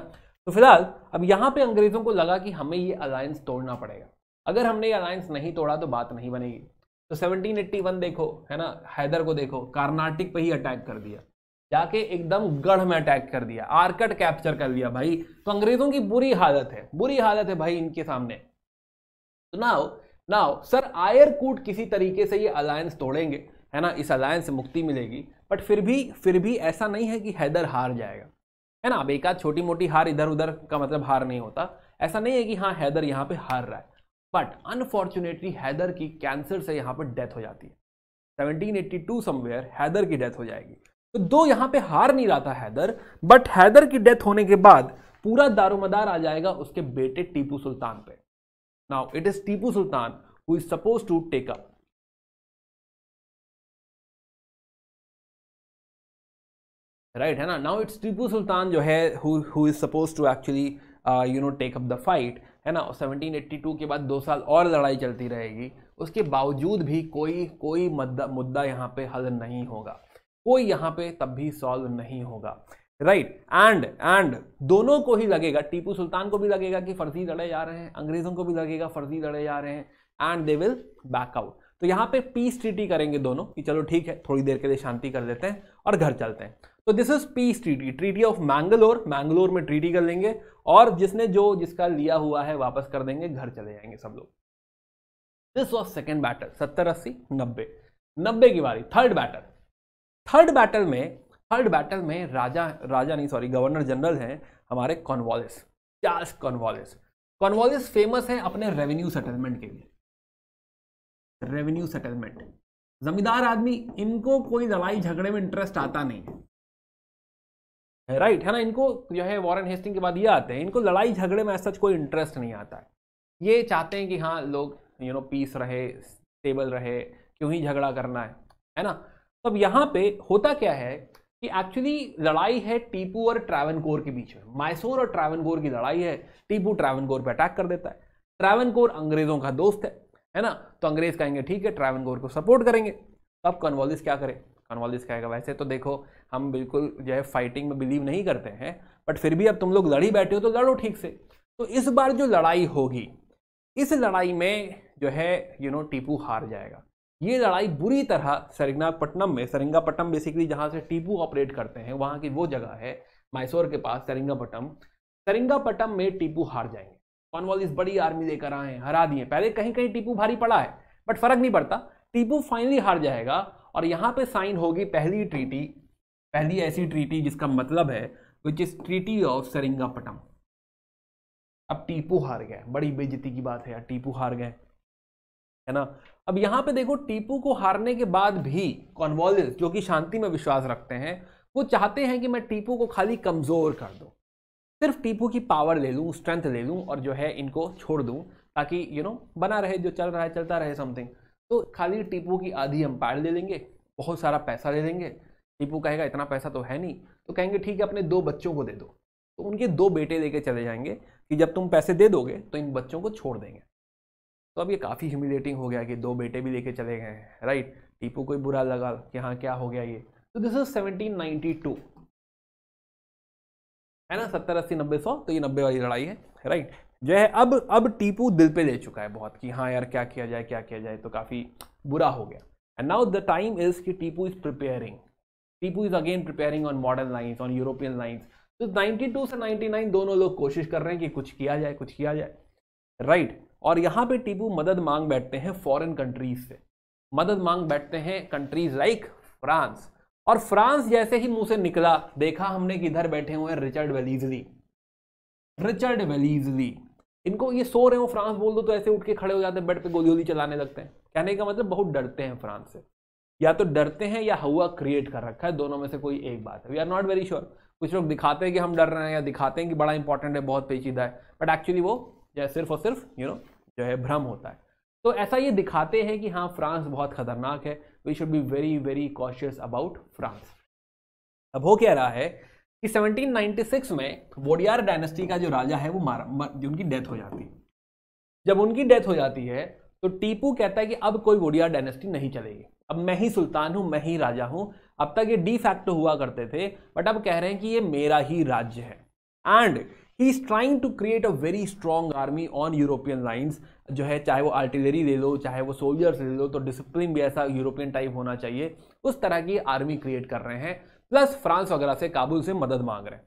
तो फिलहाल अब यहाँ पे अंग्रेज़ों को लगा कि हमें ये अलायंस तोड़ना पड़ेगा अगर हमने ये अलायंस नहीं तोड़ा तो बात नहीं बनेगी तो 1781 देखो है ना हैदर को देखो कार्नाटिक पे ही अटैक कर दिया जाके एकदम गढ़ में अटैक कर दिया आर्कट कैप्चर कर लिया भाई तो अंग्रेजों की बुरी हालत है बुरी हालत है भाई इनके सामने तो नाउ नाउ सर आयरकूट किसी तरीके से ये अलायंस तोड़ेंगे है ना इस अलायंस से मुक्ति मिलेगी बट फिर भी फिर भी ऐसा नहीं है कि हैदर हार जाएगा है ना अब एक आध छोटी मोटी हार इधर उधर का मतलब हार नहीं होता ऐसा नहीं है कि हाँ हैदर यहाँ पे हार रहा है बट अनफॉर्चुनेटली हैदर की कैंसर से यहाँ पर डेथ हो जाती है 1782 समवेयर हैदर की डेथ हो जाएगी तो दो यहाँ पे हार नहीं रहा था हैदर बट हैदर की डेथ होने के बाद पूरा दारोमदार आ जाएगा उसके बेटे टीपू सुल्तान पे now it is Tipu Sultan who is supposed to take up right है ना नाउ इट्स टीपू सुल्तान जो है who is supposed to actually you know take up the fight है ना 1782 के बाद दो साल और लड़ाई चलती रहेगी उसके बावजूद भी कोई कोई मुद्दा मुद्दा यहाँ पे हल नहीं होगा कोई यहाँ पे तब भी सॉल्व नहीं होगा राइट एंड एंड दोनों को ही लगेगा टीपू सुल्तान को भी लगेगा कि फर्जी लड़े जा रहे हैं अंग्रेजों को भी लगेगा फर्जी लड़े जा रहे हैं and they will back out तो यहाँ पे पीस ट्रीटी करेंगे दोनों कि चलो ठीक है थोड़ी देर के लिए शांति कर लेते हैं और घर चलते हैं तो this is peace treaty treaty of Mangalore Mangalore में ट्रीटी कर लेंगे और जिसने जो जिसका लिया हुआ है वापस कर देंगे घर चले जाएंगे सब लोग दिस वॉज सेकेंड बैटल सत्तर अस्सी नब्बे नब्बे की बारी थर्ड बैटल थर्ड बैटल में थर्ड बैटल में राजा राजा नहीं सॉरी गवर्नर जनरल हैं हमारे कॉनवॉलिस चार्ल्स कॉनवॉलिस कॉनवॉलिस फेमस है अपने रेवेन्यू सेटलमेंट के लिए रेवेन्यू सेटलमेंट जमींदार आदमी इनको कोई लड़ाई झगड़े में इंटरेस्ट आता नहीं है राइट है ना इनको जो है वॉरन हेस्टिंग के बाद ये आते हैं इनको लड़ाई झगड़े में सच कोई इंटरेस्ट नहीं आता है ये चाहते हैं कि हाँ लोग यू नो पीस रहे स्टेबल रहे क्यों ही झगड़ा करना है है ना तब यहाँ पे होता क्या है कि एक्चुअली लड़ाई है टीपू और ट्रैवन के बीच में मैसूर और ट्रैवन की लड़ाई है टीपू ट्रैवन कोर अटैक कर देता है ट्रैवन अंग्रेजों का दोस्त है है ना तो अंग्रेज कहेंगे ठीक है ट्रैवन को सपोर्ट करेंगे तब कन्वालिस क्या करे कन्वालिस कहेगा वैसे तो देखो हम बिल्कुल जो है फाइटिंग में बिलीव नहीं करते हैं बट फिर भी अब तुम लोग लड़ ही बैठे हो तो लड़ो ठीक से तो इस बार जो लड़ाई होगी इस लड़ाई में जो है यू नो टीपू हार जाएगा ये लड़ाई बुरी तरह सरिंगापट्टनम में सरिंगापट्टनम बेसिकली जहाँ से टीपू ऑपरेट करते हैं वहाँ की वो जगह है मैसूर के पास सरिंगापट्टम सरिंगापट्टनम में टीपू हार जाएंगे इस बड़ी आर्मी लेकर आए हैं हरा दिए पहले कहीं कहीं टीपू भारी पड़ा है बट फर्क नहीं पड़ता टीपू फाइनली हार जाएगा और यहाँ पे साइन होगी पहली ट्रीटी पहली ऐसी ट्रीटी जिसका मतलब है which is treaty of Seringapatam अब टीपू हार गए बड़ी बेजती की बात है यार टीपू हार गए है ना अब यहाँ पे देखो टीपू को हारने के बाद भी कॉन्वॉलिस जो कि शांति में विश्वास रखते हैं वो चाहते हैं कि मैं टीपू को खाली कमज़ोर कर दूँ सिर्फ टीपू की पावर ले लूँ स्ट्रेंथ ले लूँ और जो है इनको छोड़ दूँ ताकि यू नो बना रहे जो चल रहा है चलता रहे समथिंग तो खाली टीपू की आधी अंपायर ले लेंगे बहुत सारा पैसा ले लेंगे टीपू कहेगा इतना पैसा तो है नहीं तो कहेंगे ठीक है अपने दो बच्चों को दे दो तो उनके दो बेटे लेके चले जाएंगे कि जब तुम पैसे दे दोगे तो इन बच्चों को छोड़ देंगे तो अब ये काफ़ी ह्यूमिलेटिंग हो गया कि दो बेटे भी लेके चले गए राइट टीपू को बुरा लगा कि हाँ क्या हो गया ये तो दिस इज सेवनटीन है ना सत्तर अस्सी नब्बे सौ तो ये नब्बे वाली लड़ाई है राइट जो है अब अब टीपू दिल पे ले चुका है बहुत कि हाँ यार क्या किया जाए क्या किया जाए तो काफ़ी बुरा हो गया and now the time is कि Tipu is preparing Tipu is again preparing on modern lines on European lines तो 92 से 99 दोनों लोग कोशिश कर रहे हैं कि कुछ किया जाए कुछ किया जाए राइट right. और यहाँ पे टीपू मदद मांग बैठते हैं फॉरेन कंट्रीज से मदद मांग बैठते हैं कंट्रीज लाइक फ्रांस और फ्रांस जैसे ही मुंह से निकला देखा हमने कि इधर बैठे हुए हैं रिचर्ड वेलीजली रिचर्ड वेलीजली इनको ये सो रहे हो फ्रांस बोल दो तो ऐसे उठ के खड़े हो जाते हैं बेड पे गोली गोली चलाने लगते हैं कहने का मतलब बहुत डरते हैं फ्रांस से या तो डरते हैं या हवा क्रिएट कर रखा है दोनों में से कोई एक बात है we are not very sure कुछ लोग दिखाते हैं कि हम डर रहे हैं या दिखाते हैं कि बड़ा इंपॉर्टेंट है बहुत पेचीदा है बट एक्चुअली वो जो है सिर्फ और सिर्फ यू you नो know, जो है भ्रम होता है तो ऐसा ये दिखाते हैं कि हाँ फ्रांस बहुत खतरनाक है we should be very very cautious about France अब हो क्या रहा है कि 1796 में वोडियार डायनेस्टी का जो राजा है वो मारा उनकी डेथ हो जाती है जब उनकी डेथ हो जाती है तो टीपू कहता है कि अब कोई वोडियार डायनेस्टी नहीं चलेगी अब मैं ही सुल्तान हूँ मैं ही राजा हूँ अब तक ये डी फैक्टो हुआ करते थे बट अब कह रहे हैं कि ये मेरा ही राज्य है and he is trying to create a very strong army on European lines जो है चाहे वो आर्टिलरी ले लो चाहे वो सोल्जर्स ले लो तो डिसिप्लिन भी ऐसा यूरोपियन टाइप होना चाहिए उस तरह की आर्मी क्रिएट कर रहे हैं प्लस फ्रांस वगैरह से काबुल से मदद मांग रहे हैं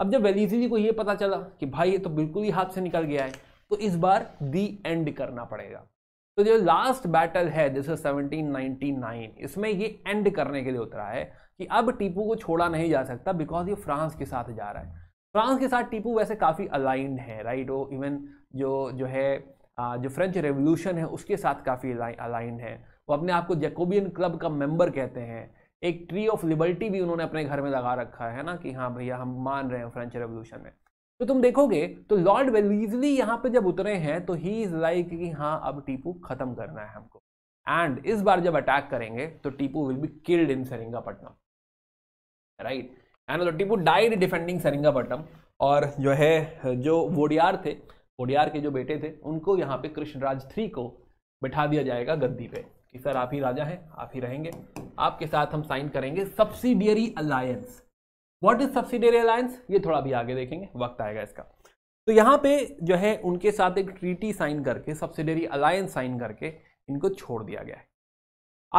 अब जब वेलीसी जी को ये पता चला कि भाई ये तो बिल्कुल ही हाथ से निकल गया है तो इस बार दी एंड करना पड़ेगा तो जो लास्ट बैटल है दिस इज 1799 इसमें ये एंड करने के लिए उतरा है कि अब टीपू को छोड़ा नहीं जा सकता बिकॉज ये फ्रांस के साथ जा रहा है फ्रांस के साथ टीपू वैसे काफ़ी अलाइंड है राइट वो इवन जो जो है जो फ्रेंच रेवोल्यूशन है उसके साथ काफ़ी अलाइंड है वो अपने आप को जैकोबियन क्लब का मेंबर कहते हैं एक ट्री ऑफ लिबर्टी भी उन्होंने अपने घर में लगा रखा है ना कि हाँ भैया हम मान रहे हैं फ्रेंच रेवोल्यूशन में तो तुम देखोगे तो लॉर्ड वेलीजली यहाँ पे जब उतरे हैं तो ही इज लाइक कि हाँ अब टीपू खत्म करना है हमको एंड इस बार जब अटैक करेंगे तो Tipu will be killed in Seringapatam right and Tipu died defending Seringapatam और जो है जो वोडियार थे वोडियार के जो बेटे थे उनको यहाँ पे कृष्णराज थ्री को बिठा दिया जाएगा गद्दी पे कि सर आप ही राजा हैं आप ही रहेंगे आपके साथ हम साइन करेंगे subsidiary alliance what is subsidiary alliance ये थोड़ा भी आगे देखेंगे वक्त आएगा इसका तो यहाँ पे जो है उनके साथ एक ट्रीटी साइन करके सब्सिडरी अलायंस साइन करके इनको छोड़ दिया गया है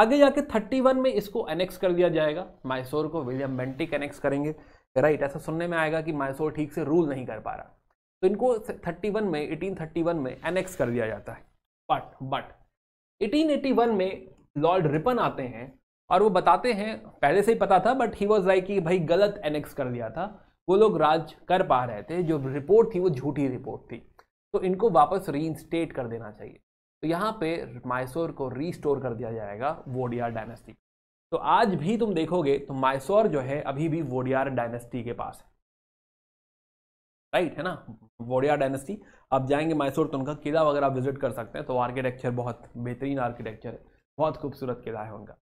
आगे जाके 31 में इसको एनेक्स कर दिया जाएगा माइसोर को विलियम बेंटिक एनेक्स करेंगे राइट ऐसा सुनने में आएगा कि माइसोर ठीक से रूल नहीं कर पा रहा तो इनको 31 में 1831 में एनेक्स कर दिया जाता है बट बट 1881 में लॉर्ड रिपन आते हैं और वो बताते हैं पहले से ही पता था बट ही वॉज लाइक कि भाई गलत एनेक्स कर दिया था वो लोग राज कर पा रहे थे जो रिपोर्ट थी वो झूठी रिपोर्ट थी तो इनको वापस रीइंस्टेट कर देना चाहिए तो यहाँ पे माइसोर को रीस्टोर कर दिया जाएगा वोडियार डायनेस्टी तो आज भी तुम देखोगे तो माइसोर जो है अभी भी वोडियार डायनेस्टी के पास है राइट है ना वोडियार डायनेस्टी आप जाएंगे मैसूर तो उनका किला वगैरह विजिट कर सकते हैं तो आर्किटेक्चर बहुत बेहतरीन आर्किटेक्चर है बहुत खूबसूरत किला है उनका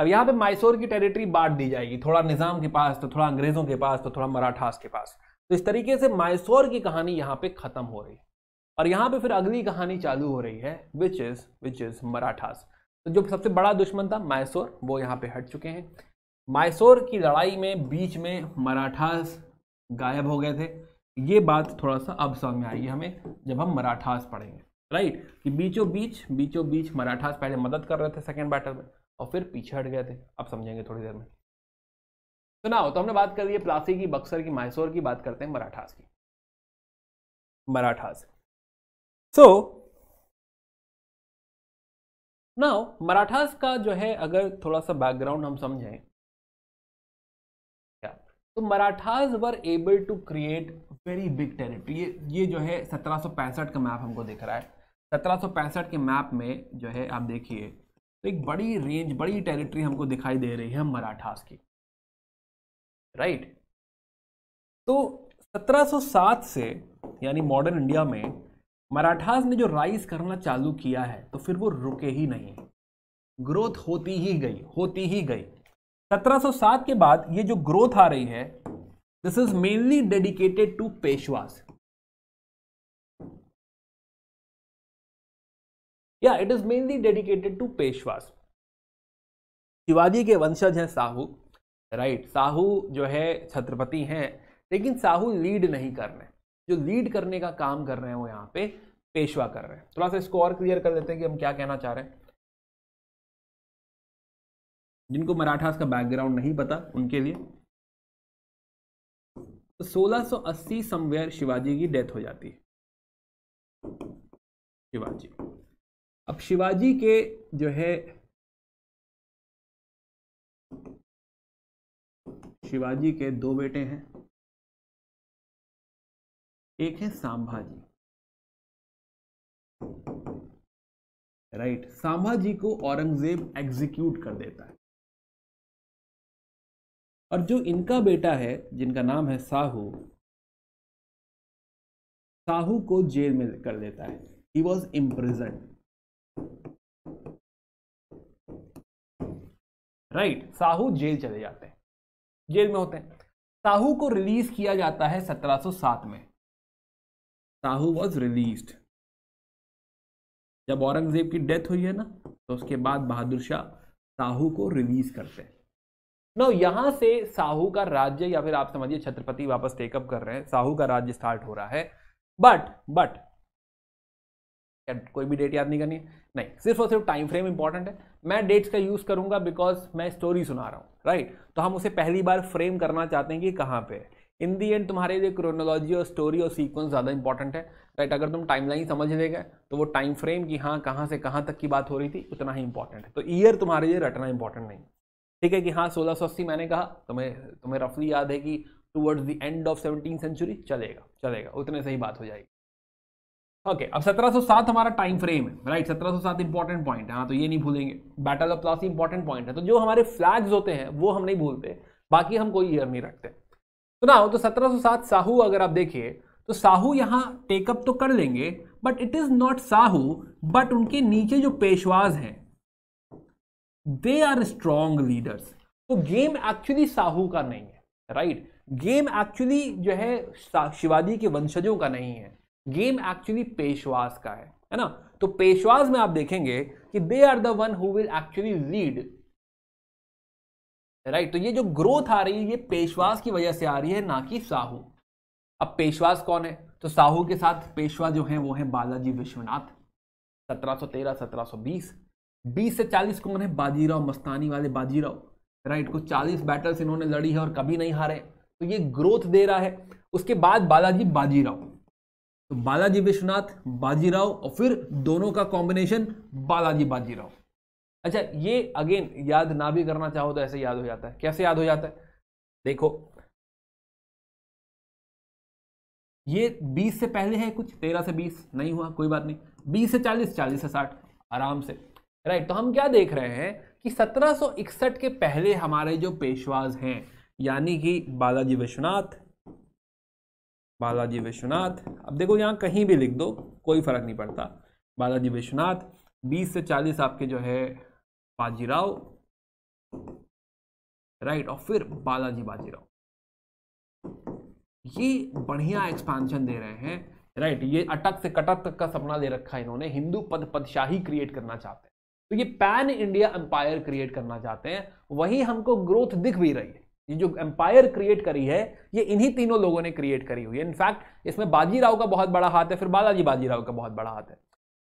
अब यहाँ पे मैसूर की टेरिटरी बांट दी जाएगी थोड़ा निज़ाम के पास तो थोड़ा अंग्रेज़ों के पास तो थोड़ा मराठास के पास तो इस तरीके से मैसूर की कहानी यहाँ पे ख़त्म हो रही है और यहाँ पे फिर अगली कहानी चालू हो रही है which is which is Marathas तो जो सबसे बड़ा दुश्मन था मैसूर वो यहाँ पे हट चुके हैं मैसूर की लड़ाई में बीच में मराठास गायब हो गए थे ये बात थोड़ा सा अब समझ में आई हमें जब हम मराठास पढ़ेंगे राइट कि बीचों बीच बीचों बीच मराठास पहले मदद कर रहे थे सेकेंड बैटल में और फिर पीछे हट गए थे अब समझेंगे थोड़ी देर में तो ना हो तो हमने बात कर ली है प्लासी की बक्सर की मैसूर की बात करते हैं मराठास की मराठास सो so, ना मराठास का जो है अगर थोड़ा सा बैकग्राउंड हम समझें क्या तो Marathas were able to create very big territory ये ये जो है 1765 का मैप हमको दिख रहा है 1765 के मैप में जो है आप देखिए तो एक बड़ी रेंज बड़ी टेरिटरी हमको दिखाई दे रही है मराठास की राइट तो 1707 से यानी मॉडर्न इंडिया में मराठास ने जो राइज करना चालू किया है तो फिर वो रुके ही नहीं ग्रोथ होती ही गई होती ही गई 1707 के बाद ये जो ग्रोथ आ रही है this is mainly dedicated to Peshwas या it is mainly dedicated to Peshwas Shivaji के वंशज हैं साहू राइट साहू जो है छत्रपति हैं लेकिन साहू लीड नहीं कर रहे जो लीड करने का काम कर रहे हैं वो यहाँ पे पेशवा कर रहे हैं थोड़ा सा इसको और क्लियर कर देते हैं कि हम क्या कहना चाह रहे हैं जिनको मराठास का बैकग्राउंड नहीं पता उनके लिए तो 1680 समवेयर शिवाजी की डेथ हो जाती है शिवाजी अब शिवाजी के जो है शिवाजी के दो बेटे हैं एक है सांभाजी राइट सांभाजी को औरंगजेब एग्जीक्यूट कर देता है और जो इनका बेटा है जिनका नाम है साहू साहू को जेल में कर देता है he was imprisoned right Shahu jail चले जाते हैं जेल में होते हैं साहू को रिलीज किया जाता है 1707 में साहू वॉज रिलीज जब औरंगजेब की डेथ हुई है ना तो उसके बाद बहादुर शाह साहू को रिलीज करते हैं नो यहां से साहू का राज्य या फिर आप समझिए छत्रपति वापस टेकअप कर रहे हैं साहू का राज्य स्टार्ट हो रहा है बट बट क्या कोई भी डेट याद नहीं करनी है नहीं सिर्फ और सिर्फ टाइम फ्रेम इंपॉर्टेंट है मैं डेट्स का यूज़ करूंगा बिकॉज मैं स्टोरी सुना रहा हूँ राइट तो हम उसे पहली बार फ्रेम करना चाहते हैं कि कहाँ पे इन दी एंड तुम्हारे लिए क्रोनोलॉजी और स्टोरी और सीक्वेंस ज़्यादा इंपॉर्टेंट है राइट अगर तुम लाइन समझ ले तो वो टाइम फ्रेम की हाँ कहाँ से कहाँ तक की बात हो रही थी उतना ही इंपॉर्टेंट है तो ईयर तुम्हारे लिए रटना इंपॉर्टेंट नहीं ठीक है कि हाँ सोलह मैंने कहा तुम्हें तुम्हें रफली याद है कि towards the end of seventeen century चलेगा चलेगा उतने से ही बात हो जाएगी ओके okay, अब 1707 हमारा टाइम फ्रेम है राइट 1707 इंपॉर्टेंट पॉइंट है हाँ तो ये नहीं भूलेंगे battle of Plassey important point है तो जो हमारे फ्लैग्स होते हैं वो हम नहीं भूलते बाकी हम कोई ईयर नहीं रखते तो ना हो तो 1707 साहू अगर आप देखिए तो साहू यहाँ टेकअप तो कर लेंगे but it is not Shahu but उनके नीचे जो पेशवाज हैं दे आर स्ट्रॉन्ग लीडर्स तो गेम एक्चुअली साहू का नहीं है राइट गेम एक्चुअली जो है शिवाजी के वंशजों का नहीं है गेम एक्चुअली पेशवास का है है ना तो पेशवास में आप देखेंगे कि they are the one who will actually lead right तो ये जो ग्रोथ आ रही है ये पेशवास की वजह से आ रही है ना कि साहू अब पेशवास कौन है तो साहू के साथ पेशवा जो है वो है बालाजी विश्वनाथ 1713 1720 बीस से 40 कौन है बाजीराव मस्तानी वाले बाजीराव राइट कुछ 40 बैटल्स इन्होंने लड़ी है और कभी नहीं हारे तो ये ग्रोथ दे रहा है उसके बाद बालाजी बाजीराव तो बालाजी विश्वनाथ बाजीराव और फिर दोनों का कॉम्बिनेशन बालाजी बाजीराव अच्छा ये अगेन याद ना भी करना चाहो तो ऐसे याद हो जाता है कैसे याद हो जाता है देखो ये 20 से पहले है कुछ 13 से 20 नहीं हुआ कोई बात नहीं 20 से 40 40 से 60 आराम से राइट तो हम क्या देख रहे हैं कि 1761 के पहले हमारे जो पेशवाज हैं यानी कि बालाजी विश्वनाथ बालाजी विश्वनाथ अब देखो यहाँ कहीं भी लिख दो कोई फ़र्क नहीं पड़ता बालाजी विश्वनाथ बीस से चालीस आपके जो है बाजीराव राइट और फिर बालाजी बाजीराव ये बढ़िया एक्सपांशन दे रहे हैं राइट ये अटक से कटक तक का सपना ले रखा है इन्होंने हिंदू पद पदशाही क्रिएट करना चाहते हैं तो ये पैन इंडिया एम्पायर क्रिएट करना चाहते हैं वही हमको ग्रोथ दिख भी रही है ये जो एम्पायर क्रिएट करी है ये इन्हीं तीनों लोगों ने क्रिएट करी हुई है इनफैक्ट इसमें बाजीराव का बहुत बड़ा हाथ है फिर बालाजी बाजीराव का बहुत बड़ा हाथ है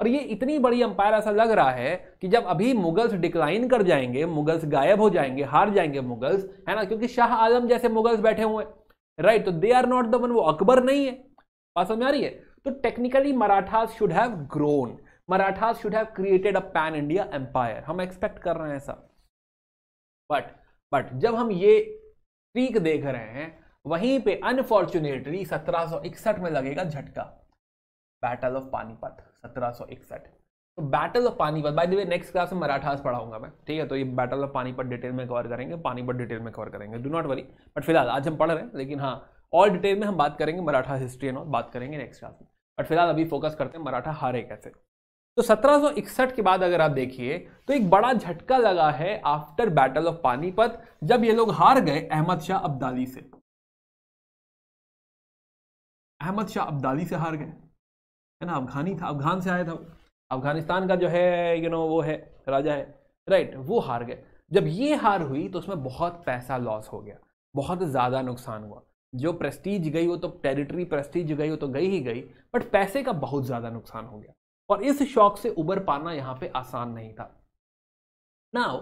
और ये इतनी बड़ी अंपायर ऐसा लग रहा है कि जब अभी मुगल्स डिक्लाइन कर जाएंगे मुगल्स गायब हो जाएंगे हार जाएंगे मुगल्स है ना क्योंकि शाह आलम जैसे मुगल्स बैठे हुए हैं राइट तो they are not the one वो अकबर नहीं है बात समझ आ रही है तो technically Marathas should have grown Marathas should have created a pan India empire हम एक्सपेक्ट कर रहे हैं ऐसा बट बट जब हम ये ट्रीक देख रहे हैं वहीं पे अनफॉर्चुनेटली 1761 में लगेगा झटका बैटल ऑफ पानीपत 1761 तो battle of Panipat by the way next class में मराठास पढ़ाऊंगा मैं ठीक है तो ये बैटल ऑफ पानीपत डिटेल में कवर करेंगे पानीपत डिटेल में कवर करेंगे डू नॉट वरी बट फिलहाल आज हम पढ़ रहे हैं लेकिन हाँ और डिटेल में हम बात करेंगे मराठा हिस्ट्री एंड बात करेंगे नेक्स्ट क्लास में बट फिलहाल अभी फोकस करते हैं मराठा हारे कैसे तो 1761 के बाद अगर आप देखिए तो एक बड़ा झटका लगा है आफ्टर बैटल ऑफ पानीपत जब ये लोग हार गए अहमद शाह अब्दाली से अहमद शाह अब्दाली से हार गए है ना अफगानी था अफगान से आया था अफगानिस्तान का जो है यू नो वो है राजा है राइट वो हार गए जब ये हार हुई तो उसमें बहुत पैसा लॉस हो गया बहुत ज़्यादा नुकसान हुआ जो प्रेस्टीज गई वो तो टेरिटरी प्रेस्टीज गई वो तो गई ही गई बट पैसे का बहुत ज़्यादा नुकसान हो गया और इस शौक से उबर पाना यहां पे आसान नहीं था now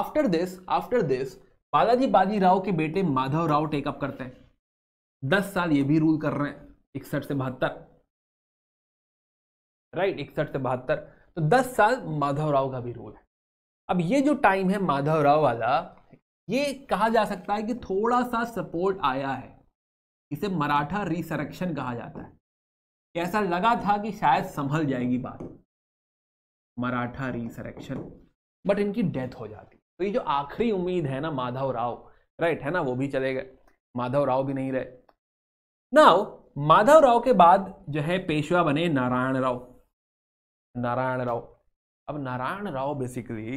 after this after this Balaji Baji Rao के बेटे माधव राव टेकअप करते हैं दस साल ये भी रूल कर रहे हैं इकसठ से बहत्तर राइट इकसठ से बहत्तर तो दस साल माधव राव का भी रूल है अब ये जो टाइम है माधव राव वाला ये कहा जा सकता है कि थोड़ा सा सपोर्ट आया है इसे मराठा रिसरक्शन कहा जाता है ऐसा लगा था कि शायद संभल जाएगी बात मराठा रिसरेक्शन बट इनकी डेथ हो जाती तो ये जो आखिरी उम्मीद है ना माधव राव राइट है ना वो भी चले गए माधव राव भी नहीं रहे नाउ माधव राव के बाद जो है पेशवा बने नारायण राव नारायण राव अब Narayan Rao basically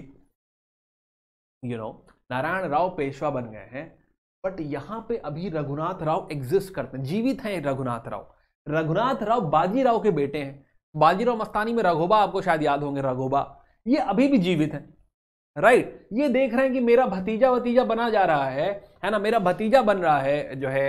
you know Narayan Rao Peshwa बन गए हैं बट यहाँ पे अभी रघुनाथ राव एग्जिस्ट करते हैं जीवित हैं रघुनाथ राव रघुनाथ राव बाजीराव के बेटे हैं बाजीराव मस्तानी में रघोबा आपको शायद याद होंगे रघोबा ये अभी भी जीवित हैं राइट ये देख रहे हैं कि मेरा भतीजा भतीजा बना जा रहा है है ना मेरा भतीजा बन रहा है जो है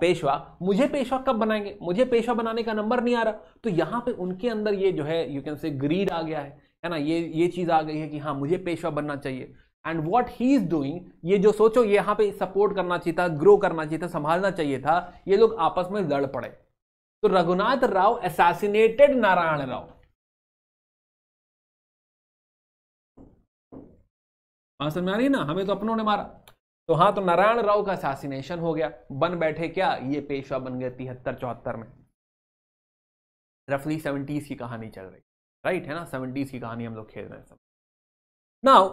पेशवा मुझे पेशवा कब बनाएंगे मुझे पेशवा बनाने का नंबर नहीं आ रहा तो यहाँ पे उनके अंदर ये जो है यू कैन से ग्रीड आ गया है है ना ये ये चीज़ आ गई है कि हाँ मुझे पेशवा बनना चाहिए and what he is doing ये जो सोचो यहाँ पे सपोर्ट करना चाहिए था ग्रो करना चाहिए था संभालना चाहिए था ये लोग आपस में लड़ पड़े तो रघुनाथ राव एसासिनेटेड नारायण राव समझ आ रही ना हमें तो अपनों ने मारा तो हाँ तो नारायण राव का असासिनेशन हो गया बन बैठे क्या ये पेशवा बन गए तिहत्तर चौहत्तर में रफली सेवेंटीज की कहानी चल रही राइट है ना सेवेंटीज की कहानी हम लोग खेल रहे हैं सब नाउ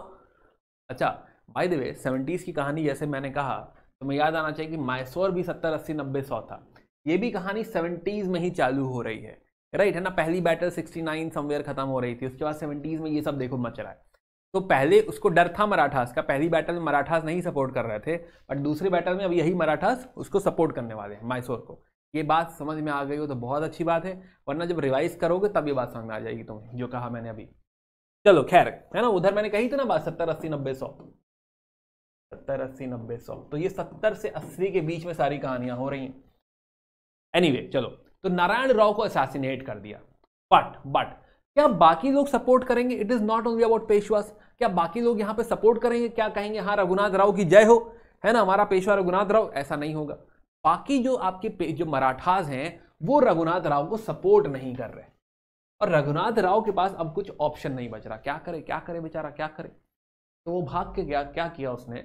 अच्छा बाय द वे सेवेंटीज की कहानी जैसे मैंने कहा तो मैं याद आना चाहिए कि मैसौर भी सत्तर अस्सी नब्बे सौ था ये भी कहानी सेवेंटीज़ में ही चालू हो रही है राइट है ना पहली बैटल सिक्सटी नाइन समवेयर खत्म हो रही थी उसके बाद सेवेंटीज में ये सब देखो मच रहा है तो पहले उसको डर था मराठास का पहली बैटल में मराठास नहीं सपोर्ट कर रहे थे बट दूसरे बैटल में अब यही मराठास उसको सपोर्ट करने वाले हैं मैसूर को ये बात समझ में आ गई हो तो बहुत अच्छी बात है वरना जब रिवाइज करोगे तब ये बात समझ में आ जाएगी तुम्हें जो कहा मैंने अभी चलो खैर है ना उधर मैंने कही थी ना बात सत्तर अस्सी नब्बे सौ सत्तर अस्सी नब्बे सौ तो ये सत्तर से अस्सी के बीच में सारी कहानियां हो रही हैं एनीवे anyway, चलो तो नारायण राव को असैसिनेट कर दिया बट बट क्या बाकी लोग सपोर्ट करेंगे it is not only about Peshwas क्या बाकी लोग यहाँ पे सपोर्ट करेंगे क्या कहेंगे हाँ रघुनाथ राव की जय हो है ना हमारा पेशवा रघुनाथ राव ऐसा नहीं होगा बाकी जो आपके जो मराठाज हैं वो रघुनाथ राव को सपोर्ट नहीं कर रहे और रघुनाथ राव के पास अब कुछ ऑप्शन नहीं बच रहा क्या करे क्या करे बेचारा क्या करे तो वो भाग के गया क्या किया उसने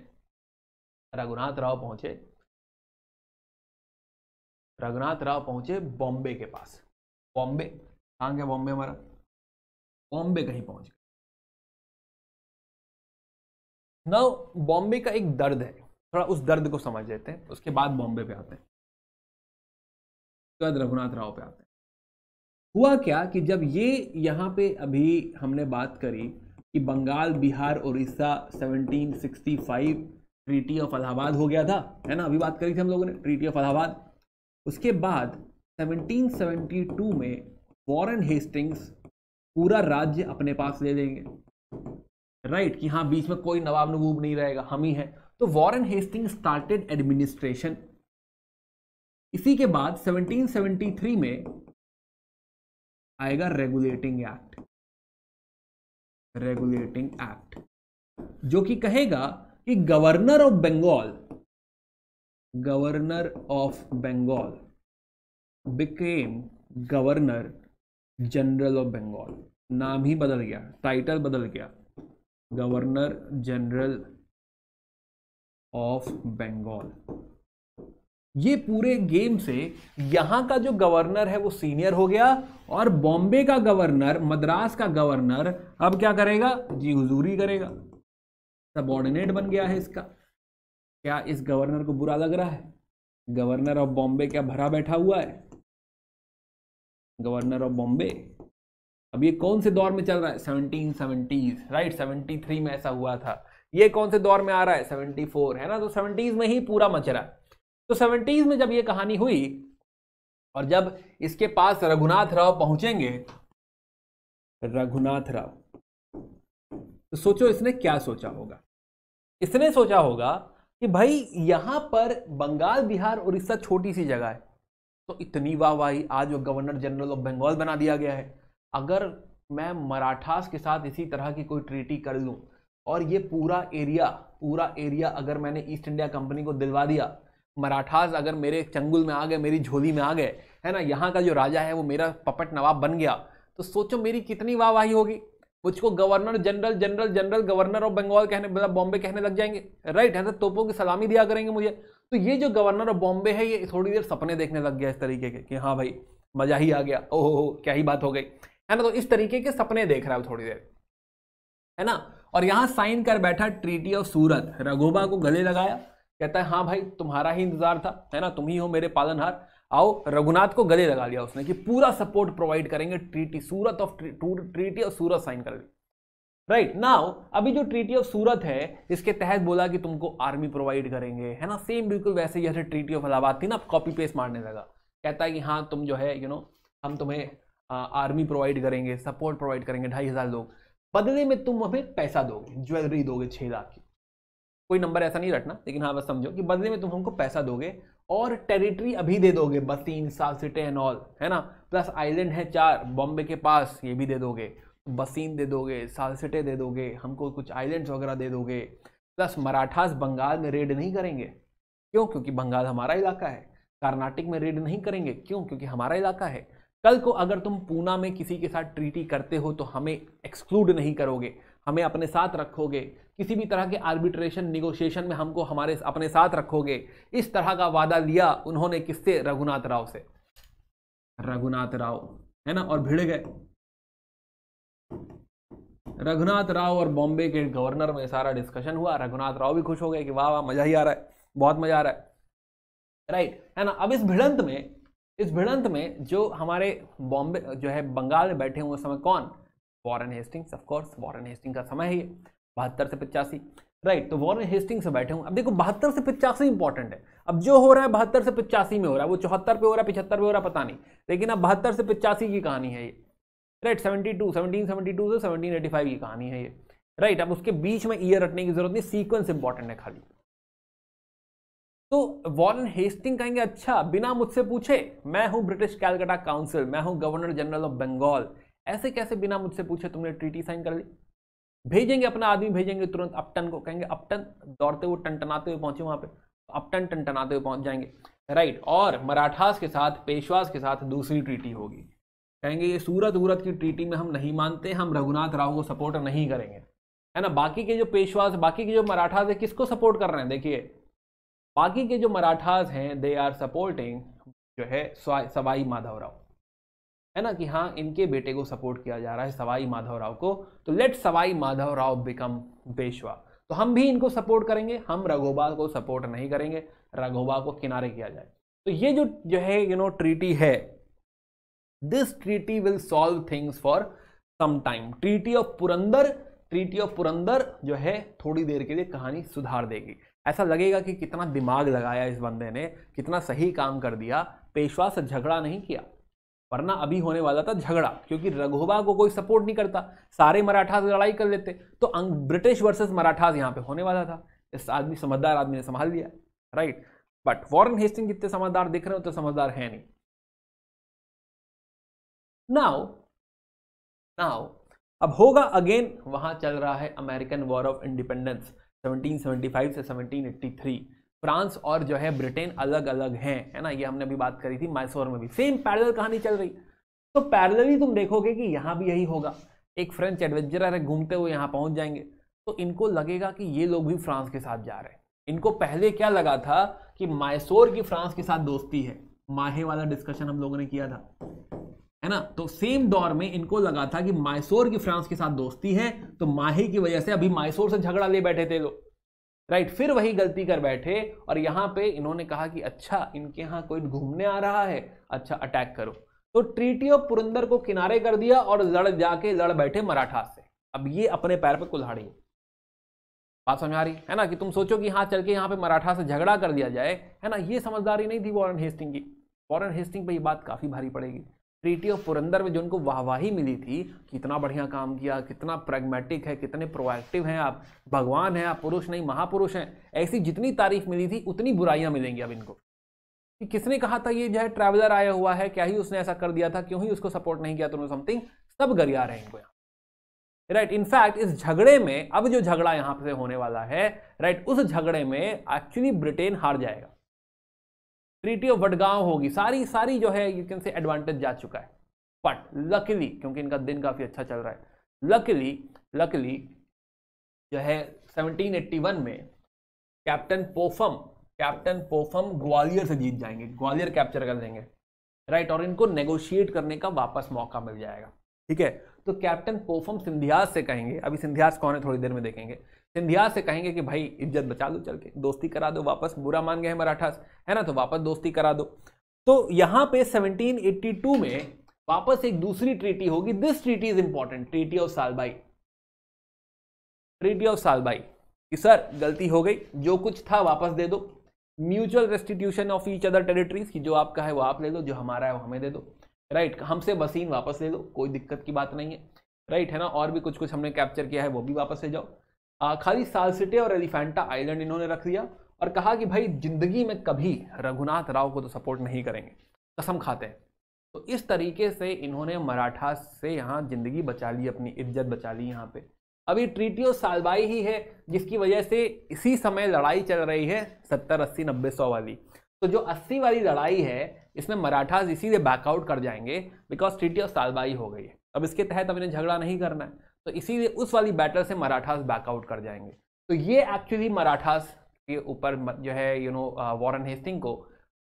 रघुनाथ राव पहुंचे रघुनाथ राव पहुंचे बॉम्बे के पास बॉम्बे कहाँ गया बॉम्बे हमारा बॉम्बे कहीं पहुंच गए नव बॉम्बे का एक दर्द है थोड़ा उस दर्द को समझ लेते हैं उसके बाद बॉम्बे पे आते हैं उसके बाद रघुनाथ राव पे आते हैं हुआ क्या कि जब ये यहाँ पे अभी हमने बात करी कि बंगाल बिहार उड़ीसा 1765 ट्रीटी ऑफ अलाहाबाद हो गया था है ना अभी बात करी थी हम लोगों ने ट्रीटी ऑफ अलाहाबाद उसके बाद 1772 में वॉरेन हेस्टिंग्स पूरा राज्य अपने पास ले लेंगे राइट right, कि हाँ बीच में कोई नवाब नवूब नहीं रहेगा हम ही हैं तो वॉरेन हेस्टिंग स्टार्टेड एडमिनिस्ट्रेशन इसी के बाद 1773 में आएगा रेगुलेटिंग एक्ट रेगुलेटिंग एक्ट जो कि कहेगा कि governor of Bengal governor of Bengal became governor general of Bengal नाम ही बदल गया टाइटल बदल गया गवर्नर जनरल ऑफ बंगाल ये पूरे गेम से यहां का जो गवर्नर है वो सीनियर हो गया और बॉम्बे का गवर्नर मद्रास का गवर्नर अब क्या करेगा जी हुजूरी करेगा सबॉर्डिनेट बन गया है इसका क्या इस गवर्नर को बुरा लग रहा है गवर्नर ऑफ बॉम्बे क्या भरा बैठा हुआ है गवर्नर ऑफ बॉम्बे अब ये कौन से दौर में चल रहा है seventeen seventies right seventy three में ऐसा हुआ था ये कौन से दौर में आ रहा है सेवनटी फोर है ना तो सेवनटीज में ही पूरा मच रहा तो सेवनटीज में जब ये कहानी हुई और जब इसके पास रघुनाथ राव पहुंचेंगे रघुनाथ राव तो सोचो इसने क्या सोचा होगा इसने सोचा होगा कि भाई यहाँ पर बंगाल बिहार उड़ीसा छोटी सी जगह है तो इतनी वाहवाही आज वो गवर्नर जनरल ऑफ बंगाल बना दिया गया है अगर मैं मराठास के साथ इसी तरह की कोई ट्रीटी कर लूँ और ये पूरा एरिया पूरा एरिया अगर मैंने ईस्ट इंडिया कंपनी को दिलवा दिया मराठास अगर मेरे चंगुल में आ गए मेरी झोली में आ गए है ना यहाँ का जो राजा है वो मेरा पपट नवाब बन गया तो सोचो मेरी कितनी वाहवाही होगी मुझको governor general general general governor of Bengal कहने मतलब बॉम्बे कहने लग जाएंगे राइट हजरत तोपों की सलामी दिया करेंगे मुझे तो ये जो गवर्नर ऑफ बॉम्बे है ये थोड़ी देर सपने देखने लग गया इस तरीके के कि हाँ भाई मजा ही आ गया ओहो क्या ही बात हो गई है ना तो इस तरीके के सपने देख रहा है थोड़ी देर है ना और यहाँ साइन कर बैठा ट्रीटी ऑफ सूरत रघोबा को गले लगाया कहता है हाँ भाई तुम्हारा ही इंतजार था है ना तुम ही हो मेरे पालनहार आओ रघुनाथ को गले लगा लिया उसने कि पूरा सपोर्ट प्रोवाइड करेंगे treaty Surat of treaty of Surat sign कर ली राइट right, नाउ अभी जो ट्रीटी ऑफ सूरत है इसके तहत बोला कि तुमको आर्मी प्रोवाइड करेंगे है ना सेम बिल्कुल वैसे जैसे ट्रीटी ऑफ इलाहाबाद थी ना कॉपी पेस्ट मारने लगा कहता है कि हाँ तुम जो है यू you नो know, हम तुम्हें आ, आर्मी प्रोवाइड करेंगे सपोर्ट प्रोवाइड करेंगे ढाई हज़ार लोग बदले में तुम हमें पैसा दोगे ज्वेलरी दोगे छः लाख की कोई नंबर ऐसा नहीं रटना लेकिन हाँ बस समझो कि बदले में तुम हमको पैसा दोगे और टेरिटरी अभी दे दोगे बसीन सालसिटे एंड ऑल है ना प्लस आइलैंड है चार बॉम्बे के पास ये भी दे दोगे बसीन दे दोगे सालसटे दे दोगे हमको कुछ आइलैंड्स वगैरह दे दोगे प्लस मराठास बंगाल में रेड नहीं करेंगे क्यों क्योंकि बंगाल हमारा इलाका है कर्नाटक में रेड नहीं करेंगे क्यों क्योंकि हमारा इलाका है कल को अगर तुम पूना में किसी के साथ ट्रीटी करते हो तो हमें एक्सक्लूड नहीं करोगे हमें अपने साथ रखोगे किसी भी तरह के आर्बिट्रेशन निगोशिएशन में हमको हमारे अपने साथ रखोगे इस तरह का वादा लिया उन्होंने किससे रघुनाथ राव से रघुनाथ राव है ना और भिड़ गए रघुनाथ राव और बॉम्बे के गवर्नर में सारा डिस्कशन हुआ रघुनाथ राव भी खुश हो गए कि वाह वाह मजा ही आ रहा है बहुत मजा आ रहा है राइट है ना अब इस भिड़ंत में इस भिड़ंत में जो हमारे बॉम्बे जो है बंगाल में बैठे हुए उस समय कौन Warren Hastings of course Warren Hastings का समय है बहत्तर से पिचासी राइट तो वॉरन हेस्टिंग से बैठे हूँ अब देखो बहत्तर से पिचासी इंपॉर्टेंट है अब जो हो रहा है बहत्तर से पिचासी में हो रहा है वो चौहत्तर पे हो रहा है पिछहत्तर पे हो रहा है पता नहीं लेकिन अब बहत्तर से पिचासी की कहानी है ये right seventy two seventeen seventy two से सेवनटीन एटी फाइव की कहानी है ये राइट अब उसके बीच में ईयर रटने की जरूरत नहीं सीक्वेंस इंपॉर्टेंट है खाली तो वॉरेन हेस्टिंग कहेंगे अच्छा बिना मुझसे पूछे मैं हूं ब्रिटिश कैलकाटा काउंसिल मैं हूं गवर्नर जनरल ऑफ बंगाल ऐसे कैसे बिना मुझसे पूछे तुमने ट्रीटी साइन कर ली भेजेंगे अपना आदमी भेजेंगे तुरंत अपटन को कहेंगे अपटन दौड़ते हुए टनटनाते हुए पहुंचे वहाँ पे तो अपटन टनटनाते हुए पहुंच जाएंगे राइट और मराठास के साथ पेशवास के साथ दूसरी ट्रीटी होगी कहेंगे ये सूरत वूरत की ट्रीटी में हम नहीं मानते हम रघुनाथ राव को सपोर्ट नहीं करेंगे है ना बाकी के जो पेशवास बाकी के जो मराठास है किसको सपोर्ट कर रहे हैं देखिए बाकी के जो मराठास हैं दे आर सपोर्टिंग जो है सवाई माधव राव है ना कि हाँ इनके बेटे को सपोर्ट किया जा रहा है सवाई माधव राव को तो लेट सवाई माधव राव बिकम पेशवा तो हम भी इनको सपोर्ट करेंगे हम रघोबा को सपोर्ट नहीं करेंगे रघोबा को किनारे किया जाए तो ये जो जो है यू नो ट्रीटी है this treaty will solve things for some time treaty of Purandar treaty of Purandar जो है थोड़ी देर के लिए कहानी सुधार देगी ऐसा लगेगा कि कितना दिमाग लगाया इस बंदे ने कितना सही काम कर दिया पेशवा से झगड़ा नहीं किया वरना अभी होने वाला था झगड़ा क्योंकि रघोबा को कोई सपोर्ट नहीं करता सारे मराठा लड़ाई कर लेते तो ब्रिटिश वर्सेस मराठा यहाँ पे होने वाला था इस आदमी समझदार आदमी ने संभाल लिया राइट बट वॉरन हेस्टिंग जितने समझदार देख रहे हो तो समझदार है नहीं नाउ नाउ अब होगा अगेन वहां चल रहा है अमेरिकन वॉर ऑफ इंडिपेंडेंस 1775 से 1783 फ्रांस और जो है ब्रिटेन अलग अलग हैं है ना ये हमने अभी बात करी थी मैसूर में भी सेम पैरल कहानी चल रही तो पैरल ही तुम देखोगे कि यहाँ भी यही होगा एक फ्रेंच एडवेंचरर है घूमते हुए यहाँ पहुँच जाएंगे तो इनको लगेगा कि ये लोग भी फ्रांस के साथ जा रहे हैं इनको पहले क्या लगा था कि मायसोर की फ्रांस के साथ दोस्ती है माहे वाला डिस्कशन हम लोगों ने किया था है ना तो सेम दौर में इनको लगा था कि मायसोर की फ्रांस के साथ दोस्ती है तो माहे की वजह से अभी मायसोर से झगड़ा ले बैठे थे लोग राइट फिर वही गलती कर बैठे और यहाँ पे इन्होंने कहा कि अच्छा इनके यहाँ कोई घूमने आ रहा है अच्छा अटैक करो तो ट्रीटी ऑफ पुरंदर को किनारे कर दिया और लड़ जाके लड़ बैठे मराठा से अब ये अपने पैर पर कुल्हाड़ी बात समझा रही है ना कि तुम सोचो कि हाँ चल के यहाँ पे मराठा से झगड़ा कर दिया जाए है ना ये समझदारी नहीं थी वॉरन हेस्टिंग की वॉरन हेस्टिंग पे ये बात काफ़ी भारी पड़ेगी ट्रीटी ऑफ पुरंदर में जो उनको वाहवाही मिली थी कितना बढ़िया काम किया कितना प्रैग्मेटिक है कितने प्रोएक्टिव हैं आप भगवान हैं आप पुरुष नहीं महापुरुष हैं ऐसी जितनी तारीफ मिली थी उतनी बुराइयां मिलेंगी अब इनको कि किसने कहा था ये जो है ट्रैवलर आया हुआ है क्या ही उसने ऐसा कर दिया था क्यों ही उसको सपोर्ट नहीं किया तुमने तो समथिंग सब गरिया रहे इनको यहाँ राइट इनफैक्ट इस झगड़े में अब जो झगड़ा यहाँ से होने वाला है राइट right, उस झगड़े में एक्चुअली ब्रिटेन हार जाएगा ट्रीटी ऑफ वडगांव होगी सारी सारी जो है यू कैन से एडवांटेज जा चुका है बट लकीली क्योंकि इनका दिन काफ़ी अच्छा चल रहा है लकीली लकीली जो है 1781 में captain Popham captain Popham Gwalior से जीत जाएंगे ग्वालियर कैप्चर कर लेंगे राइट और इनको नेगोशिएट करने का वापस मौका मिल जाएगा ठीक है तो कैप्टन पोफम सिंधियास से कहेंगे अभी सिंधियास कौन है थोड़ी देर में देखेंगे सिंधिया से कहेंगे कि भाई इज्जत बचा दो चल के दोस्ती करा दो वापस बुरा मान गए मराठास है ना तो वापस दोस्ती करा दो तो यहाँ पे 1782 में वापस एक दूसरी ट्रीटी होगी this treaty is important treaty of Salbai treaty of Salbai कि सर गलती हो गई जो कुछ था वापस दे दो mutual restitution of each other territories की जो आपका है वो आप ले लो जो हमारा है वो हमें दे दो राइट right, हमसे बसीन वापस ले लो कोई दिक्कत की बात नहीं है राइट right, है ना और भी कुछ कुछ हमने कैप्चर किया है वो भी वापस ले जाओ खाली सालसिटे और एलिफेंटा आइलैंड इन्होंने रख दिया और कहा कि भाई जिंदगी में कभी रघुनाथ राव को तो सपोर्ट नहीं करेंगे कसम खाते हैं तो इस तरीके से इन्होंने मराठा से यहाँ जिंदगी बचा ली अपनी इज्जत बचा ली यहाँ पे अभी ऑफ सालबाई ही है जिसकी वजह से इसी समय लड़ाई चल रही है सत्तर अस्सी नब्बे सौ वाली तो जो अस्सी वाली लड़ाई है इसमें मराठाज इसीलिए बैकआउट कर जाएंगे बिकॉज ट्रीटी ऑफ सालबाई हो गई है अब इसके तहत अब इन्हें झगड़ा नहीं करना है तो इसीलिए उस वाली बैटल से मराठास बैकआउट कर जाएंगे तो ये एक्चुअली मराठास के ऊपर जो है यू नो वॉरन हेस्टिंग को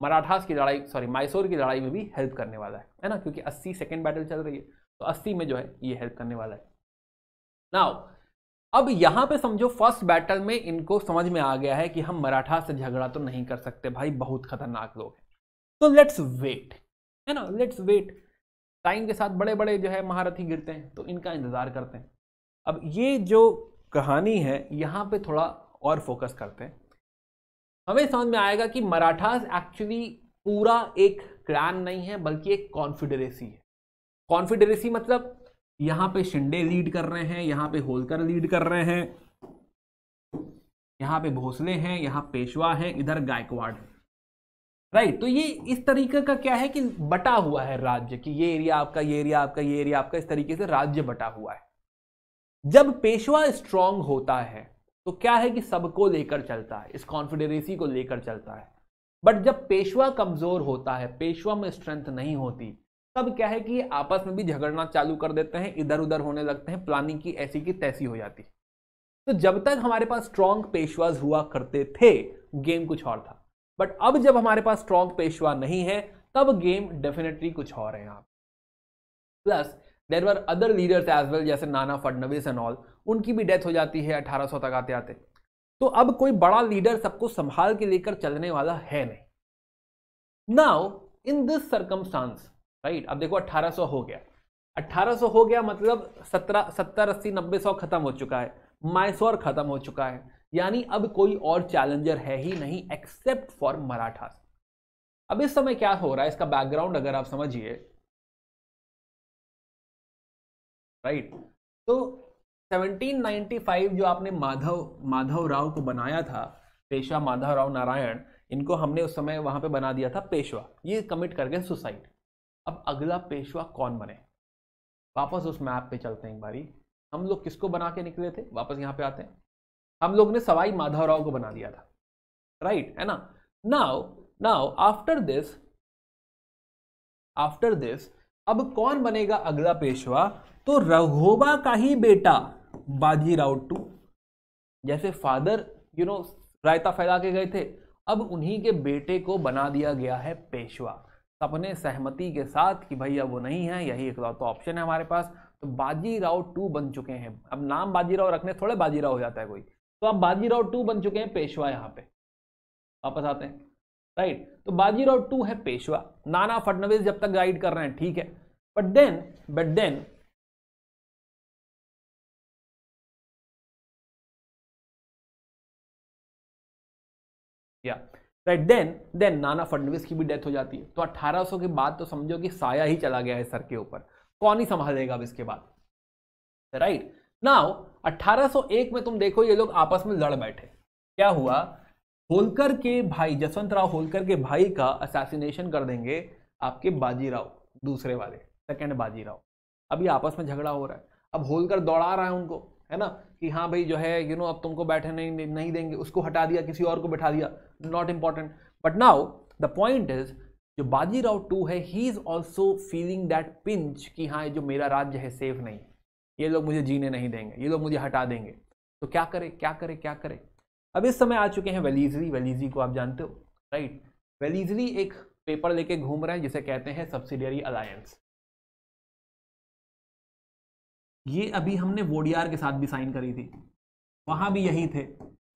मराठास की लड़ाई सॉरी माइसोर की लड़ाई में भी हेल्प करने वाला है है ना क्योंकि अस्सी सेकेंड बैटल चल रही है तो अस्सी में जो है ये हेल्प करने वाला है नाउ अब यहाँ पे समझो फर्स्ट बैटल में इनको समझ में आ गया है कि हम मराठा से झगड़ा तो नहीं कर सकते भाई बहुत खतरनाक लोग हैं तो लेट्स वेट है ना लेट्स वेट टाइम के साथ बड़े बड़े जो है महारथी गिरते हैं तो इनका इंतज़ार करते हैं अब ये जो कहानी है यहाँ पे थोड़ा और फोकस करते हैं हमें समझ में आएगा कि मराठास एक्चुअली पूरा एक क्लान नहीं है बल्कि एक कॉन्फिडरेसी है कॉन्फिडरेसी मतलब यहाँ पे शिंडे लीड कर रहे हैं यहाँ पे होलकर लीड कर रहे हैं यहाँ पे भोसले हैं यहाँ पेशवा हैं इधर गायकवाड़ है राइट तो ये इस तरीके का क्या है कि बटा हुआ है राज्य कि ये एरिया आपका ये एरिया आपका ये एरिया आपका इस तरीके से राज्य बटा हुआ है जब पेशवा स्ट्रांग होता है तो क्या है कि सबको लेकर चलता है इस कॉन्फिडरेसी को लेकर चलता है बट जब पेशवा कमजोर होता है पेशवा में स्ट्रेंथ नहीं होती तब क्या है कि आपस में भी झगड़ना चालू कर देते हैं इधर उधर होने लगते हैं प्लानिंग की ऐसी की तैसी हो जाती तो जब तक हमारे पास स्ट्रांग पेशवाज हुआ करते थे गेम कुछ और था बट अब जब हमारे पास स्ट्रॉन्ग पेशवा नहीं है तब गेम डेफिनेटली कुछ और है आप plus there were other leaders as well जैसे नाना फडनवीस एंड ऑल उनकी भी डेथ हो जाती है 1800 तक आते आते तो अब कोई बड़ा लीडर सबको संभाल के लेकर चलने वाला है नहीं now in this circumstance right अब देखो 1800 हो गया 1800 हो गया मतलब 17 सत्तर अस्सी नब्बे सौ खत्म हो चुका है माइसोर खत्म हो चुका है यानी अब कोई और चैलेंजर है ही नहीं एक्सेप्ट फॉर मराठा अब इस समय क्या हो रहा है इसका बैकग्राउंड अगर आप समझिए राइट तो 1795 जो आपने माधव माधव राव को बनाया था पेशवा माधव राव नारायण इनको हमने उस समय वहां पे बना दिया था पेशवा ये कमिट कर गए सुसाइड अब अगला पेशवा कौन बने वापस उस मैप पे चलते हैं एक बारी हम लोग किसको बना के निकले थे वापस यहाँ पे आते हैं हम लोग ने सवाई माधवराव को बना दिया था राइट है ना now now after this after this अब कौन बनेगा अगला पेशवा तो रघोबा का ही बेटा बाजीराव टू जैसे फादर यू नो रायता फैला के गए थे अब उन्हीं के बेटे को बना दिया गया है पेशवा सपने सहमति के साथ कि भाई अब वो नहीं है यही एक तो ऑप्शन है हमारे पास तो बाजीराव टू बन चुके हैं अब नाम बाजीराव रखने थोड़े बाजीराव हो जाता है कोई तो आप बाजीराव टू बन चुके हैं पेशवा यहाँ पे वापस आते हैं राइट तो बाजीराव टू है पेशवा नाना फडनवीस जब तक गाइड कर रहे हैं ठीक है but then but then yeah right then then Nana Phadnavis की भी डेथ हो जाती है तो 1800 के बाद तो समझो कि साया ही चला गया है सर के ऊपर कौन ही संभालेगा अब इसके बाद राइट नाउ 1801 में तुम देखो ये लोग आपस में लड़ बैठे क्या हुआ होलकर के भाई जसवंत राव होलकर के भाई का असासिनेशन कर देंगे आपके बाजीराव दूसरे वाले सेकेंड बाजीराव अभी आपस में झगड़ा हो रहा है अब होलकर दौड़ा रहा है उनको है ना कि हाँ भाई जो है यू नो अब तुमको बैठे नहीं नहीं देंगे उसको हटा दिया किसी और को बैठा दिया not important but now the point is जो बाजीराव टू है he is also feeling that pinch कि हाँ जो मेरा राज्य है सेफ नहीं ये लोग मुझे जीने नहीं देंगे ये लोग मुझे हटा देंगे तो क्या करें क्या करें क्या करें अब इस समय आ चुके हैं वेलीजरी वेलीजी को आप जानते हो राइट वेलीजरी एक पेपर लेके घूम रहे हैं जिसे कहते हैं सब्सिडियरी अलायंस ये अभी हमने वोडियार के साथ भी साइन करी थी वहां भी यही थे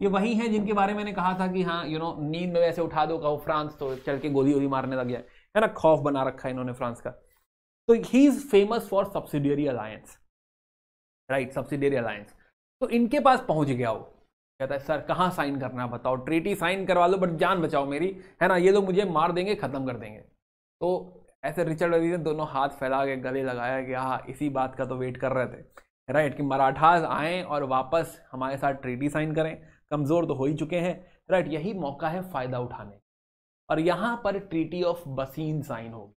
ये वही हैं जिनके बारे में मैंने कहा था कि हाँ यू नो नींद में वैसे उठा दो कहो फ्रांस तो चल के गोली वोली मारने लग जाए है ना खौफ बना रखा है इन्होंने फ्रांस का तो he is famous for subsidiary alliance right subsidiary alliance तो इनके पास पहुंच गया हो कहता है सर कहाँ साइन करना बताओ ट्रीटी साइन करवा लो बट जान बचाओ मेरी है ना ये लोग मुझे मार देंगे ख़त्म कर देंगे तो ऐसे रिचर्ड अली ने दोनों हाथ फैला के गले लगाया कि हाँ इसी बात का तो वेट कर रहे थे राइट कि मराठास आएँ और वापस हमारे साथ ट्रीटी साइन करें कमज़ोर तो हो ही चुके हैं राइट यही मौका है फ़ायदा उठाने और यहाँ पर ट्रीटी ऑफ बसीन साइन होगी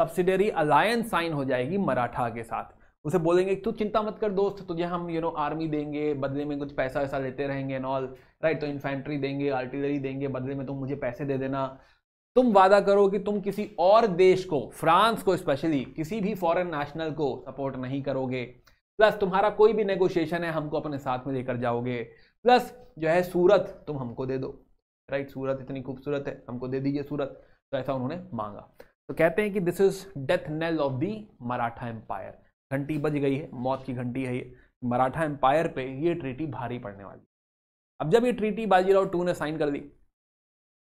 सब्सिडरी अलायंस साइन हो जाएगी मराठा के साथ उसे बोलेंगे तू चिंता मत कर दोस्त तुझे हम यू नो आर्मी देंगे बदले में कुछ पैसा वैसा लेते रहेंगे एंड ऑल राइट तो इन्फेंट्री देंगे आर्टिलरी देंगे बदले में तुम मुझे पैसे दे देना तुम वादा करो कि तुम किसी और देश को फ्रांस को स्पेशली किसी भी फॉरेन नेशनल को सपोर्ट नहीं करोगे प्लस तुम्हारा कोई भी नेगोशिएशन है हमको अपने साथ में लेकर जाओगे प्लस जो है सूरत तुम हमको दे दो राइट सूरत इतनी खूबसूरत है हमको दे दीजिए सूरत तो ऐसा उन्होंने मांगा तो कहते हैं कि this is death nail of the Maratha empire घंटी बज गई है मौत की घंटी है ये मराठा एम्पायर पे ये ट्रीटी भारी पड़ने वाली अब जब ये ट्रीटी बाजीराव टू ने साइन कर दी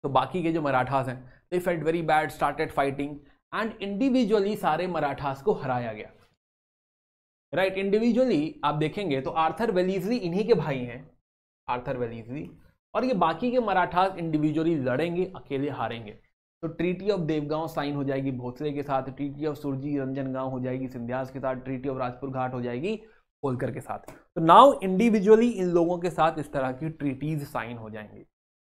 तो बाकी के जो मराठास हैं they felt very bad started fighting and individually सारे मराठास को हराया गया राइट right, इंडिविजुअली आप देखेंगे तो आर्थर वेलीजली इन्हीं के भाई हैं आर्थर वेलीजली और ये बाकी के मराठास इंडिविजुअली लड़ेंगे अकेले हारेंगे तो ट्रीटी ऑफ देवगांव साइन हो जाएगी भोसले के साथ ट्रीटी ऑफ सुरजी रंजन गांव हो जाएगी सिंध्यास के साथ ट्रीटी ऑफ राजपुर घाट हो जाएगी होलकर के साथ तो नाउ इंडिविजुअली इन लोगों के साथ इस तरह की ट्रीटीज साइन हो जाएंगी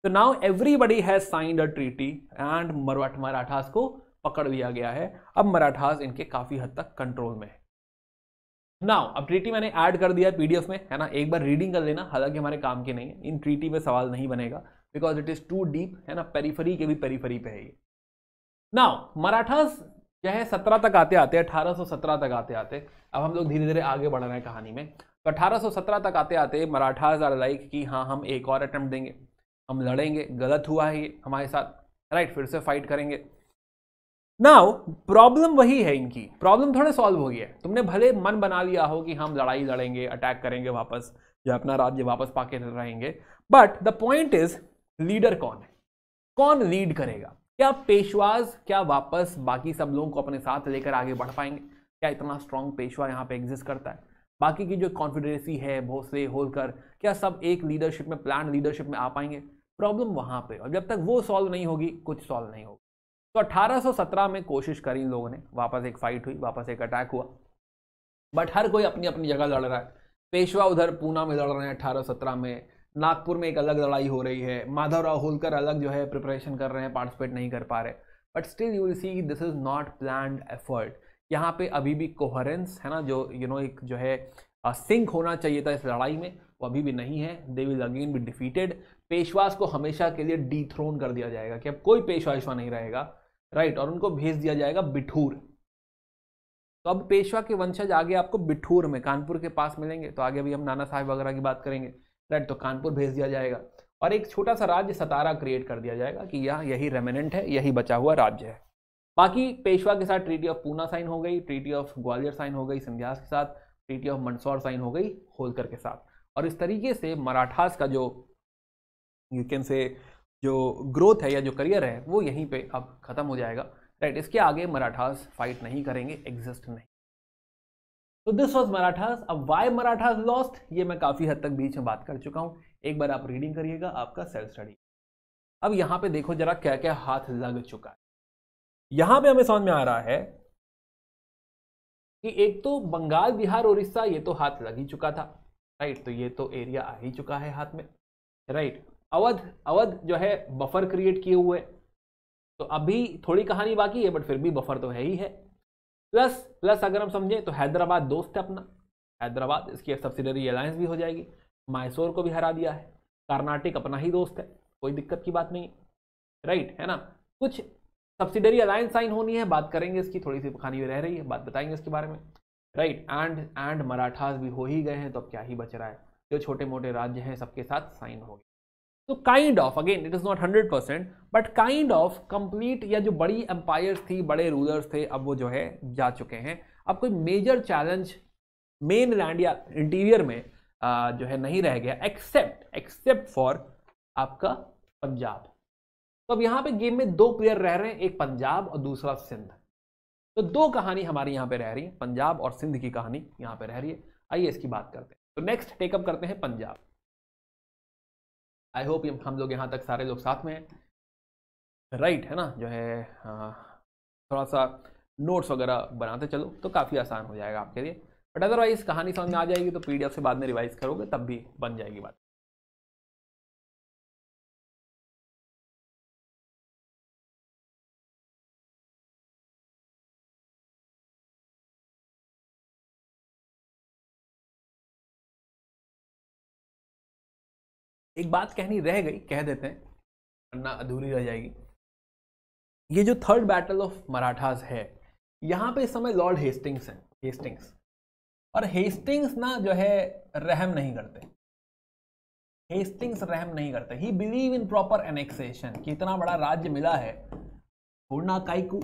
तो now everybody has signed a treaty and मरवाठ मराठास को पकड़ लिया गया है अब मराठास इनके काफी हद तक कंट्रोल में है नाउ अब ट्रीटी मैंने ऐड कर दिया पीडीएफ में है ना एक बार रीडिंग कर लेना हालांकि हमारे काम के नहीं है इन ट्रीटी में सवाल नहीं बनेगा because it is too deep है ना पेरीफरी के भी पेरीफरी पे है ये नाउ मराठास जो है सत्रह तक आते आते अठारह सौ सत्रह तक आते आते अब हम लोग धीरे धीरे आगे बढ़ रहे हैं कहानी में तो अठारह सौ सत्रह तक आते आते मराठास आर लाइक कि हाँ हम एक और अटैम्प्ट देंगे हम लड़ेंगे गलत हुआ है ये हमारे साथ राइट फिर से फाइट करेंगे नाउ प्रॉब्लम वही है इनकी प्रॉब्लम थोड़े सॉल्व हो गया है तुमने भले मन बना लिया हो कि हम लड़ाई लड़ेंगे अटैक करेंगे वापस या अपना राज्य वापस पाके रहेंगे but the point is leader कौन है कौन लीड करेगा क्या पेशवाज क्या वापस बाकी सब लोगों को अपने साथ लेकर आगे बढ़ पाएंगे क्या इतना स्ट्रांग पेशवा यहाँ पे एग्जिस्ट करता है बाकी की जो कॉन्फिडेंसी है भोसले होलकर क्या सब एक लीडरशिप में प्लान लीडरशिप में आ पाएंगे प्रॉब्लम वहाँ पे और जब तक वो सॉल्व नहीं होगी कुछ सॉल्व नहीं होगा तो 1817 में कोशिश करी इन लोगों ने वापस एक फाइट हुई वापस एक अटैक हुआ बट हर कोई अपनी अपनी जगह लड़ रहा है पेशवा उधर पूना में लड़ रहे हैं अठारह में नागपुर में एक अलग लड़ाई हो रही है माधव राव होलकर अलग जो है प्रिपरेशन कर रहे हैं पार्टिसिपेट नहीं कर पा रहे but still you will see this is not plan effort यहाँ पे अभी भी कोहरेंस है ना जो यू you नो know, एक जो है सिंक होना चाहिए था इस लड़ाई में वो अभी भी नहीं है they will again be defeated Peshwas को हमेशा के लिए डीथ्रोन कर दिया जाएगा कि अब कोई पेशवा नहीं रहेगा राइट और उनको भेज दिया जाएगा बिठूर तो अब पेशवा के वंशज आगे आपको बिठूर में कानपुर के पास मिलेंगे तो आगे भी हम नाना साहब वगैरह की बात करेंगे राइट तो कानपुर भेज दिया जाएगा और एक छोटा सा राज्य सतारा क्रिएट कर दिया जाएगा कि यह यही रेमिनेंट है यही बचा हुआ राज्य है बाकी पेशवा के साथ ट्रीटी ऑफ पूना साइन हो गई ट्रीटी ऑफ ग्वालियर साइन हो गई संध्यास के साथ ट्रीटी ऑफ मंदसौर साइन हो गई होलकर के साथ और इस तरीके से मराठास का जो यू कैन से जो ग्रोथ है या जो करियर है वो यहीं पे अब ख़त्म हो जाएगा राइट इसके आगे मराठास फाइट नहीं करेंगे एग्जिस्ट नहीं तो दिस वॉज मराठास अब वाई मराठास लॉस्ट ये मैं काफ़ी हद तक बीच में बात कर चुका हूँ एक बार आप रीडिंग करिएगा आपका सेल्फ स्टडी अब यहाँ पे देखो जरा क्या क्या हाथ लग चुका है यहाँ पे हमें समझ में आ रहा है कि एक तो बंगाल बिहार उड़ीसा ये तो हाथ लग ही चुका था राइट तो ये तो एरिया आ ही चुका है हाथ में राइट अवध अवध जो है बफर क्रिएट किए हुए तो अभी थोड़ी कहानी बाकी है बट फिर भी बफर तो है ही है प्लस प्लस अगर हम समझें तो हैदराबाद दोस्त है अपना हैदराबाद इसकी एक सब्सिडरी अलायंस भी हो जाएगी मैसूर को भी हरा दिया है कर्नाटक अपना ही दोस्त है कोई दिक्कत की बात नहीं राइट है ना कुछ सब्सिडरी अलायंस साइन होनी है बात करेंगे इसकी थोड़ी सी खानी रह रही है बात बताएंगे इसके बारे में राइट एंड एंड मराठास भी हो ही गए हैं तो अब क्या ही बच रहा है जो छोटे मोटे राज्य हैं सबके साथ साइन हो गए तो kind of again it is not hundred percent but kind of complete या जो बड़ी एम्पायर्स थी बड़े रूलर्स थे अब वो जो है जा चुके हैं अब कोई मेजर चैलेंज मेन लैंड या इंटीरियर में आ, जो है नहीं रह गया एक्सेप्ट एक्सेप्ट फॉर आपका पंजाब तो अब यहाँ पे गेम में दो प्लेयर रह रहे हैं एक पंजाब और दूसरा सिंध तो दो कहानी हमारी यहाँ पे रह रही है पंजाब और सिंध की कहानी यहाँ पे रह रही है आइए इसकी बात करते हैं तो नेक्स्ट टेकअप करते हैं पंजाब आई होप हम लोग यहाँ तक सारे लोग साथ में हैं राइट है ना जो है हाँ। थोड़ा सा नोट्स वगैरह बनाते चलो तो काफ़ी आसान हो जाएगा आपके लिए बट अदरवाइज़ कहानी समझ में आ जाएगी तो पीडीएफ से बाद में रिवाइज़ करोगे तब भी बन जाएगी बात एक बात कहनी रह गई कह देते हैं वरना अधूरी रह जाएगी ये जो थर्ड बैटल ऑफ मराठास है यहाँ पे इस समय लॉर्ड हेस्टिंग्स हैं हेस्टिंग्स और हेस्टिंग्स ना जो है रहम नहीं करते हेस्टिंग्स रहम नहीं करते he believe in proper annexation कि इतना बड़ा राज्य मिला है पूर्णा काइकू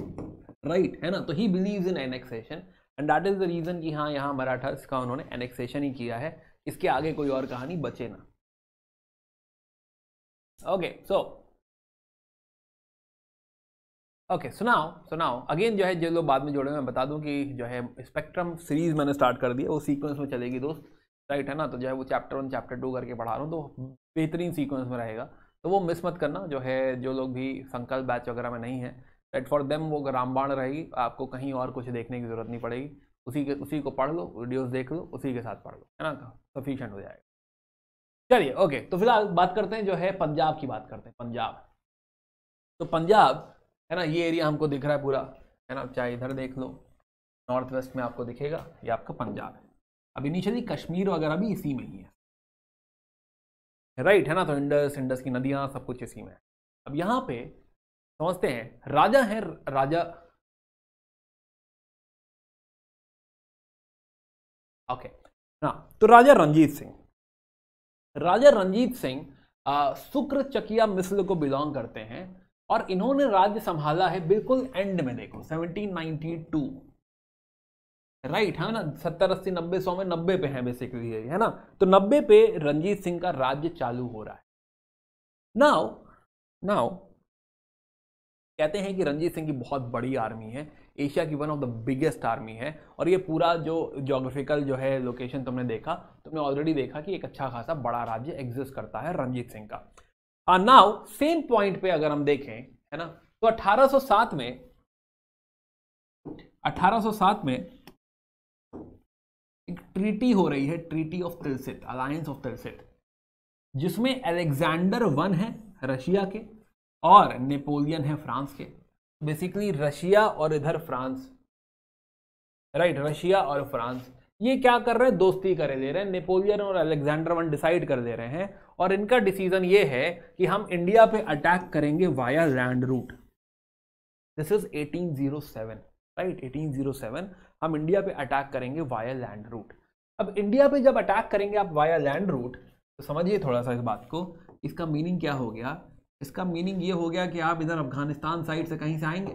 राइट है ना तो he believe in annexation and that is the reason कि हाँ यहाँ मराठास का उन्होंने एनेक्सेशन ही किया है इसके आगे कोई और कहानी बचे ना ओके सो ओके सुनाओ सुनाओ अगेन जो है जो लोग बाद में जोड़े मैं बता दूं कि जो है स्पेक्ट्रम सीरीज मैंने स्टार्ट कर दिया वो सीक्वेंस में चलेगी दोस्त राइट है ना तो जो है वो चैप्टर वन चैप्टर टू करके पढ़ा रहा हूँ तो बेहतरीन सीक्वेंस में रहेगा तो वो मिस मत करना जो है जो लोग भी संकल्प बैच वगैरह में नहीं है एट फॉर देम वो रामबाण रहेगी आपको कहीं और कुछ देखने की जरूरत नहीं पड़ेगी उसी के उसी को पढ़ लो वीडियोज़ देख लो उसी के साथ पढ़ लो है ना सफिशेंट तो हो जाएगा चलिए ओके तो फिलहाल बात करते हैं जो है पंजाब की बात करते हैं पंजाब तो पंजाब है ना ये एरिया हमको दिख रहा है पूरा है ना चाहे इधर देख लो नॉर्थ वेस्ट में आपको दिखेगा ये आपका पंजाब है अब इनिशियली कश्मीर वगैरह भी इसी में ही है राइट है ना तो इंडस इंडस की नदियाँ सब कुछ इसी में है अब यहाँ पे समझते हैं राजा है राजा ओके ना तो राजा रंजीत सिंह राजा रंजीत सिंह शुक्र चकिया मिसल को बिलोंग करते हैं और इन्होंने राज्य संभाला है बिल्कुल एंड में देखो 1792 राइट है ना सत्तर अस्सी नब्बे सौ में नब्बे पे है बेसिकली है ना तो नब्बे पे रंजीत सिंह का राज्य चालू हो रहा है नाउ नाउ कहते हैं कि रंजीत सिंह की बहुत बड़ी आर्मी है एशिया की one of the biggest army है और ये पूरा जो जोग्राफिकल जो है लोकेशन तुमने देखा तुमने ऑलरेडी देखा कि एक अच्छा खासा बड़ा राज्य एग्जिस्ट करता है रंजीत सिंह का नाउ सेम पॉइंट पे अगर हम देखें है ना तो 1807 में 1807 में एक ट्रीटी हो रही है treaty of Tilsit alliance of Tilsit जिसमें अलेक्जेंडर वन है रशिया के और नेपोलियन है फ्रांस के बेसिकली रशिया और इधर फ्रांस राइट रशिया और फ्रांस ये क्या कर रहे हैं दोस्ती करे ले रहे हैं नेपोलियन और अलेक्जेंडर वन डिसाइड कर ले रहे हैं और इनका डिसीजन ये है कि हम इंडिया पे अटैक करेंगे via land route this is 1807 right 1807 हम इंडिया पे अटैक करेंगे वाया लैंड रूट अब इंडिया पे जब अटैक करेंगे आप वाया लैंड रूट तो समझिए थोड़ा सा इस बात को इसका मीनिंग क्या हो गया इसका मीनिंग ये हो गया कि आप इधर अफगानिस्तान साइड से कहीं से आएंगे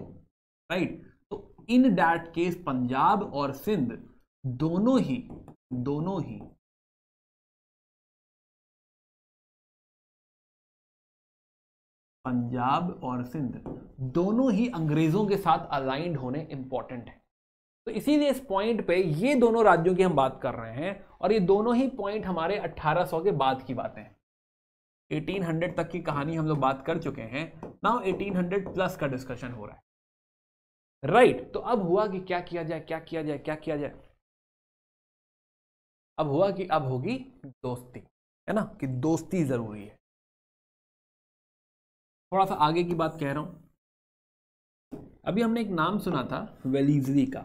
राइट तो इन डैट केस पंजाब और सिंध दोनों ही दोनों ही पंजाब और सिंध दोनों ही अंग्रेजों के साथ अलाइंड होने इंपॉर्टेंट है तो इसीलिए इस पॉइंट पे ये दोनों राज्यों की हम बात कर रहे हैं और ये दोनों ही पॉइंट हमारे 1800 के बाद की बातें हैं 1800 तक की कहानी हम लोग बात कर चुके हैं नाउ 1800 प्लस का डिस्कशन हो रहा है राइट right, तो अब हुआ कि क्या किया जाए क्या किया जाए क्या किया जाए अब हुआ कि अब होगी दोस्ती है ना कि दोस्ती जरूरी है थोड़ा सा आगे की बात कह रहा हूं अभी हमने एक नाम सुना था वेलीजरी का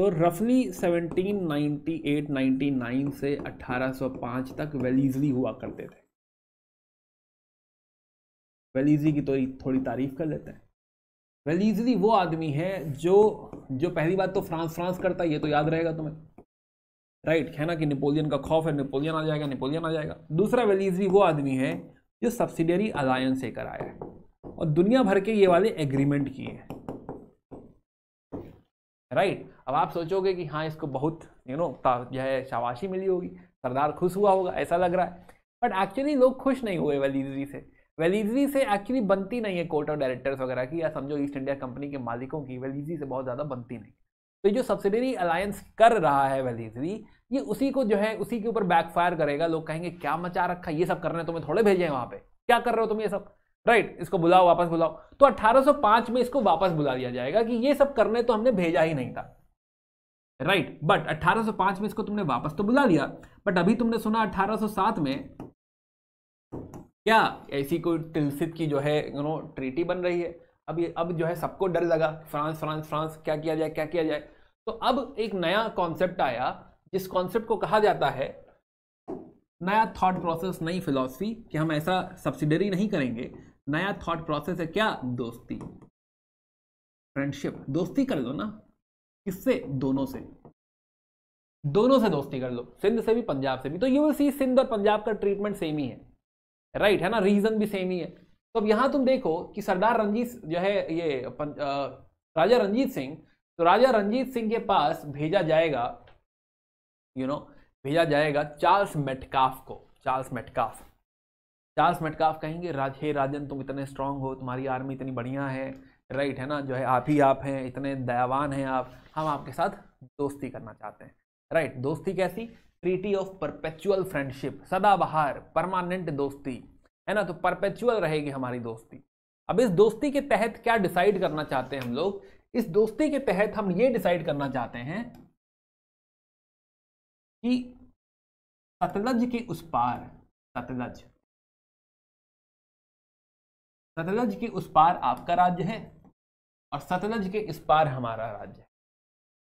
तो रफली 1798 99 से 1805 तक वेलीजली हुआ करते थे वेलीजली की तो थोड़ी तारीफ कर लेते हैं वेलीजली वो आदमी है जो जो पहली बात तो फ्रांस फ्रांस करता है ये तो याद रहेगा तुम्हें राइट है ना कि नेपोलियन का खौफ है नेपोलियन आ जाएगा नेपोलियन आ जाएगा दूसरा वेलीजली वो आदमी है जो सब्सिडरी अलायंस से कराया है और दुनिया भर के ये वाले एग्रीमेंट किए हैं राइट अब आप सोचोगे कि हाँ इसको बहुत यू नो जो है शाबाशी मिली होगी सरदार खुश हुआ होगा ऐसा लग रहा है बट एक्चुअली लोग खुश नहीं हुए वेलीजरी से वेलीजरी से एक्चुअली बनती नहीं है कोर्ट ऑफ डायरेक्टर्स वगैरह की या समझो ईस्ट इंडिया कंपनी के मालिकों की वेलीजरी से बहुत ज़्यादा बनती नहीं तो जो सब्सिडरी अलायंस कर रहा है वेलीजरी ये उसी को जो है उसी के ऊपर बैकफायर करेगा लोग कहेंगे क्या मचा रखा ये सब करने तुम्हें थोड़े भेजे हैं वहाँ पे क्या कर रहे हो तुम ये सब राइट इसको बुलाओ वापस बुलाओ तो 1805 में इसको वापस बुला दिया जाएगा कि ये सब करने तो हमने भेजा ही नहीं था राइट बट 1805 में इसको तुमने वापस तो बुला लिया बट अभी तुमने सुना 1807 में क्या ऐसी कोई तिलसित की जो है यू नो ट्रीटी बन रही है अब ये अब जो है सबको डर लगा फ्रांस फ्रांस फ्रांस क्या किया जाए क्या किया जाए तो अब एक नया कॉन्सेप्ट आया जिस कॉन्सेप्ट को कहा जाता है नया थॉट प्रोसेस नई फिलोसफी कि हम ऐसा सब्सिडरी नहीं करेंगे नया थॉट प्रोसेस है क्या दोस्ती फ्रेंडशिप दोस्ती कर लो ना किससे दोनों से दोनों से दोस्ती कर लो सिंध से भी पंजाब से भी तो यू विल सी सिंध और पंजाब का ट्रीटमेंट सेम ही है राइट है ना रीजन भी सेम ही है तो अब यहां तुम देखो कि सरदार रंजीत जो है ये राजा रंजीत सिंह तो राजा रंजीत सिंह के पास भेजा जाएगा यू you नो know, भेजा जाएगा चार्ल्स मेटकाफ को चार्ल्स मेटकाफ चार्ल्स मेटकाफ कहेंगे राज हे राजन तुम इतने स्ट्रांग हो तुम्हारी आर्मी इतनी बढ़िया है राइट है ना जो है आप ही आप हैं इतने दयावान हैं आप हम आपके साथ दोस्ती करना चाहते हैं राइट दोस्ती कैसी ट्रीटी ऑफ परपेचुअल फ्रेंडशिप सदाबहार परमानेंट दोस्ती है ना तो परपेचुअल रहेगी हमारी दोस्ती अब इस दोस्ती के तहत क्या डिसाइड करना चाहते हैं हम लोग इस दोस्ती के तहत हम ये डिसाइड करना चाहते हैं कि सतलज के उस पार सतलज सतलज के उस पार आपका राज्य है और सतलज के इस पार हमारा राज्य है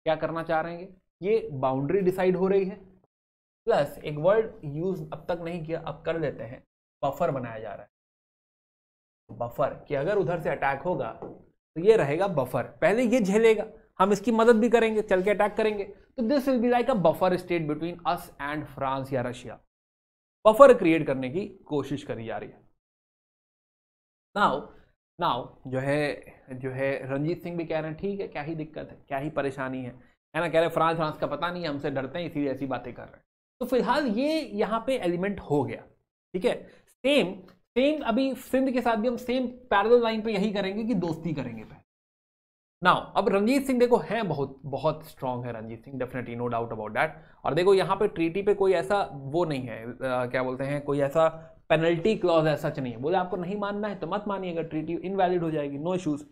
क्या करना चाह रहे हैं ये बाउंड्री डिसाइड हो रही है प्लस एक वर्ड यूज अब तक नहीं किया अब कर लेते हैं बफर बनाया जा रहा है बफर तो कि अगर उधर से अटैक होगा तो ये रहेगा बफर पहले ये झेलेगा हम इसकी मदद भी करेंगे चल के अटैक करेंगे तो this will be like a buffer state between us and France या रशिया बफर क्रिएट करने की कोशिश करी जा रही है नाउ नाउ जो है जो है रंजीत सिंह भी कह रहे हैं ठीक है क्या ही दिक्कत है क्या ही परेशानी है है ना कह रहे हैं फ्रांस फ्रांस का पता नहीं हमसे डरते हैं इसीलिए ऐसी बातें कर रहे हैं तो फिलहाल ये यहाँ पे एलिमेंट हो गया ठीक है सेम सेम अभी सिंध के साथ भी हम सेम पैरल लाइन पे यही करेंगे कि दोस्ती करेंगे पहले नाउ अब रंजीत सिंह देखो है बहुत बहुत स्ट्रांग है Ranjit Singh definitely no doubt about that और देखो यहाँ पे ट्रीटी पे कोई ऐसा वो नहीं है आ, क्या बोलते हैं कोई ऐसा पेनल्टी क्लॉज है सच नहीं है बोले आपको नहीं मानना है तो मत मानिएगा ट्रीटी इनवैलिड हो जाएगी नो इशूज़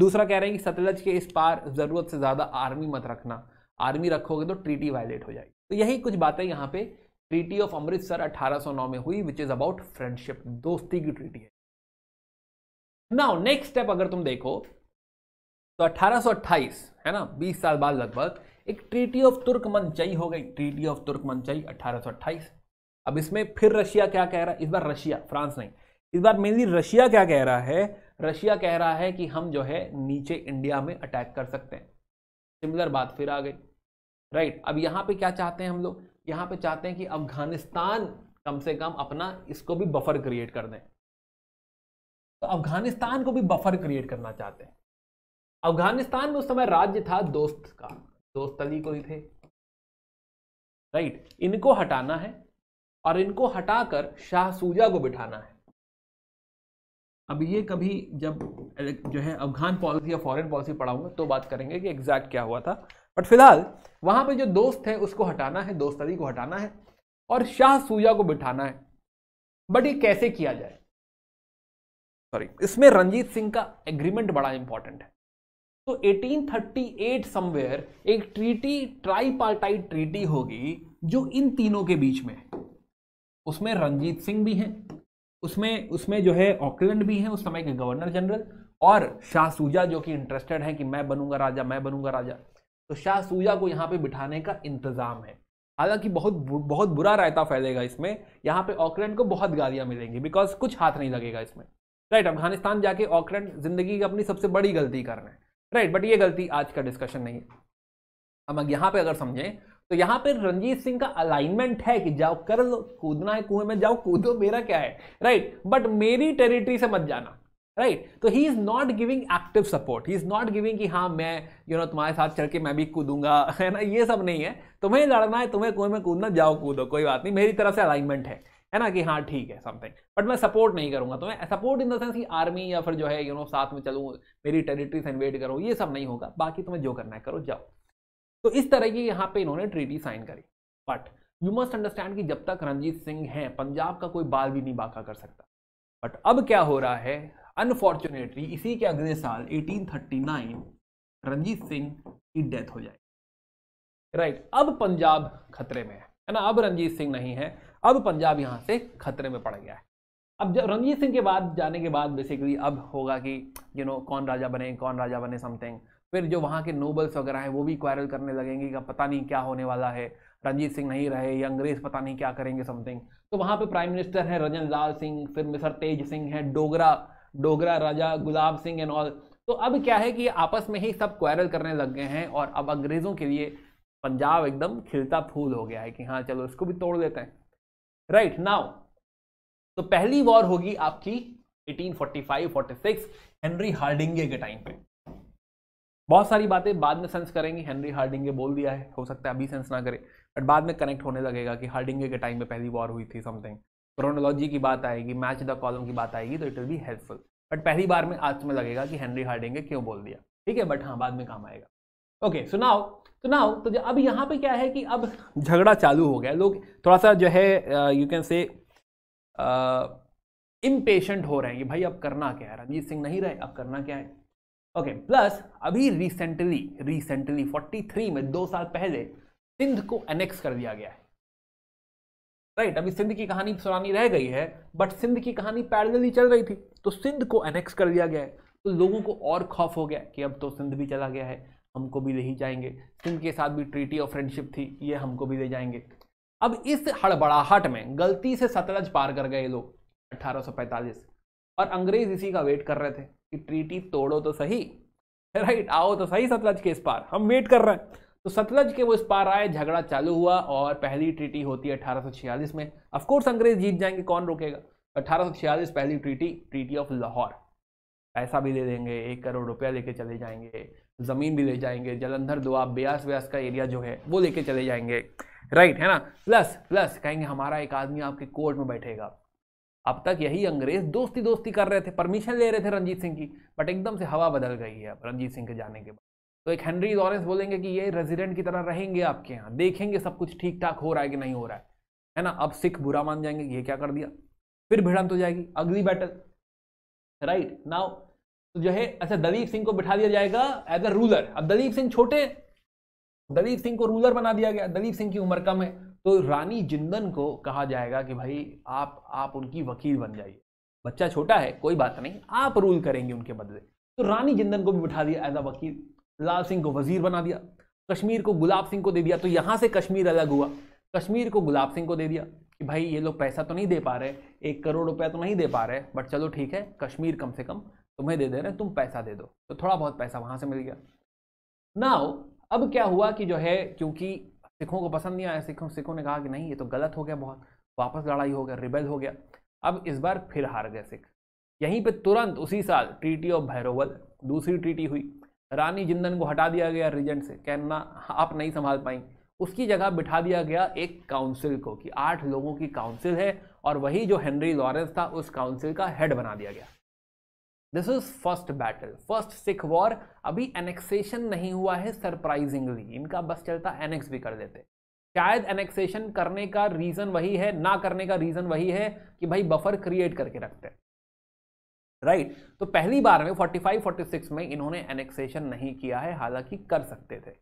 दूसरा कह रहे हैं कि सतलज के इस पार ज़रूरत से ज़्यादा आर्मी मत रखना आर्मी रखोगे तो ट्रीटी वायलेट हो जाएगी तो यही कुछ बातें यहाँ पे ट्रीटी ऑफ अमृतसर 1809 में हुई विच इज़ अबाउट फ्रेंडशिप दोस्ती की ट्रीटी है नाउ नेक्स्ट स्टेप अगर तुम देखो तो 1828 है ना 20 साल बाद लगभग एक ट्रीटी ऑफ तुर्क मनचई हो गई ट्रीटी ऑफ तुर्क मनचई 1828 अब इसमें फिर रशिया क्या कह रहा है इस बार रशिया फ्रांस नहीं इस बार मेनली रशिया क्या कह रहा है रशिया कह रहा है कि हम जो है नीचे इंडिया में अटैक कर सकते हैं सिमिलर बात फिर आ गई राइट अब यहाँ पे क्या चाहते हैं हम लोग यहाँ पे चाहते हैं कि अफगानिस्तान कम से कम अपना इसको भी बफर क्रिएट कर दें तो अफगानिस्तान को भी बफर क्रिएट करना चाहते हैं अफगानिस्तान में उस समय राज्य था दोस्त का दोस्त अली को ही थे राइट इनको हटाना है और इनको हटाकर शाह सूजा को बिठाना है अब ये कभी जब जो है अफगान पॉलिसी या फॉरेन पॉलिसी पढ़ाऊंगा तो बात करेंगे कि एग्जैक्ट क्या हुआ था बट फिलहाल वहां पर जो दोस्त है उसको हटाना है दोस्त अली को हटाना है और शाह सूजा को बिठाना है बट ये कैसे किया जाए सॉरी इसमें रंजीत सिंह का एग्रीमेंट बड़ा इंपॉर्टेंट है तो 1838 समवेयर एक ट्रीटी ट्राई ट्रीटी होगी जो इन तीनों के बीच में है उसमें रंजीत सिंह भी हैं उसमें उसमें जो है ऑकलैंड भी हैं उस समय के गवर्नर जनरल और शाह सूजा जो कि इंटरेस्टेड हैं कि मैं बनूंगा राजा मैं बनूंगा राजा तो शाह सूजा को यहाँ पे बिठाने का इंतजाम है हालांकि बहुत बहुत बुरा रायता फैलेगा इसमें यहाँ पे ऑकलैंड को बहुत गालियाँ मिलेंगी बिकॉज कुछ हाथ नहीं लगेगा इसमें राइट अफगानिस्तान जाके ऑकलैंड जिंदगी की अपनी सबसे बड़ी गलती कर रहे हैं राइट बट ये गलती आज का डिस्कशन नहीं है अब यहाँ पे अगर समझें तो यहां पर रंजीत सिंह का अलाइनमेंट है कि जाओ कर लो कूदना है कुएं में जाओ कूदो मेरा क्या है राइट बट मेरी टेरिटरी से मत जाना राइट तो he is not giving active support he is not giving कि हाँ मैं यू you नो know, तुम्हारे साथ चढ़ के मैं भी कूदूंगा है ना ये सब नहीं है तुम्हें लड़ना है तुम्हें कुएं में कूदना जाओ कूदो कोई बात नहीं मेरी तरफ से अलाइनमेंट है है ना कि हाँ ठीक है समथिंग बट मैं सपोर्ट नहीं करूंगा तो मैं सपोर्ट इन द सेंस कि आर्मी या फिर जो है यू you नो know, साथ में चलूँ मेरी टेरिटरी से इन्वेट करो ये सब नहीं होगा बाकी तुम्हें जो करना है करो जाओ तो इस तरह की यहाँ पे इन्होंने ट्रीटी साइन करी बट यू मस्ट अंडरस्टैंड कि जब तक रणजीत सिंह हैं पंजाब का कोई बाल भी नहीं बाका कर सकता बट अब क्या हो रहा है अनफॉर्चुनेटली इसी के अगले साल 1839 रणजीत सिंह की डेथ हो जाएगी राइट अब पंजाब खतरे में है ना अब रणजीत सिंह नहीं है अब पंजाब यहाँ से खतरे में पड़ गया है अब जब रणजीत सिंह के बाद जाने के बाद बेसिकली अब होगा कि यू you नो know, कौन राजा बने कौन राजा बने समथिंग फिर जो वहाँ के नोबल्स वगैरह हैं वो भी क्वारल करने लगेंगे कि पता नहीं क्या होने वाला है रंजीत सिंह नहीं रहे या अंग्रेज पता नहीं क्या करेंगे समथिंग तो वहाँ पे प्राइम मिनिस्टर हैं रजन लाल सिंह फिर मिसर तेज सिंह हैं डोगरा डोगरा राजा गुलाब सिंह एंड ऑल तो अब क्या है कि आपस में ही सब क्वारल करने लग गए हैं और अब अंग्रेज़ों के लिए पंजाब एकदम खिलता फूल हो गया है कि हाँ चलो इसको भी तोड़ देते हैं राइट right, नाउ तो पहली वॉर होगी आपकी 1845-46 हेनरी हार्डिंगे के टाइम पे बहुत सारी बातें बाद में सेंस करेंगी हेनरी हार्डिंग बोल दिया है हो सकता है अभी सेंस ना करे बट बाद में कनेक्ट होने लगेगा कि हार्डिंगे के टाइम में पहली वॉर हुई थी समथिंग क्रोनोलॉजी की बात आएगी मैच द कॉलम की बात आएगी तो it will be helpful but पहली बार में आज में लगेगा कि हेनरी हार्डिंगे क्यों बोल दिया ठीक है बट हाँ बाद में काम आएगा ओके सुनाओ सुनाओ तो अब यहाँ पे क्या है कि अब झगड़ा चालू हो गया लोग थोड़ा सा जो है यू कैन से इम्पेशेंट हो रहे हैं कि भाई अब करना क्या है रणजीत सिंह नहीं रहे अब करना क्या है ओके प्लस अभी रिसेंटली रिसेंटली 43 में दो साल पहले सिंध को एनेक्स कर दिया गया है राइट right, अभी सिंध की कहानी सुनानी रह गई है बट सिंध की कहानी ही चल रही थी तो सिंध को एनेक्स कर दिया गया है तो लोगों को और खौफ हो गया कि अब तो सिंध भी चला गया है हमको भी ले ही जाएंगे सिंध के साथ भी ट्रीटी ऑफ फ्रेंडशिप थी ये हमको भी ले जाएंगे अब इस हड़बड़ाहट में गलती से सतलज पार कर गए लोग 1845 और अंग्रेज इसी का वेट कर रहे थे कि ट्रीटी तोड़ो तो सही राइट आओ तो सही सतलज के इस पार हम वेट कर रहे हैं तो सतलज के वो इस पार आए झगड़ा चालू हुआ और पहली ट्रीटी होती है अठारह में अफकोर्स अंग्रेज जीत जाएंगे कौन रोकेगा अठारह पहली ट्रीटी ट्रीटी ऑफ लाहौर पैसा भी ले देंगे एक करोड़ रुपया लेके चले जाएंगे ज़मीन भी ले जाएंगे जलंधर दुआ ब्यास व्यास का एरिया जो है वो लेके चले जाएंगे राइट है ना प्लस प्लस कहेंगे हमारा एक आदमी आपके कोर्ट में बैठेगा अब तक यही अंग्रेज दोस्ती दोस्ती कर रहे थे परमिशन ले रहे थे रंजीत सिंह की बट एकदम से हवा बदल गई है अब रंजीत सिंह के जाने के बाद तो एक हेनरी लॉरेंस बोलेंगे कि ये रेजिडेंट की तरह रहेंगे आपके यहाँ देखेंगे सब कुछ ठीक ठाक हो रहा है कि नहीं हो रहा है है ना अब सिख बुरा मान जाएंगे ये क्या कर दिया फिर भिड़ंत हो जाएगी अगली बैटल राइट नाउ तो जो है अच्छा दलीप सिंह को बिठा दिया जाएगा एज अ रूलर अब दलीप सिंह छोटे दलीप सिंह को रूलर बना दिया गया दलीप सिंह की उम्र कम है तो रानी जिंदन को कहा जाएगा कि भाई आप आप उनकी वकील बन जाइए बच्चा छोटा है कोई बात नहीं आप रूल करेंगे उनके बदले तो रानी जिंदन को भी बिठा दिया एज अ वकील लाल सिंह को वजीर बना दिया कश्मीर को गुलाब सिंह को दे दिया तो यहाँ से कश्मीर अलग हुआ कश्मीर को गुलाब सिंह को दे दिया कि भाई ये लोग पैसा तो नहीं दे पा रहे एक करोड़ रुपया तो नहीं दे पा रहे बट चलो ठीक है कश्मीर कम से कम तुम्हें दे दे रहे तुम पैसा दे दो तो थोड़ा बहुत पैसा वहाँ से मिल गया नाव अब क्या हुआ कि जो है क्योंकि सिखों को पसंद नहीं आया सिखों सिखों ने कहा कि नहीं ये तो गलत हो गया बहुत वापस लड़ाई हो गया रिबेल हो गया अब इस बार फिर हार गए सिख यहीं पे तुरंत उसी साल ट्रीटी ऑफ भैरोवल दूसरी ट्रीटी हुई रानी जिंदन को हटा दिया गया रिजेंट से कहना आप नहीं संभाल पाई उसकी जगह बिठा दिया गया एक काउंसिल को कि आठ लोगों की काउंसिल है और वही जो हेनरी लॉरेंस था उस काउंसिल का हेड बना दिया गया this is first battle first Sikh war अभी एनेक्सेशन नहीं हुआ है सरप्राइजिंगली इनका बस चलता एनेक्स भी कर देते शायद एनेक्सेशन करने का रीजन वही है ना करने का रीजन वही है कि भाई बफर क्रिएट करके रखते हैं राइट right. तो पहली बार में 45 46 में इन्होंने एनेक्सेशन नहीं किया है हालांकि कर सकते थे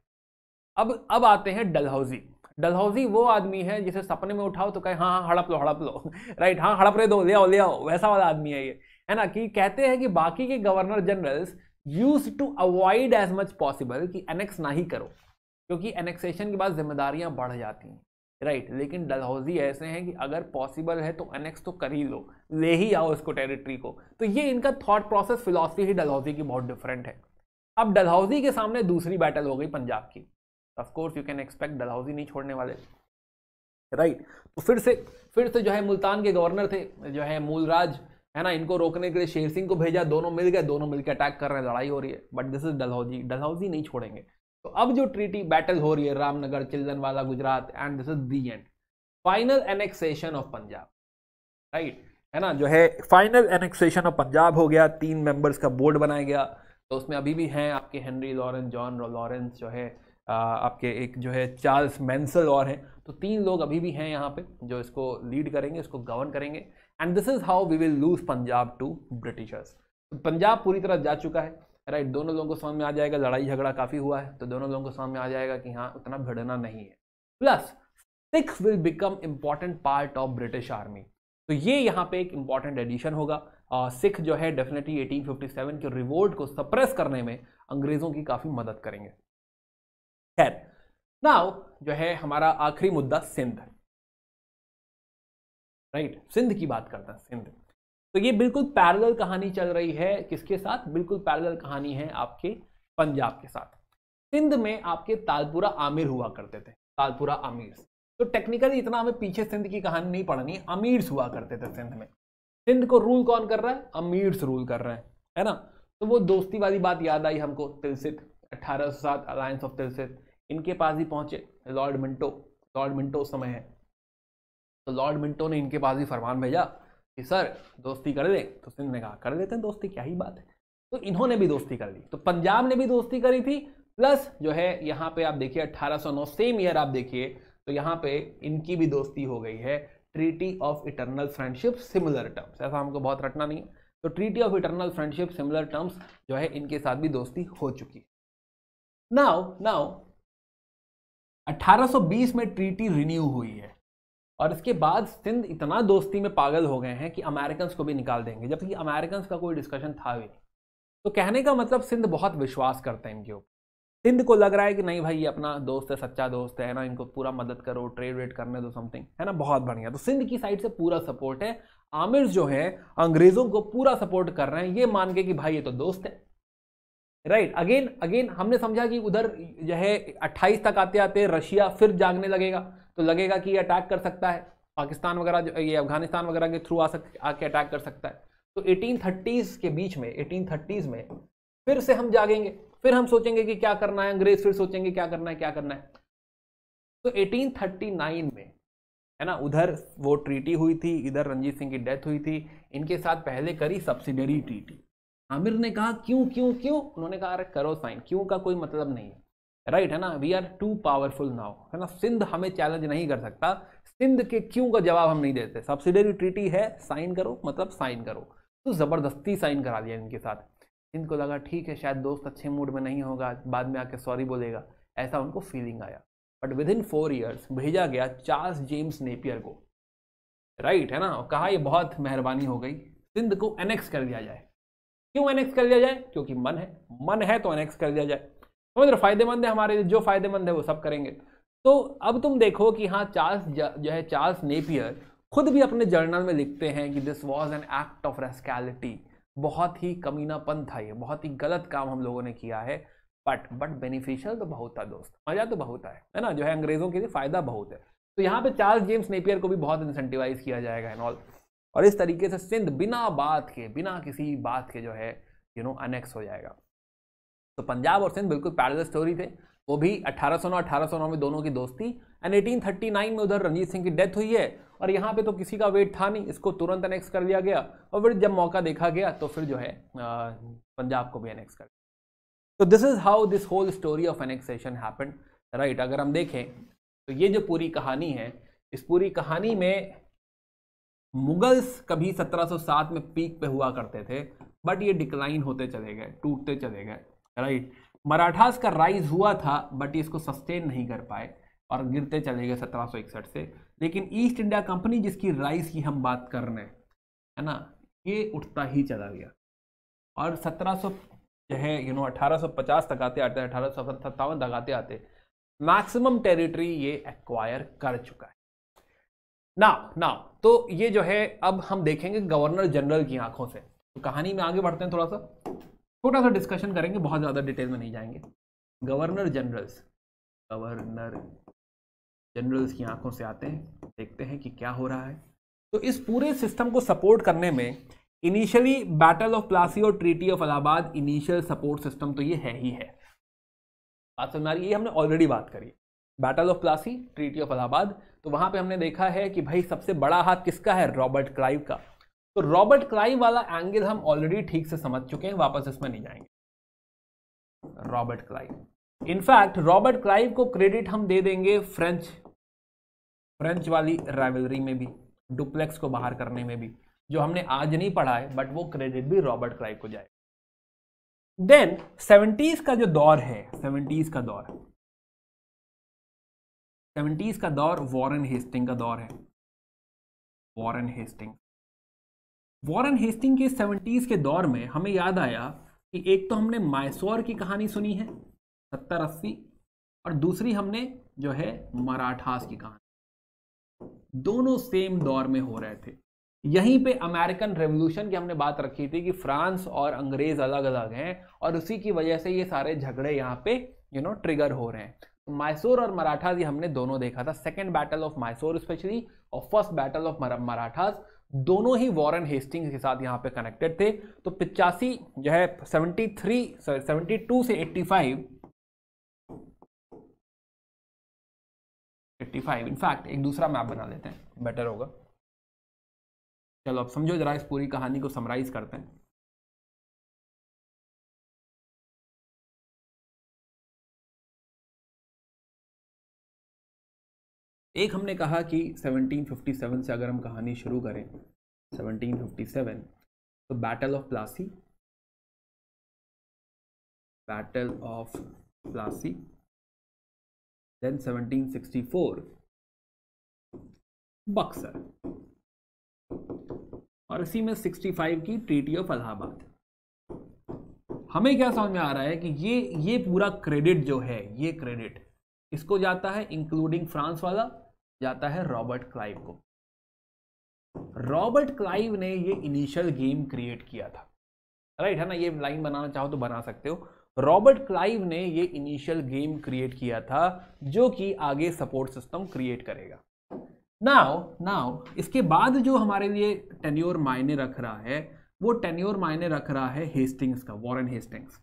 अब अब आते हैं डलहौजी डलहौजी वो आदमी है जिसे सपने में उठाओ तो कहे हाँ हाँ हड़प लो हड़प लो राइट right, हाँ हड़प रहे दो तो ले आओ ले आओ वैसा वाला आदमी है ये है ना कि कहते हैं कि बाकी के governor generals use to avoid as much possible कि एनेक्स ना ही करो क्योंकि एनेक्सेशन के बाद जिम्मेदारियां बढ़ जाती हैं राइट right, लेकिन डलहौजी ऐसे हैं कि अगर पॉसिबल है तो अनेक्स तो कर ही लो ले ही आओ इसको टेरिटरी को तो ये इनका थॉट प्रोसेस फिलोसफी ही डलहौजी की बहुत डिफरेंट है अब डलहौजी के सामने दूसरी बैटल हो गई पंजाब की of course you can expect Dalhousie नहीं छोड़ने वाले राइट right. तो फिर से फिर से जो है मुल्तान के गवर्नर थे जो है मूलराज है ना इनको रोकने के लिए शेर सिंह को भेजा दोनों मिल गए दोनों मिलकर अटैक कर रहे हैं लड़ाई हो रही है but this is Dalhousie Dalhousie नहीं छोड़ेंगे तो अब जो ट्रीटी बैटल हो रही है रामनगर वाला Gujrat and this is the end final annexation of Punjab right है ना जो है फाइनल एनेक्सेशन ऑफ पंजाब हो गया तीन मेंबर्स का बोर्ड बनाया गया तो उसमें अभी भी हैं आपके हेनरी लॉरेंस जॉन लॉरेंस जो है आपके एक जो है चार्ल्स मैंसल और हैं तो तीन लोग अभी भी हैं यहाँ पे जो इसको लीड करेंगे इसको गवर्न करेंगे and this is how we will lose Punjab to Britishers Punjab पूरी तरह जा चुका है राइट right, दोनों लोगों को समझ में आ जाएगा लड़ाई झगड़ा काफ़ी हुआ है तो दोनों लोगों को समझ में आ जाएगा कि हाँ उतना भिड़ना नहीं है plus Sikh will become important part of British army तो ये यहाँ पे एक इम्पॉर्टेंट एडिशन होगा सिख जो है डेफिनेटली 1857 के रिवोल्ट को सप्रेस करने में अंग्रेज़ों की काफ़ी मदद करेंगे खैर नाउ जो है हमारा आखिरी मुद्दा सिंध राइट सिंध की बात करता है सिंध तो ये बिल्कुल पैरल कहानी चल रही है किसके साथ बिल्कुल पैरल कहानी है आपके पंजाब के साथ सिंध में आपके तालपुरा आमिर हुआ करते थे तालपुरा आमिर तो टेक्निकली इतना हमें पीछे सिंध की कहानी नहीं पढ़नी है अमीर्स हुआ करते थे सिंध में सिंध को रूल कौन कर रहा है अमीर्स रूल कर रहे हैं है ना तो वो दोस्ती वाली बात याद आई हमको तिलसित सात अलायंस ऑफ तिलसित इनके पास ही पहुंचे लॉर्ड मिंटो लॉर्ड मिंटो समय है तो लॉर्ड मिंटो ने इनके पास भी फरमान भेजा कि सर दोस्ती कर दें तो सिंध ने कहा कर देते हैं दोस्ती क्या ही बात है तो इन्होंने भी दोस्ती कर दी तो पंजाब ने भी दोस्ती करी थी प्लस जो है यहाँ पे आप देखिए 1809 सेम ईयर आप देखिए तो यहाँ पे इनकी भी दोस्ती हो गई है treaty of eternal friendship similar terms ऐसा हमको बहुत रटना नहीं है तो treaty of eternal friendship similar terms जो है इनके साथ भी दोस्ती हो चुकी नाउ नाउ 1820 में ट्रीटी रिन्यू हुई है और इसके बाद सिंध इतना दोस्ती में पागल हो गए हैं कि अमेरिकन को भी निकाल देंगे जबकि अमेरिकन का कोई डिस्कशन था भी नहीं तो कहने का मतलब सिंध बहुत विश्वास करते हैं इनके ऊपर सिंध को लग रहा है कि नहीं भाई ये अपना दोस्त है सच्चा दोस्त है ना इनको पूरा मदद करो ट्रेड वेड करने दो समथिंग है ना बहुत बढ़िया तो सिंध की साइड से पूरा सपोर्ट है आमिर जो है अंग्रेजों को पूरा सपोर्ट कर रहे हैं ये मान के कि भाई ये तो दोस्त है राइट अगेन अगेन हमने समझा कि उधर जो है अट्ठाईस तक आते आते रशिया फिर जागने लगेगा तो लगेगा कि ये अटैक कर सकता है पाकिस्तान वगैरह ये अफगानिस्तान वगैरह के थ्रू आ सक आके अटैक कर सकता है तो एटीन के बीच में एटीन में फिर से हम जागेंगे फिर हम सोचेंगे कि क्या करना है अंग्रेज फिर सोचेंगे क्या करना है क्या करना है तो 1839 में है ना उधर वो ट्रीटी हुई थी इधर रंजीत सिंह की डेथ हुई थी इनके साथ पहले करी सब्सिडरी ट्रीटी आमिर ने कहा क्यों क्यों क्यों उन्होंने कहा अरे करो साइन क्यों का कोई मतलब नहीं है राइट right, है ना we are too powerful now है ना सिंध हमें चैलेंज नहीं कर सकता सिंध के क्यों का जवाब हम नहीं देते सब्सिडरी ट्रीटी है साइन करो मतलब साइन करो तो ज़बरदस्ती साइन करा दिया इनके साथ सिंध को लगा ठीक है शायद दोस्त अच्छे मूड में नहीं होगा बाद में आके सॉरी बोलेगा ऐसा उनको फीलिंग आया but within four years भेजा गया चार्ल्स जेम्स नेपियर को राइट right, है ना कहा ये बहुत मेहरबानी हो गई सिंध को एनेक्स कर दिया जाए क्यों एनेक्स कर दिया जाए क्योंकि मन है मन है तो एनेक्स कर दिया जाए समझ रहे फायदेमंद है हमारे जो फायदेमंद है वो सब करेंगे तो अब तुम देखो कि हाँ चार्ल्स जो है चार्ल्स नेपियर खुद भी अपने जर्नल में लिखते हैं कि this was an act of rascality बहुत ही कमीनापन था ये बहुत ही गलत काम हम लोगों ने किया है बट बट बेनिफिशियल तो बहुत था दोस्त मजा तो बहुत है है ना जो है अंग्रेजों के लिए फायदा बहुत है तो यहाँ पे चार्ल्स जेम्स नेपियर को भी बहुत इंसेंटिवाइज किया जाएगा एंड ऑल और इस तरीके से सिंध बिना बात के बिना किसी बात के जो है यू नो अनेक्स हो जाएगा तो पंजाब और सिंध बिल्कुल पैरल स्टोरी थे वो भी 1809 1809 में दोनों की दोस्ती एंड 1839 में उधर रंजीत सिंह की डेथ हुई है और यहाँ पे तो किसी का वेट था नहीं इसको तुरंत अनेक्स कर दिया गया और फिर जब मौका देखा गया तो फिर जो है पंजाब को भी अनेक्स कर तो this is how this whole story of annexation happen right अगर हम देखें तो ये जो पूरी कहानी है इस पूरी कहानी में मुगल्स कभी 1707 में पीक पे हुआ करते थे बट ये डिक्लाइन होते चले गए टूटते चले गए राइट मराठास का राइज हुआ था बट इसको सस्टेन नहीं कर पाए और गिरते चले गए सत्रह से लेकिन ईस्ट इंडिया कंपनी जिसकी राइज की हम बात कर रहे हैं है ना ये उठता ही चला गया और 1700 जो है यू नो 1850 तक आते आते अठारह तक आते आते मैक्सिमम टेरिटरी ये एक्वायर कर चुका है ना ना तो ये जो है अब हम देखेंगे गवर्नर जनरल की आंखों से तो कहानी में आगे बढ़ते हैं थोड़ा सा छोटा सा डिस्कशन करेंगे बहुत ज़्यादा डिटेल में नहीं जाएंगे गवर्नर जनरल्स गवर्नर जनरल्स की आंखों से आते हैं देखते हैं कि क्या हो रहा है तो इस पूरे सिस्टम को सपोर्ट करने में इनिशियली बैटल ऑफ प्लासी और treaty of Allahabad initial support system तो ये है ही है बात सुन रही है हमने ऑलरेडी बात करी battle of Plassey treaty of Allahabad तो वहां पे हमने देखा है कि भाई सबसे बड़ा हाथ किसका है रॉबर्ट क्लाइव का तो रॉबर्ट क्लाइव वाला एंगल हम ऑलरेडी ठीक से समझ चुके हैं वापस इसमें नहीं जाएंगे Robert Clive in fact Robert Clive को क्रेडिट हम दे देंगे फ्रेंच फ्रेंच वाली राइवलरी में भी डुप्लेक्स को बाहर करने में भी जो हमने आज नहीं पढ़ा है बट वो क्रेडिट भी रॉबर्ट क्लाइव को जाएगा देन सेवेंटीज का जो दौर है सेवेंटीज का दौर सेवेंटीज का दौर वॉरेन हेस्टिंग का दौर है वॉरेन हेस्टिंग वॉरन हेस्टिंग के सेवेंटीज़ के दौर में हमें याद आया कि एक तो हमने माइसोर की कहानी सुनी है सत्तर अस्सी और दूसरी हमने जो है मराठास की कहानी दोनों सेम दौर में हो रहे थे यहीं पे अमेरिकन रेवोल्यूशन की हमने बात रखी थी कि फ्रांस और अंग्रेज अलग अलग हैं और उसी की वजह से ये सारे झगड़े यहाँ पे यू नो ट्रिगर हो रहे हैं तो मैसूर और मराठास ये हमने दोनों देखा था second battle of Mysore specially और फर्स्ट बैटल ऑफ मराठास दोनों ही वॉरन हेस्टिंग्स के साथ यहाँ पे कनेक्टेड थे तो पिचासी जो है seventy three sorry seventy two से eighty five eighty five in fact एक दूसरा मैप बना लेते हैं बेटर होगा चलो अब समझो जरा इस पूरी कहानी को समराइज करते हैं एक हमने कहा कि 1757 से अगर हम कहानी शुरू करें 1757 तो battle of Plassey battle of Plassey then 1764 Buxar और इसी में 65 की ट्रीटी ऑफ अलाहाबाद हमें क्या समझ में आ रहा है कि ये ये पूरा क्रेडिट जो है ये क्रेडिट इसको जाता है इंक्लूडिंग फ्रांस वाला जाता है रॉबर्ट क्लाइव को रॉबर्ट क्लाइव ने ये इनिशियल गेम क्रिएट किया था राइट है ना ये लाइन बनाना चाहो तो बना सकते हो रॉबर्ट क्लाइव ने ये इनिशियल गेम क्रिएट किया था जो कि आगे सपोर्ट सिस्टम क्रिएट करेगा नाउ नाउ इसके बाद जो हमारे लिए टेन्योर मायने रख रहा है वो टेन्योर मायने रख रहा है हेस्टिंग्स का वॉरेन हेस्टिंग्स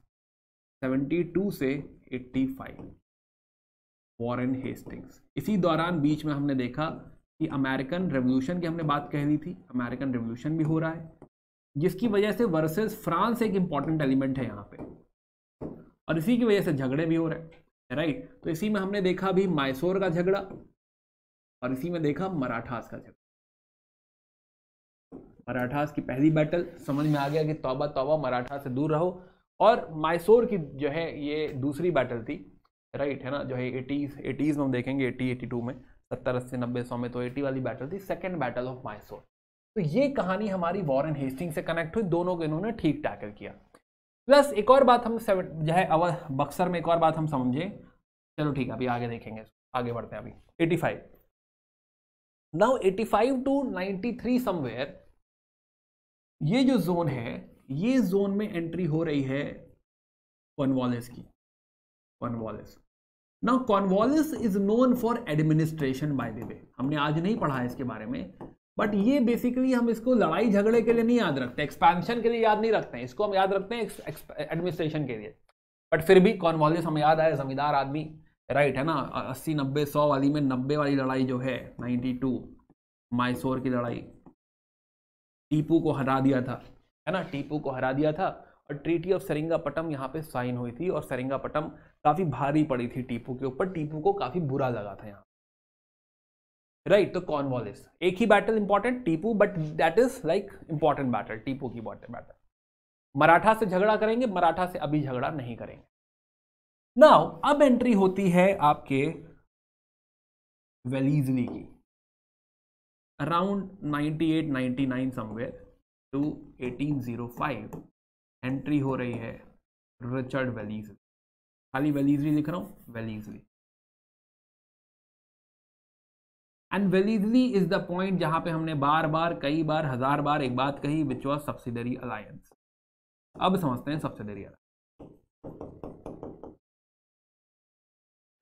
72 से 85 वॉरेन हेस्टिंग्स इसी दौरान बीच में हमने देखा कि अमेरिकन रेवोल्यूशन की हमने बात कह दी थी अमेरिकन रेवोल्यूशन भी हो रहा है जिसकी वजह से वर्सेस फ्रांस एक इंपॉर्टेंट एलिमेंट है यहाँ पे और इसी की वजह से झगड़े भी हो रहे हैं राइट तो इसी में हमने देखा अभी माइसोर का झगड़ा और इसी में देखा मराठास का झगड़ा मराठास की पहली बैटल समझ में आ गया कि तौबा तौबा मराठा से दूर रहो और माइसोर की जो है ये दूसरी बैटल थी राइट right, है ना जो है एटीज़ एटीज़ में हम देखेंगे एटी एटी टू में सत्तर अस्सी नब्बे सौ में तो एटी वाली बैटल थी सेकेंड बैटल ऑफ माइसोर तो ये कहानी हमारी वॉरेन हेस्टिंग से कनेक्ट हुई दोनों को इन्होंने ठीक टैकल किया प्लस एक और बात हम सेवन जो है अवर बक्सर में एक और बात हम समझे चलो ठीक है अभी आगे देखेंगे आगे बढ़ते हैं अभी eighty five now eighty five to ninety three somewhere ये जो जोन है ये जोन में एंट्री हो रही है कॉनवालेस की कॉन्वालिस ना Cornwallis is known for administration by the way हमने आज नहीं पढ़ा इसके बारे में बट ये बेसिकली हम इसको लड़ाई झगड़े के लिए नहीं याद रखते एक्सपेंशन के लिए याद नहीं रखते इसको हम याद रखते हैं एडमिनिस्ट्रेशन के लिए बट फिर भी कॉन्वालिस हमें याद आया जमींदार आदमी राइट है ना अस्सी नब्बे सौ वाली में नब्बे वाली लड़ाई जो है नाइन्टी टू माइसोर की लड़ाई टीपू को हरा दिया था है ना टीपू को हरा दिया था और ट्रीटी ऑफ सरिंगापटम यहाँ पे साइन हुई थी और सरिंगापटम काफ़ी भारी पड़ी थी टीपू के ऊपर टीपू को काफ़ी बुरा लगा था यहाँ राइट तो कॉर्नवालिस एक ही battle important Tipu but that is like important battle Tipu की बैटल बैटल मराठा से झगड़ा करेंगे मराठा से अभी झगड़ा नहीं करेंगे नाउ अब एंट्री होती है आपके वेलीजली की अराउंड 98 99 समवेयर टू 1805 एंट्री हो रही है रिचर्ड वेलीजली खाली वेलीजली लिख रहा हूँ Wellesley and Wellesley is the point जहां पे हमने बार बार कई बार हजार बार एक बात कही विच वॉज सब्सिडरी अलायंस अब समझते हैं सब्सिडरी अलायंस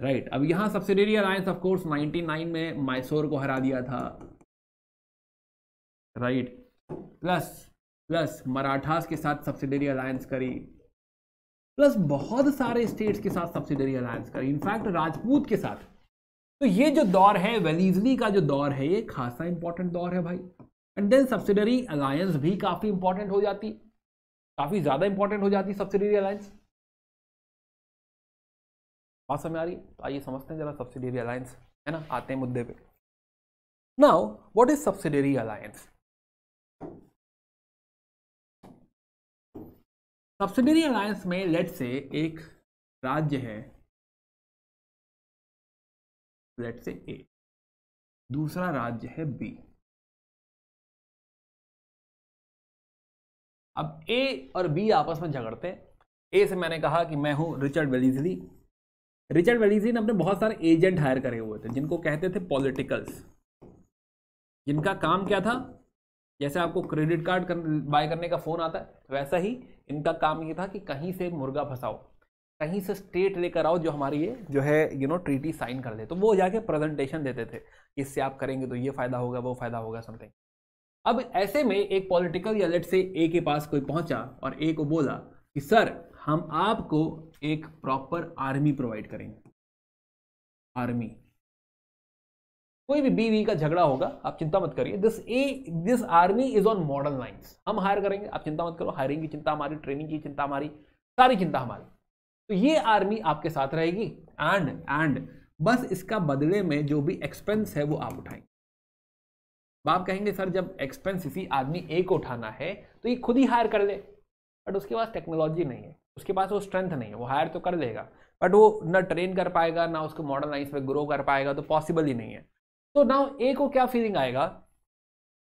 राइट right, अब यहां सब्सिडरी अलायंस ऑफ कोर्स 99 में मैसूर को हरा दिया था right right, plus plus Marathas के साथ सब्सिडरी अलायंस करी प्लस बहुत सारे स्टेट्स के साथ सब्सिडरी अलायंस करी इनफैक्ट राजपूत के साथ तो ये जो दौर है वेलीजली का जो दौर है ये खासा इंपॉर्टेंट दौर है भाई एंड देन सब्सिडरी अलायंस भी काफ़ी इंपॉर्टेंट हो जाती काफ़ी ज़्यादा इंपॉर्टेंट हो जाती सब्सिडरी अलायंस बात समझ आ रही तो आइए समझते हैं जरा सब्सिडरी अलायंस है ना आते हैं मुद्दे पे now what is subsidiary alliance subsidiary alliance में लेट से एक राज्य है लेट से ए दूसरा राज्य है बी अब ए और बी आपस में झगड़ते ए से मैंने कहा कि मैं हूं रिचर्ड वेलीजली रिचर्ड वेलीजली ने अपने बहुत सारे एजेंट हायर करे हुए थे जिनको कहते थे पॉलिटिकल्स जिनका काम क्या था जैसे आपको क्रेडिट कार्ड कर, बाय करने का फोन आता है तो वैसा ही इनका काम ये था कि कहीं से मुर्गा फंसाओ कहीं से स्टेट लेकर आओ जो हमारी ये जो है यू नो ट्रीटी साइन कर दे तो वो जाके प्रेजेंटेशन देते थे इससे आप करेंगे तो ये फ़ायदा होगा वो फ़ायदा होगा समथिंग अब ऐसे में एक पॉलिटिकल या लेट से ए के पास कोई पहुंचा और ए को बोला कि सर हम आपको एक प्रॉपर आर्मी प्रोवाइड करेंगे आर्मी कोई भी बीवी का झगड़ा होगा आप चिंता मत करिए this a this army is on model lines हम हायर करेंगे आप चिंता मत करो हायरिंग की चिंता हमारी ट्रेनिंग की चिंता हमारी सारी चिंता हमारी तो ये आर्मी आपके साथ रहेगी एंड एंड बस इसका बदले में जो भी एक्सपेंस है वो आप उठाएंगे आप कहेंगे सर जब एक्सपेंस इसी आदमी ए को उठाना है तो ये खुद ही हायर कर ले बट उसके पास टेक्नोलॉजी नहीं है उसके पास वो स्ट्रेंथ नहीं है वो हायर तो कर लेगा बट वो ना ट्रेन कर पाएगा ना उसको मॉडल लाइन्स में ग्रो कर पाएगा तो पॉसिबल ही नहीं है तो नाउ ए को क्या फीलिंग आएगा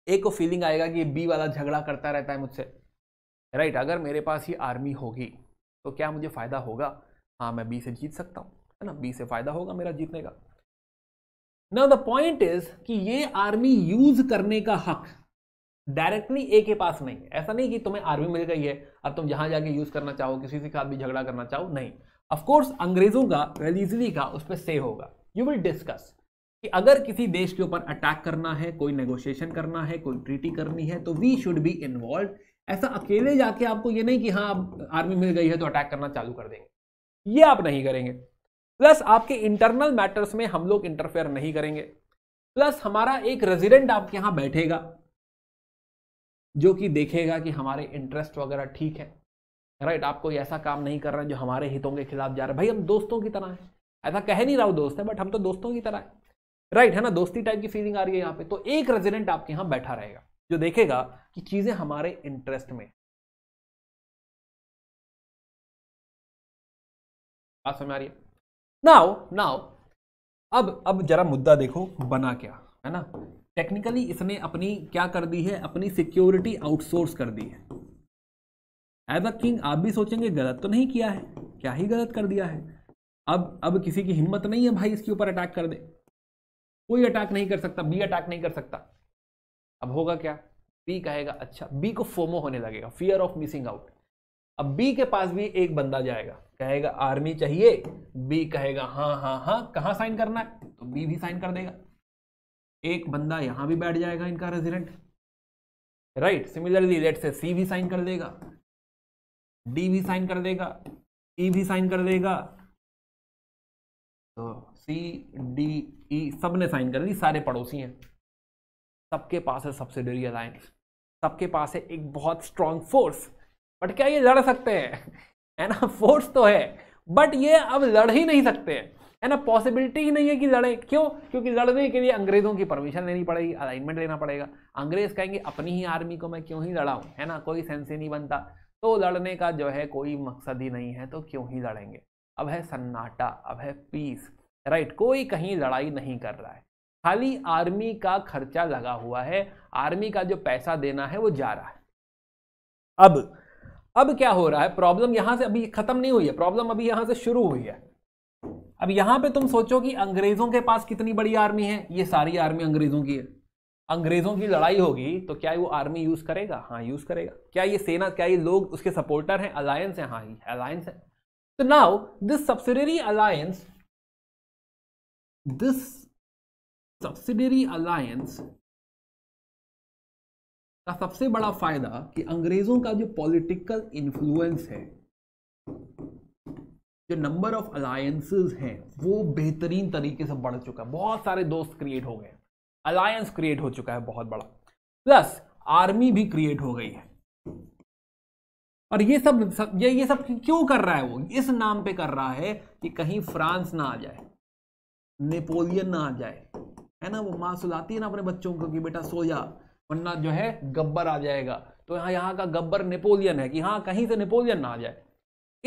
ए को फीलिंग आएगा कि बी वाला झगड़ा करता रहता है मुझसे राइट right, अगर मेरे पास ये आर्मी होगी तो क्या मुझे फ़ायदा होगा हाँ मैं बी से जीत सकता हूँ है ना बी से फ़ायदा होगा मेरा जीतने का नाउ द पॉइंट इज कि ये आर्मी यूज करने का हक डायरेक्टली ए के पास नहीं है ऐसा नहीं कि तुम्हें आर्मी मिल गई है अब तुम जहां जाके यूज करना चाहो किसी के साथ भी झगड़ा करना चाहो नहीं ऑफकोर्स अंग्रेजों का रिलीजली का उस पर से होगा यू विल डिस्कस कि अगर किसी देश के ऊपर अटैक करना है कोई नेगोशिएशन करना है कोई ट्रीटी करनी है तो वी शुड बी इन्वॉल्व ऐसा अकेले जाके आपको ये नहीं कि हाँ आप आर्मी मिल गई है तो अटैक करना चालू कर देंगे ये आप नहीं करेंगे प्लस आपके इंटरनल मैटर्स में हम लोग इंटरफेयर नहीं करेंगे प्लस हमारा एक रेजिडेंट आपके यहाँ बैठेगा जो कि देखेगा कि हमारे इंटरेस्ट वगैरह ठीक है राइट आप कोई ऐसा काम नहीं कर रहे जो हमारे हितों के खिलाफ जा रहा है भाई हम दोस्तों की तरह है ऐसा कह नहीं रहा हूँ दोस्त है बट हम तो दोस्तों की तरह है राइट है ना दोस्ती टाइप की फीलिंग आ रही है यहाँ पे तो एक रेजिडेंट आपके यहाँ बैठा रहेगा जो देखेगा कि चीजें हमारे इंटरेस्ट में बात समझ आ रही है नाउ नाउ अब अब जरा मुद्दा देखो बना क्या है ना टेक्निकली इसने अपनी क्या कर दी है अपनी सिक्योरिटी आउटसोर्स कर दी है एज अ किंग आप भी सोचेंगे गलत तो नहीं किया है क्या ही गलत कर दिया है अब अब किसी की हिम्मत नहीं है भाई इसके ऊपर अटैक कर दे कोई अटैक नहीं कर सकता बी अटैक नहीं कर सकता अब होगा क्या बी कहेगा अच्छा बी को फोमो होने लगेगा फियर ऑफ मिसिंग आउट अब बी के पास भी एक बंदा जाएगा कहेगा आर्मी चाहिए बी कहेगा हाँ हाँ हाँ कहाँ साइन करना है तो बी भी साइन कर देगा एक बंदा यहाँ भी बैठ जाएगा इनका रेजिडेंट राइट सिमिलरली लेट से सी भी साइन कर देगा डी भी साइन कर देगा ई e भी साइन कर देगा तो सी डी ई सब ने साइन कर दी सारे पड़ोसी हैं सबके पास है सब्सिडरी अलायंस सबके पास है एक बहुत स्ट्रांग फोर्स बट क्या ये लड़ सकते हैं है ना फोर्स तो है बट ये अब लड़ ही नहीं सकते हैं है ना पॉसिबिलिटी ही नहीं है कि लड़े क्यों क्योंकि लड़ने के लिए अंग्रेजों की परमिशन लेनी पड़ेगी अलाइनमेंट लेना पड़ेगा अंग्रेज कहेंगे अपनी ही आर्मी को मैं क्यों ही लड़ाऊँ है ना कोई सेंस ही नहीं बनता तो लड़ने का जो है कोई मकसद ही नहीं है तो क्यों ही लड़ेंगे अब है सन्नाटा अब है पीस राइट कोई कहीं लड़ाई नहीं कर रहा है खाली आर्मी का खर्चा लगा हुआ है आर्मी का जो पैसा देना है वो जा रहा है अब अब क्या हो रहा है प्रॉब्लम यहां से अभी खत्म नहीं हुई है प्रॉब्लम अभी यहां से शुरू हुई है अब यहां पे तुम सोचो कि अंग्रेजों के पास कितनी बड़ी आर्मी है ये सारी आर्मी अंग्रेजों की है अंग्रेजों की लड़ाई होगी तो क्या वो आर्मी यूज करेगा हाँ यूज करेगा क्या ये सेना क्या ये लोग उसके सपोर्टर हैं अलायंस है हाँ अलायंस है तो now this subsidiary alliance this subsidiary alliance का सबसे बड़ा फायदा कि अंग्रेजों का जो पॉलिटिकल इन्फ्लुएंस है जो नंबर ऑफ अलायंसेस हैं वो बेहतरीन तरीके से बढ़ चुका है बहुत सारे दोस्त क्रिएट हो गए अलायंस क्रिएट हो चुका है बहुत बड़ा प्लस आर्मी भी क्रिएट हो गई है और ये सब, सब ये ये सब क्यों कर रहा है वो इस नाम पे कर रहा है कि कहीं फ्रांस ना आ जाए नेपोलियन ना आ जाए है ना वो माँ सुलाती है ना अपने बच्चों को कि बेटा सो जा वरना जो है गब्बर आ जाएगा तो यहाँ यहाँ का गब्बर नेपोलियन है कि हाँ कहीं से नेपोलियन ना आ जाए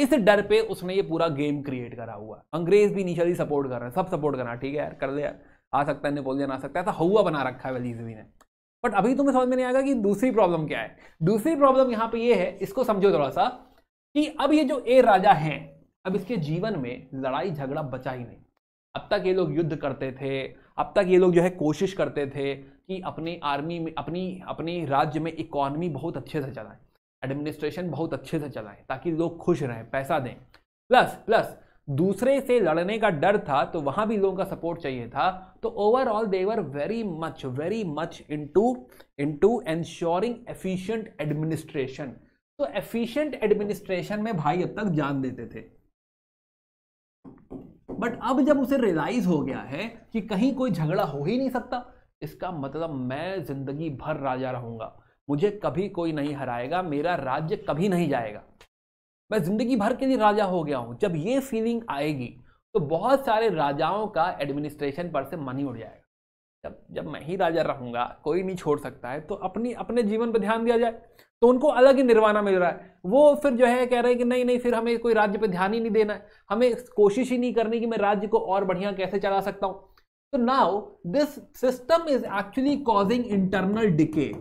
इस डर पे उसने ये पूरा गेम क्रिएट करा हुआ अंग्रेज भी नीचे सपोर्ट कर रहे हैं सब सपोर्ट करना ठीक है यार कर ले यार आ सकता है नेपोलियन आ सकता है ऐसा हुआ बना रखा है वेलीजवी ने बट अभी तुम्हें समझ में नहीं आएगा कि दूसरी प्रॉब्लम क्या है दूसरी प्रॉब्लम यहाँ पे ये है इसको समझो थोड़ा सा कि अब ये जो ए राजा हैं अब इसके जीवन में लड़ाई झगड़ा बचा ही नहीं अब तक ये लोग युद्ध करते थे अब तक ये लोग जो है कोशिश करते थे कि अपने आर्मी में अपनी अपने राज्य में इकॉनमी बहुत अच्छे से चलाएं एडमिनिस्ट्रेशन बहुत अच्छे से चलाएं ताकि लोग खुश रहें पैसा दें प्लस प्लस दूसरे से लड़ने का डर था तो वहां भी लोगों का सपोर्ट चाहिए था तो overall they were very much very much into into ensuring efficient administration तो एफिशिएंट एडमिनिस्ट्रेशन में भाई अब तक जान देते थे बट अब जब उसे रियलाइज हो गया है कि कहीं कोई झगड़ा हो ही नहीं सकता इसका मतलब मैं जिंदगी भर राजा रहूंगा मुझे कभी कोई नहीं हराएगा मेरा राज्य कभी नहीं जाएगा मैं जिंदगी भर के लिए राजा हो गया हूं जब ये फीलिंग आएगी तो बहुत सारे राजाओं का एडमिनिस्ट्रेशन पर से मन ही उड़ जाएगा जब जब मैं ही राजा रहूंगा कोई नहीं छोड़ सकता है तो अपनी अपने जीवन पर ध्यान दिया जाए तो उनको अलग ही निर्वाणा मिल रहा है वो फिर जो है कह रहे हैं कि नहीं नहीं फिर हमें कोई राज्य पे ध्यान ही नहीं देना है हमें कोशिश ही नहीं करनी कि मैं राज्य को और बढ़िया कैसे चला सकता हूं तो now this system is actually causing internal decay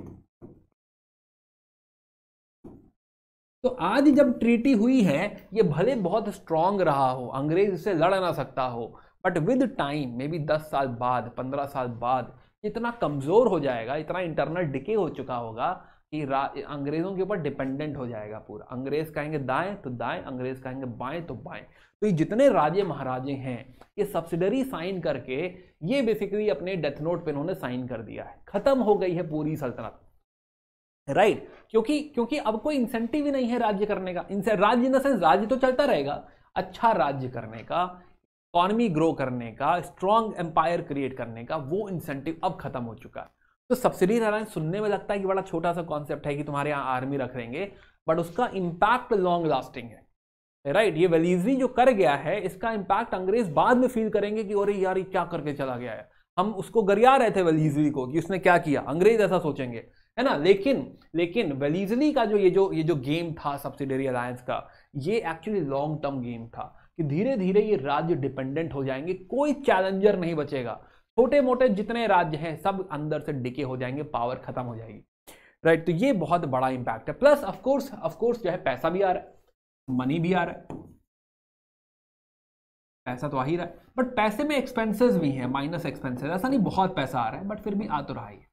तो आज जब ट्रीटी हुई है ये भले बहुत स्ट्रांग रहा हो अंग्रेज इससे लड़ ना सकता हो but with time maybe दस साल बाद पंद्रह साल बाद इतना कमज़ोर हो जाएगा इतना इंटरनल डिके हो चुका होगा कि अंग्रेजों के ऊपर डिपेंडेंट हो जाएगा पूरा अंग्रेज कहेंगे दाएं तो दाएं अंग्रेज कहेंगे बाएं तो बाएं तो ये जितने राजे महाराजे हैं ये सब्सिडरी साइन करके ये बेसिकली अपने डेथ नोट पे इन्होंने साइन कर दिया है खत्म हो गई है पूरी सल्तनत राइट right. क्योंकि क्योंकि अब कोई इंसेंटिव ही नहीं है राज्य करने का राज्य इन द सेंस राज्य तो चलता रहेगा अच्छा राज्य करने का इकॉनमी ग्रो करने का स्ट्रांग एम्पायर क्रिएट करने का वो इंसेंटिव अब खत्म हो चुका है तो सब्सिडी नारायण सुनने में लगता है कि बड़ा छोटा सा कॉन्सेप्ट है कि तुम्हारे यहाँ आर्मी रख रहेंगे बट उसका इम्पैक्ट लॉन्ग लास्टिंग है राइट ये वेलीजी जो कर गया है इसका इम्पैक्ट अंग्रेज बाद में फील करेंगे कि अरे यार ये क्या करके चला गया है हम उसको गरिया रहे थे वेलीजली को कि उसने क्या किया अंग्रेज ऐसा सोचेंगे है ना लेकिन लेकिन वेलीजली का जो ये जो ये जो गेम था सब्सिडरी अलायंस का ये एक्चुअली लॉन्ग टर्म गेम था कि धीरे धीरे ये राज्य डिपेंडेंट हो जाएंगे कोई चैलेंजर नहीं बचेगा छोटे मोटे जितने राज्य हैं सब अंदर से डिके हो जाएंगे पावर खत्म हो जाएगी राइट तो ये बहुत बड़ा इंपैक्ट है प्लस ऑफकोर्स ऑफकोर्स जो है पैसा भी आ रहा है मनी भी आ रहा है पैसा तो आ ही रहा है बट पैसे में एक्सपेंसेस भी हैं माइनस एक्सपेंसेस ऐसा नहीं बहुत पैसा आ रहा है बट फिर भी आ तो रहा ही है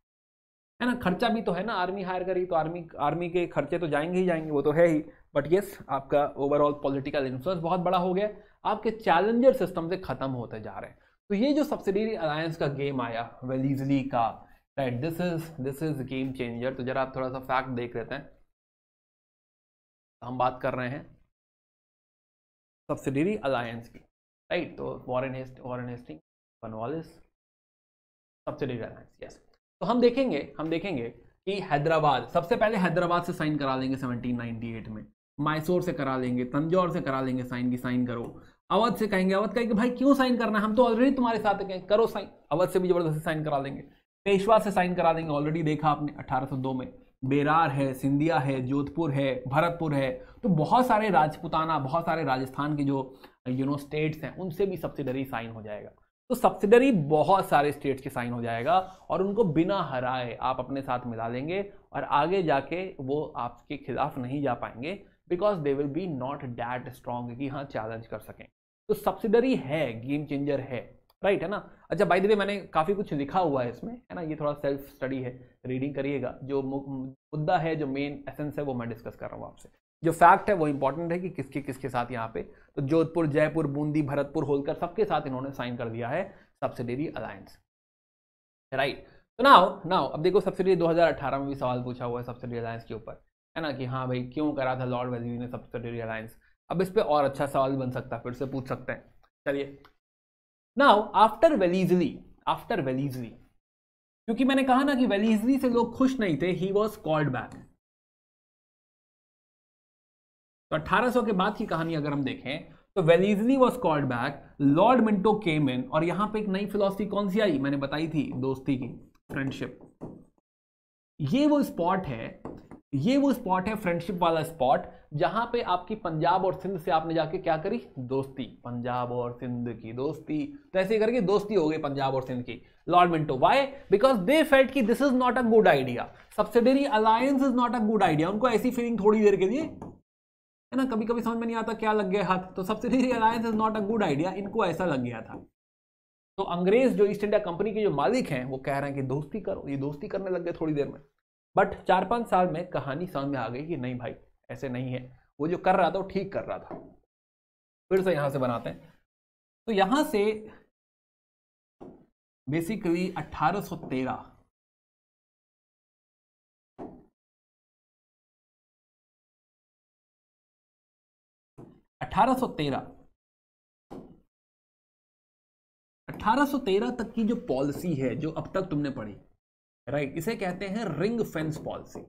है ना खर्चा भी तो है ना आर्मी हायर करी तो आर्मी आर्मी के खर्चे तो जाएंगे ही जाएंगे वो तो है ही बट येस आपका ओवरऑल पॉलिटिकल इन्फ्लुएंस बहुत बड़ा हो गया आपके चैलेंजर सिस्टम से खत्म होते जा रहे हैं तो ये जो सब्सिडरी अलायंस का गेम आया वेलीजली का right this is this is game changer तो जरा आप थोड़ा सा फैक्ट देख लेते हैं हम बात कर रहे हैं सब्सिडरी अलायंस की राइट तो Warren Hast Warren Hasting Cornwallis subsidiary alliance yes तो हम देखेंगे हम देखेंगे कि हैदराबाद सबसे पहले हैदराबाद से साइन करा लेंगे 1798 में मैसूर से करा लेंगे तंजौर से करा लेंगे साइन की साइन करो अवध से कहेंगे अवध कहेंगे भाई क्यों साइन करना हम तो ऑलरेडी तुम्हारे साथ कहें करो साइन अवध से भी जबरदस्ती साइन करा देंगे पेशवा से साइन करा देंगे ऑलरेडी देखा आपने 1802 में बेरार है सिंधिया है जोधपुर है भरतपुर है तो बहुत सारे राजपुताना बहुत सारे राजस्थान के जो यू नो स्टेट्स हैं उनसे भी सब्सिडरी साइन हो जाएगा तो सब्सिडरी बहुत सारे स्टेट्स के साइन हो जाएगा और उनको बिना हराए आप अपने साथ मिला लेंगे और आगे जाके वो आपके खिलाफ नहीं जा पाएंगे because they will be not that strong कि हाँ चैलेंज कर सकें तो सब्सिडरी है गेम चेंजर है राइट है ना अच्छा बाय द वे मैंने काफ़ी कुछ लिखा हुआ है इसमें है ना ये थोड़ा सेल्फ स्टडी है रीडिंग करिएगा जो मुद्दा है जो मेन एसेंस है वो मैं डिस्कस कर रहा हूँ आपसे जो फैक्ट है वो इंपॉर्टेंट है कि किसके किसके साथ यहाँ पे तो जोधपुर जयपुर बूंदी भरतपुर होलकर सबके साथ इन्होंने साइन कर दिया है सब्सिडरी अलायंस राइट तो नाउ नाउ अब देखो सब्सिडी 2018 में भी सवाल पूछा हुआ है सब्सिडी अलायंस के ऊपर है ना कि हाँ भाई क्यों करा था लॉर्ड वेजी ने सब्सिडरी अलायंस अब इस पर और अच्छा सवाल बन सकता है फिर से पूछ सकते हैं चलिए now after Wellesley after Wellesley क्योंकि मैंने कहा ना कि वेलीजली से लोग खुश नहीं थे ही वॉज कॉल्ड बैक तो 1800 के बाद की कहानी अगर हम देखें तो Wellesley was called back Lord Minto came in और यहां पे एक नई फिलोसफी कौन सी आई मैंने बताई थी दोस्ती की फ्रेंडशिप ये वो स्पॉट है ये वो स्पॉट है फ्रेंडशिप वाला स्पॉट जहां पे आपकी पंजाब और सिंध से आपने जाके क्या करी दोस्ती पंजाब और सिंध की दोस्ती तो ऐसे करके दोस्ती हो गई पंजाब और सिंध की Lord Minto why because they felt कि this is not a good idea subsidiary alliance is not a good idea उनको ऐसी फीलिंग थोड़ी देर के लिए है ना कभी कभी समझ में नहीं आता क्या लग गया हाथ तो subsidiary alliance is not a good idea इनको ऐसा लग गया था तो अंग्रेज जो ईस्ट इंडिया कंपनी के जो मालिक हैं वो कह रहे हैं कि दोस्ती करो ये दोस्ती करने लग गए थोड़ी देर में बट चार पाँच साल में कहानी समझ में आ गई कि नहीं भाई ऐसे नहीं है वो जो कर रहा था वो ठीक कर रहा था फिर से यहाँ से बनाते हैं तो यहाँ से बेसिकली 1813 1813 1813 तक की जो पॉलिसी है जो अब तक तुमने पढ़ी राइट इसे कहते हैं ring fence policy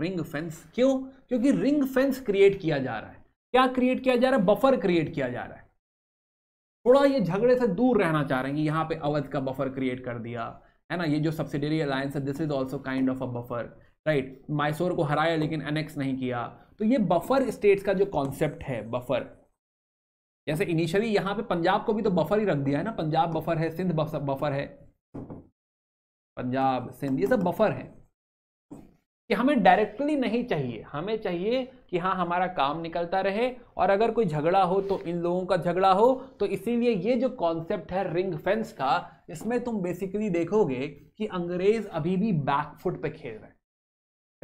ring fence क्यों क्योंकि रिंग फेंस क्रिएट किया जा रहा है क्या क्रिएट किया जा रहा है बफर क्रिएट किया जा रहा है थोड़ा ये झगड़े से दूर रहना चाह रहे हैं कि यहाँ पे अवध का बफर क्रिएट कर दिया है ना ये जो सब्सिडरी अलायंस है this is also kind of a buffer right Mysore को हराया लेकिन एनेक्स नहीं किया तो ये बफर स्टेट्स का जो कॉन्सेप्ट है बफर जैसे इनिशियली यहां पे पंजाब को भी तो बफर ही रख दिया है ना पंजाब बफर है सिंध बफर है पंजाब सिंध ये सब बफर हैं कि हमें डायरेक्टली नहीं चाहिए हमें चाहिए कि हाँ हमारा काम निकलता रहे और अगर कोई झगड़ा हो तो इन लोगों का झगड़ा हो तो इसीलिए ये जो कॉन्सेप्ट है रिंग फेंस का इसमें तुम बेसिकली देखोगे कि अंग्रेज अभी भी बैकफुट पे खेल रहे हैं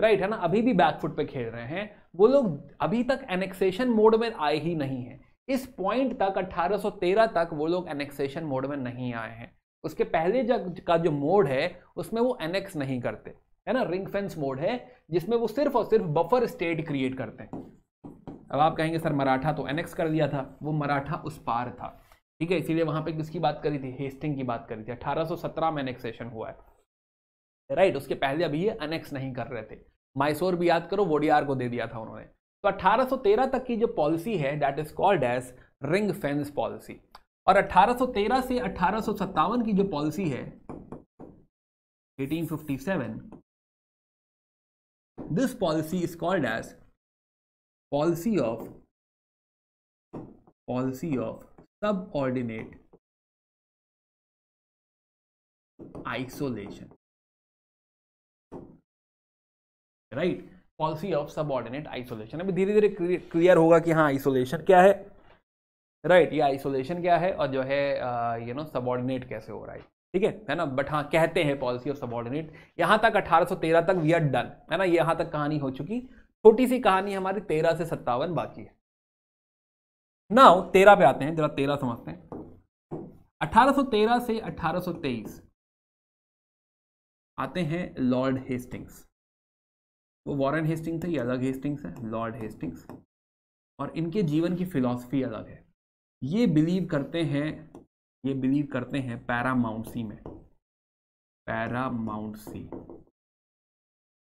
राइट है ना अभी भी बैकफुट पे खेल रहे हैं वो लोग अभी तक एनेक्सेशन मोड में आए ही नहीं हैं इस पॉइंट तक 1813 तक वो लोग एनेक्सेशन मोड में नहीं आए हैं उसके पहले का जो मोड है उसमें वो एनेक्स नहीं करते है ना रिंग फेंस मोड है जिसमें वो सिर्फ और सिर्फ बफर स्टेट क्रिएट करते हैं अब आप कहेंगे सर मराठा तो एनेक्स कर दिया था वो मराठा उस पार था ठीक है इसीलिए वहां पे किसकी बात करी थी हेस्टिंग की बात करी थी 1817 में एनेक्सेशन हुआ है राइट उसके पहले अभी ये अनेक्स नहीं कर रहे थे माइसोर भी याद करो वोडियार को दे दिया था उन्होंने तो 1813 तक की जो पॉलिसी है that is called as ring fence policy और 1813 से अठारह की जो पॉलिसी है 1857 this policy is called as policy of policy of subordinate isolation right policy of subordinate isolation अभी धीरे धीरे क्लियर होगा कि हाँ आइसोलेशन क्या है राइट right, ये आइसोलेशन क्या है और जो है यू नो सबॉर्डिनेट कैसे हो रहा है ठीक है है ना बट हाँ कहते हैं पॉलिसी ऑफ सबॉर्डिनेट यहाँ तक 1813 तक वी आर डन है ना यहाँ तक कहानी हो चुकी छोटी सी कहानी हमारी तेरह से सत्तावन बाकी है नाउ तेरह पे आते हैं जरा तेरह समझते हैं 1813 से अठारह आते हैं लॉर्ड हेस्टिंग्स वो वॉरन हेस्टिंग्स है ये अलग हेस्टिंग्स है लॉर्ड हेस्टिंग्स और इनके जीवन की फिलोसफी अलग है ये बिलीव करते हैं ये बिलीव करते हैं पैरामाउंट सी में पैरामाउंट सी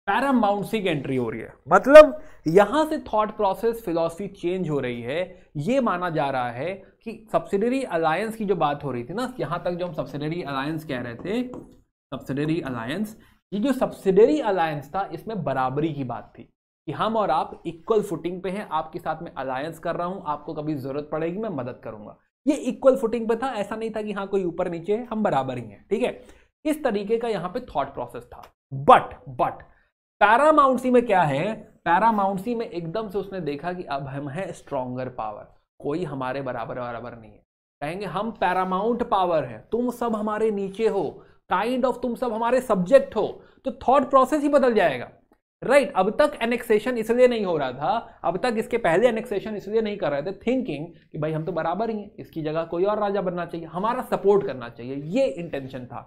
पैरामाउंट सी की एंट्री हो रही है मतलब यहां से थॉट प्रोसेस फिलोसफी चेंज हो रही है ये माना जा रहा है कि सब्सिडरी अलायंस की जो बात हो रही थी ना यहां तक जो हम सब्सिडरी अलायंस कह रहे थे सब्सिडरी अलायंस ये जो सब्सिडरी अलायंस था इसमें बराबरी की बात थी कि हम और आप इक्वल फुटिंग पे हैं आपके साथ में अलायंस कर रहा हूं आपको कभी ज़रूरत पड़ेगी मैं मदद करूंगा ये इक्वल फुटिंग पे था ऐसा नहीं था कि हाँ कोई ऊपर नीचे है हम बराबर ही हैं ठीक है थीके? इस तरीके का यहाँ पे थॉट प्रोसेस था बट बट पैरामाउंटसी में क्या है पैरामाउंटसी में एकदम से उसने देखा कि अब हम हैं स्ट्रोंगर पावर कोई हमारे बराबर बराबर नहीं है कहेंगे हम पैरामाउंट पावर है तुम सब हमारे नीचे हो काइंड kind ऑफ of तुम सब हमारे सब्जेक्ट हो तो थॉट प्रोसेस ही बदल जाएगा राइट right, अब तक एनेक्सेशन इसलिए नहीं हो रहा था अब तक इसके पहले एनेक्सेशन इसलिए नहीं कर रहे थे थिंकिंग कि भाई हम तो बराबर ही हैं इसकी जगह कोई और राजा बनना चाहिए हमारा सपोर्ट करना चाहिए ये इंटेंशन था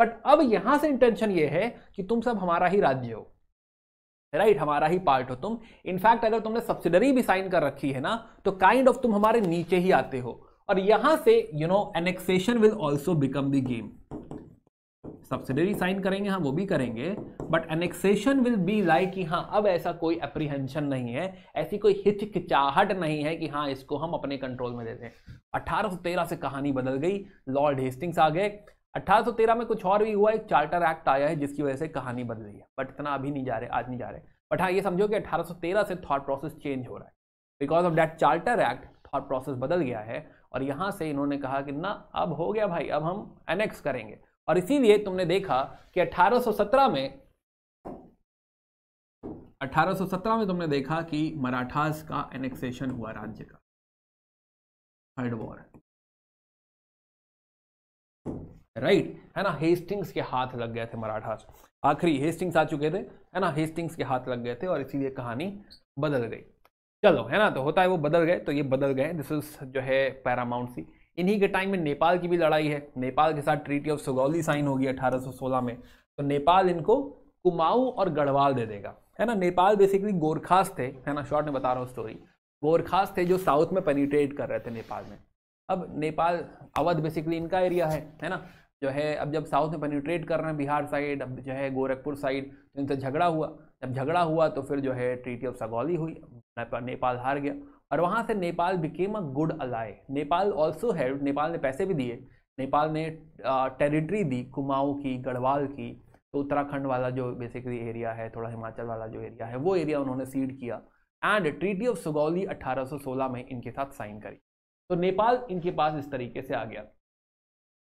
बट अब यहां से इंटेंशन ये है कि तुम सब हमारा ही राज्य हो राइट right, हमारा ही पार्ट हो तुम इनफैक्ट अगर तुमने सब्सिडरी भी साइन कर रखी है ना तो काइंड ऑफ तुम हमारे नीचे ही आते हो और यहां से you know annexation will also become the game subsidiary sign करेंगे हाँ वो भी करेंगे but annexation will be like कि हाँ अब ऐसा कोई अप्रीहेंशन नहीं है ऐसी कोई हिचकिचाहट नहीं है कि हाँ इसको हम अपने कंट्रोल में देते हैं अठारह से कहानी बदल गई लॉर्ड हेस्टिंग्स आ गए 1813 में कुछ और भी हुआ एक चार्टर एक्ट आया है जिसकी वजह से कहानी बदल गई है बट इतना अभी नहीं जा रहे आज नहीं जा रहे बट हाँ ये समझो कि 1813 से थॉट प्रोसेस चेंज हो रहा है because of that charter act thought process बदल गया है और यहाँ से इन्होंने कहा कि ना अब हो गया भाई अब हम एनेक्स करेंगे और इसीलिए तुमने देखा कि 1817 में 1817 में तुमने देखा कि मराठास का एनेक्सेशन हुआ राज्य का थर्ड वॉर राइट right, है ना हेस्टिंग्स के हाथ लग गए थे मराठास आखिरी हेस्टिंग्स आ चुके थे है ना हेस्टिंग्स के हाथ लग गए थे और इसीलिए कहानी बदल गई चलो है ना तो होता है वो बदल गए तो ये बदल गए दिस इज जो है पैरामाउंट सी इन्हीं के टाइम में नेपाल की भी लड़ाई है नेपाल के साथ ट्रीटी ऑफ सुगौली साइन होगी 1816 में तो नेपाल इनको कुमाऊं और गढ़वाल दे देगा है ना नेपाल बेसिकली गोरखास थे है ना शॉर्ट में बता रहा हूँ स्टोरी गोरखास थे जो साउथ में पेनिट्रेट कर रहे थे नेपाल में अब नेपाल अवध बेसिकली इनका एरिया है है ना जो है अब जब साउथ में पेनिट्रेट कर रहे हैं बिहार साइड अब जो है गोरखपुर साइड तो इनसे झगड़ा हुआ जब झगड़ा हुआ तो फिर जो है ट्रीटी ऑफ सगौली हुई नेपाल हार गया और वहाँ से Nepal became a good ally Nepal also है नेपाल ने पैसे भी दिए नेपाल ने टेरिटरी दी कुमाऊँ की गढ़वाल की तो उत्तराखंड वाला जो बेसिकली एरिया है थोड़ा हिमाचल वाला जो एरिया है वो एरिया उन्होंने सीड किया एंड ट्रीटी ऑफ सुगौली 1816 में इनके साथ साइन करी तो नेपाल इनके पास इस तरीके से आ गया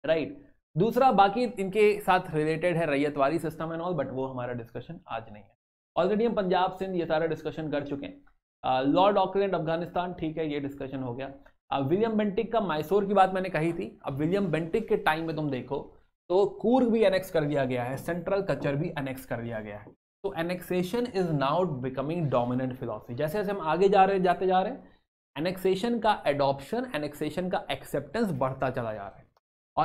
राइट right. दूसरा बाकी इनके साथ रिलेटेड है ryotwari system and all but वो हमारा डिस्कशन आज नहीं है ऑलरेडी हम पंजाब सिंध ये सारा डिस्कशन कर चुके हैं लॉर्ड ऑकलैंड अफगानिस्तान ठीक है ये डिस्कशन हो गया विलियम बेंटिक का मैसूर की बात मैंने कही थी अब विलियम बेंटिक के टाइम में तुम देखो तो कूर्ग भी एनेक्स कर दिया गया है सेंट्रल कचर भी एनेक्स कर दिया गया है तो annexation is now becoming dominant philosophy जैसे जैसे हम आगे जा रहे जाते जा रहे हैं एनेक्सेशन का एडॉप्शन एनेक्सेशन का एक्सेप्टेंस बढ़ता चला जा रहा है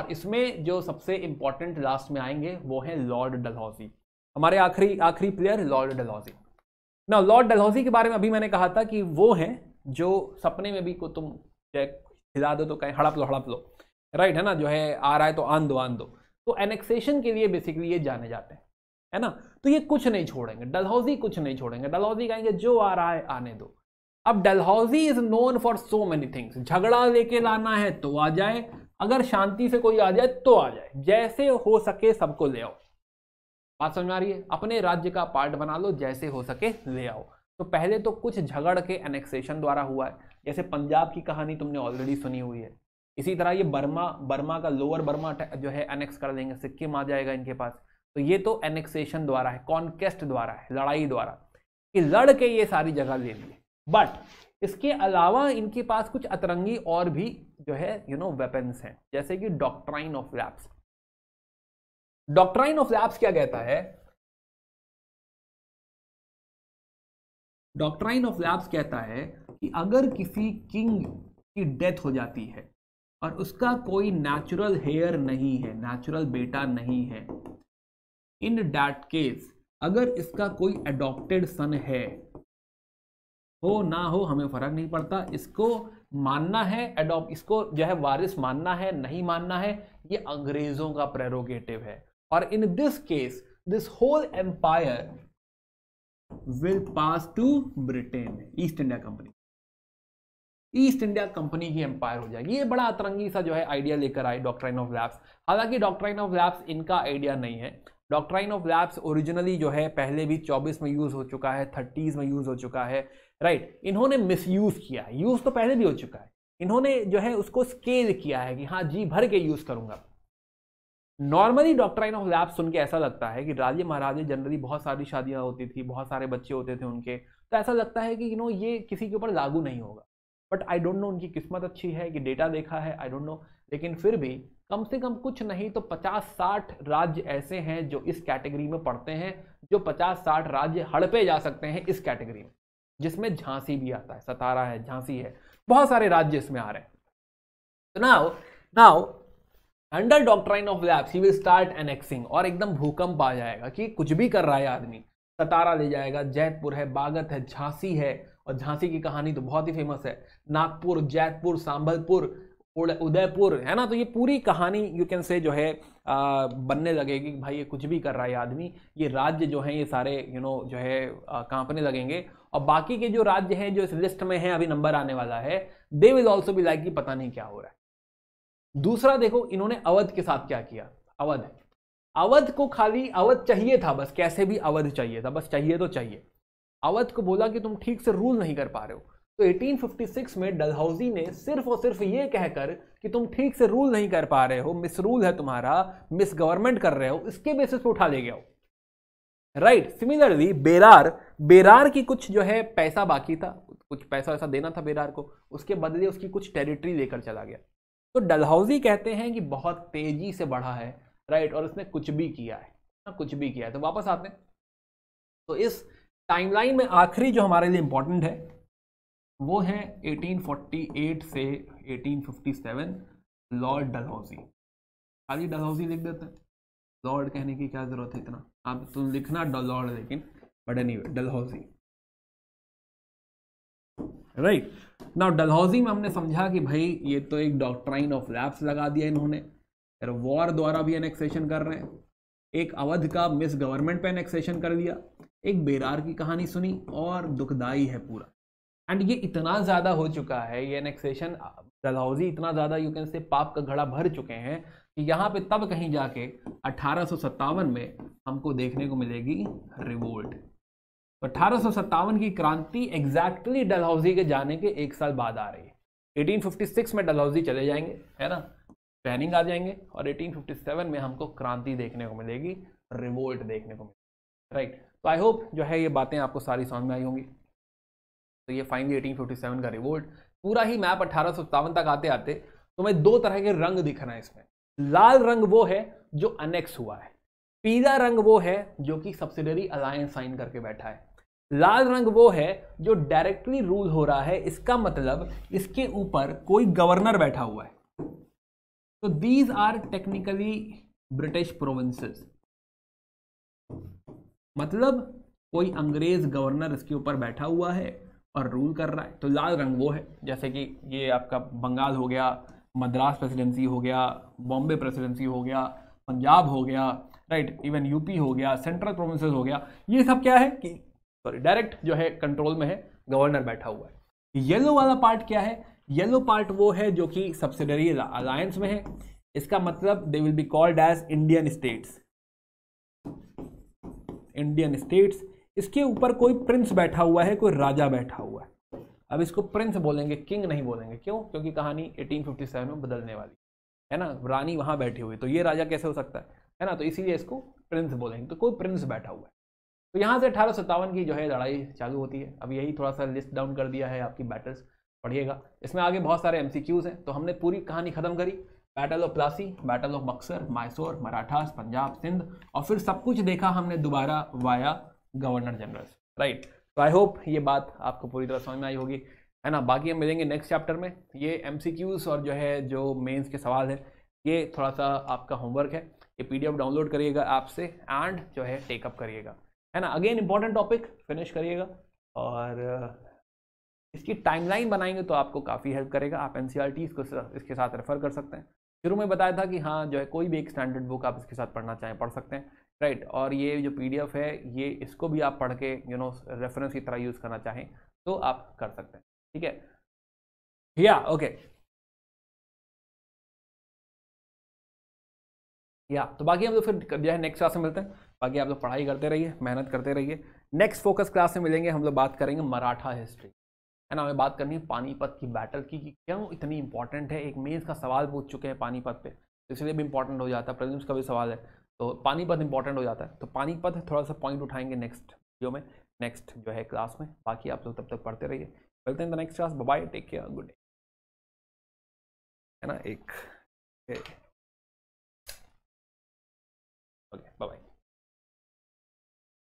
और इसमें जो सबसे इंपॉर्टेंट लास्ट में आएंगे वो है लॉर्ड डलहौजी हमारे आखिरी आखिरी प्लेयर लॉर्ड डलहौजी ना लॉर्ड डलहौजी के बारे में अभी मैंने कहा था कि वो हैं जो सपने में भी को तुम चेक हिला दो तो कहें हड़प लो हड़प लो राइट है ना जो है आ रहा है तो आन दो आन दो तो एनेक्सेशन के लिए बेसिकली ये जाने जाते हैं है ना तो ये कुछ नहीं छोड़ेंगे डलहौजी कुछ नहीं छोड़ेंगे डलहौजी कहेंगे जो आ रहा है आने दो अब Dalhousie is known for so many things झगड़ा लेके लाना है तो आ जाए अगर शांति से कोई आ जाए तो आ जाए जैसे हो सके सबको ले आओ बात समझ आ रही है अपने राज्य का पार्ट बना लो जैसे हो सके ले आओ तो पहले तो कुछ झगड़ के एनेक्सेशन द्वारा हुआ है जैसे पंजाब की कहानी तुमने ऑलरेडी सुनी हुई है इसी तरह ये बर्मा बर्मा का लोअर बर्मा जो है एनेक्स कर देंगे सिक्किम आ जाएगा इनके पास तो ये तो एनेक्सेशन द्वारा है कॉन्केस्ट द्वारा है लड़ाई द्वारा कि लड़ के ये सारी जगह ले लिए बट इसके अलावा इनके पास कुछ अतरंगी और भी जो है यू नो वेपन्स हैं जैसे कि doctrine of lapse doctrine of lapse क्या कहता है डॉक्ट्राइन ऑफ लैब्स कहता है कि अगर किसी किंग की डेथ हो जाती है और उसका कोई नेचुरल हेयर नहीं है नेचुरल बेटा नहीं है इन डैट केस अगर इसका कोई एडॉप्टेड सन है हो ना हो हमें फर्क नहीं पड़ता इसको मानना है अडॉप्ट इसको जो है वारिस मानना है नहीं मानना है ये अंग्रेजों का प्रेरोगेटिव है और in this case this whole empire will pass to Britain East India Company East India Company की एम्पायर हो जाएगी ये बड़ा अतरंगी सा जो है आइडिया लेकर आए डॉक्ट्राइन ऑफ लैब्स हालांकि डॉक्ट्राइन ऑफ लैब्स इनका आइडिया नहीं है डॉक्ट्राइन ऑफ लैब्स ओरिजिनली जो है पहले भी 24 में यूज़ हो चुका है 30s में यूज़ हो चुका है राइट right, इन्होंने यूज किया है यूज़ तो पहले भी हो चुका है इन्होंने जो है उसको स्केल किया है कि हाँ जी भर के यूज़ करूंगा नॉर्मली डॉक्ट्राइन ऑफ लैब सुन के ऐसा लगता है कि राजे महाराजे जनरली बहुत सारी शादियां होती थी बहुत सारे बच्चे होते थे उनके तो ऐसा लगता है कि यू नो ये किसी के ऊपर लागू नहीं होगा बट आई डोंट नो उनकी किस्मत अच्छी है कि डेटा देखा है आई डोंट नो लेकिन फिर भी कम से कम कुछ नहीं तो 50-60 राज्य ऐसे हैं जो इस कैटेगरी में पढ़ते हैं जो 50-60 राज्य हड़पे जा सकते हैं इस कैटेगरी में जिसमें झांसी भी आता है सतारा है झांसी है बहुत सारे राज्य इसमें आ रहे हैं तो now now under doctrine of lapse he will start annexing और एकदम भूकंप आ जाएगा कि कुछ भी कर रहा है आदमी सतारा ले जाएगा जैतपुर है बागत है झांसी है और झांसी की कहानी तो बहुत ही फेमस है नागपुर जैतपुर सांभलपुर उदयपुर है ना तो ये पूरी कहानी यू कैन से जो है आ, बनने लगेगी कि भाई ये कुछ भी कर रहा है आदमी ये राज्य जो है ये सारे यू you नो know, जो है कांपने लगेंगे और बाकी के जो राज्य हैं जो इस लिस्ट में हैं अभी नंबर आने वाला है दे विल ऑल्सो भी लाइक कि पता नहीं क्या हो रहा है दूसरा देखो इन्होंने अवध के साथ क्या किया अवध अवध को खाली अवध चाहिए था बस कैसे भी अवध चाहिए था बस चाहिए तो चाहिए अवध को बोला कि तुम ठीक से रूल नहीं कर पा रहे हो तो 1856 में डलहौजी ने सिर्फ और सिर्फ ये कहकर कि तुम ठीक से रूल नहीं कर पा रहे हो मिस रूल है तुम्हारा मिस गवर्नमेंट कर रहे हो इसके बेसिस पे उठा ले गया हो राइट सिमिलरली बेरार बेरार की कुछ जो है पैसा बाकी था कुछ पैसा वैसा देना था बेरार को उसके बदले उसकी कुछ टेरिटरी लेकर चला गया तो डलहौजी कहते हैं कि बहुत तेजी से बढ़ा है राइट और इसने कुछ भी किया है ना हाँ, कुछ भी किया है तो वापस आते हैं तो इस टाइमलाइन में आखिरी जो हमारे लिए इंपॉर्टेंट है वो है 1848 से 1857 लॉर्ड डलहौजी खाली डलहौजी लिख देते हैं लॉर्ड कहने की क्या ज़रूरत है इतना आप तुम तो लिखना लॉर्ड लेकिन बट एनी डलहौजी राइट ना डलहौजी में हमने समझा कि भाई ये तो एक डॉक्ट्राइन ऑफ लैप्स लगा दिया इन्होंने फिर वॉर द्वारा भी एनेक्सेशन कर रहे हैं एक अवध का मिस गवर्नमेंट पे एनेक्सेशन कर दिया एक बेरार की कहानी सुनी और दुखदाई है पूरा एंड ये इतना ज़्यादा हो चुका है ये एनेक्सेशन डलहौजी इतना ज़्यादा यू कैन से पाप का घड़ा भर चुके हैं कि यहाँ पे तब कहीं जाके अठारह में हमको देखने को मिलेगी रिवोल्ट तो अठारह की क्रांति एग्जैक्टली डलहौजी के जाने के एक साल बाद आ रही है 1856 में डलहौजी चले जाएंगे है ना पैनिंग आ जाएंगे और 1857 में हमको क्रांति देखने को मिलेगी रिवोल्ट देखने को मिलेगी राइट तो आई होप जो है ये बातें आपको सारी समझ में आई होंगी तो ये फाइनली 1857 का रिवोल्ट पूरा ही मैप अठारह तक आते आते तो मैं दो तरह के रंग दिख रहा है इसमें लाल रंग वो है जो अनेक्स हुआ है पीला रंग वो है जो कि सब्सिडरी अलायंस साइन करके बैठा है लाल रंग वो है जो डायरेक्टली रूल हो रहा है इसका मतलब इसके ऊपर कोई गवर्नर बैठा हुआ है तो these are technically British provinces मतलब कोई अंग्रेज गवर्नर इसके ऊपर बैठा हुआ है और रूल कर रहा है तो लाल रंग वो है जैसे कि ये आपका बंगाल हो गया मद्रास प्रेसिडेंसी हो गया बॉम्बे प्रेसिडेंसी हो गया पंजाब हो गया राइट इवन यूपी हो गया सेंट्रल प्रोविंसेस हो गया ये सब क्या है कि सॉरी डायरेक्ट जो है कंट्रोल में है गवर्नर बैठा हुआ है येलो वाला पार्ट क्या है येलो पार्ट वो है जो कि सब्सिडरी अलायंस में है इसका मतलब they will be called as Indian states Indian states इसके ऊपर कोई प्रिंस बैठा हुआ है कोई राजा बैठा हुआ है अब इसको प्रिंस बोलेंगे किंग नहीं बोलेंगे क्यों क्योंकि कहानी 1857 में बदलने वाली है ना रानी वहां बैठी हुई तो ये राजा कैसे हो सकता है है ना तो इसीलिए इसको प्रिंस बोलेंगे तो कोई प्रिंस बैठा हुआ है तो यहाँ से अठारह की जो है लड़ाई चालू होती है अब यही थोड़ा सा लिस्ट डाउन कर दिया है आपकी बैटल्स पढ़िएगा इसमें आगे बहुत सारे एम हैं तो हमने पूरी कहानी ख़त्म करी battle of Plassey battle of Buxar Mysore Marathas Punjab Sindh और फिर सब कुछ देखा हमने दोबारा वाया गवर्नर जनरल राइट तो आई होप ये बात आपको पूरी तरह समझ में आई होगी है ना बाकी हम मिलेंगे नेक्स्ट चैप्टर में ये एम और जो है जो मेंस के सवाल है ये थोड़ा सा आपका होमवर्क है ये पी डाउनलोड करिएगा ऐप से एंड जो है टेकअप करिएगा है ना अगेन इंपॉर्टेंट टॉपिक फिनिश करिएगा और uh, इसकी टाइमलाइन बनाएंगे तो आपको काफ़ी हेल्प करेगा आप एन e को इसके साथ रेफर कर सकते हैं शुरू में बताया था कि हाँ जो है कोई भी एक स्टैंडर्ड बुक आप इसके साथ पढ़ना चाहें पढ़ सकते हैं राइट right. और ये जो पी है ये इसको भी आप पढ़ के यू नो रेफरेंस की तरह यूज़ करना चाहें तो आप कर सकते हैं ठीक है या ओके या तो बाकी हम तो फिर जो है नेक्स्ट क्लास में मिलते हैं बाकी आप लोग पढ़ाई करते रहिए मेहनत करते रहिए नेक्स्ट फोकस क्लास में मिलेंगे हम लोग बात करेंगे मराठा हिस्ट्री है ना हमें बात करनी है पानीपत की बैटल की कि क्यों इतनी इंपॉर्टेंट है एक मेन्स का सवाल पूछ चुके हैं पानीपत पे तो इसलिए भी इंपॉर्टेंट हो जाता है प्रेजेंस का भी सवाल है तो पानीपत इंपॉर्टेंट हो जाता है तो पानीपत थोड़ा सा पॉइंट उठाएंगे नेक्स्ट वीडियो में नेक्स्ट जो है क्लास में बाकी आप लोग तब तक पढ़ते रहिए मिलते हैं the next class bye take care good day है ना एक ओके बाय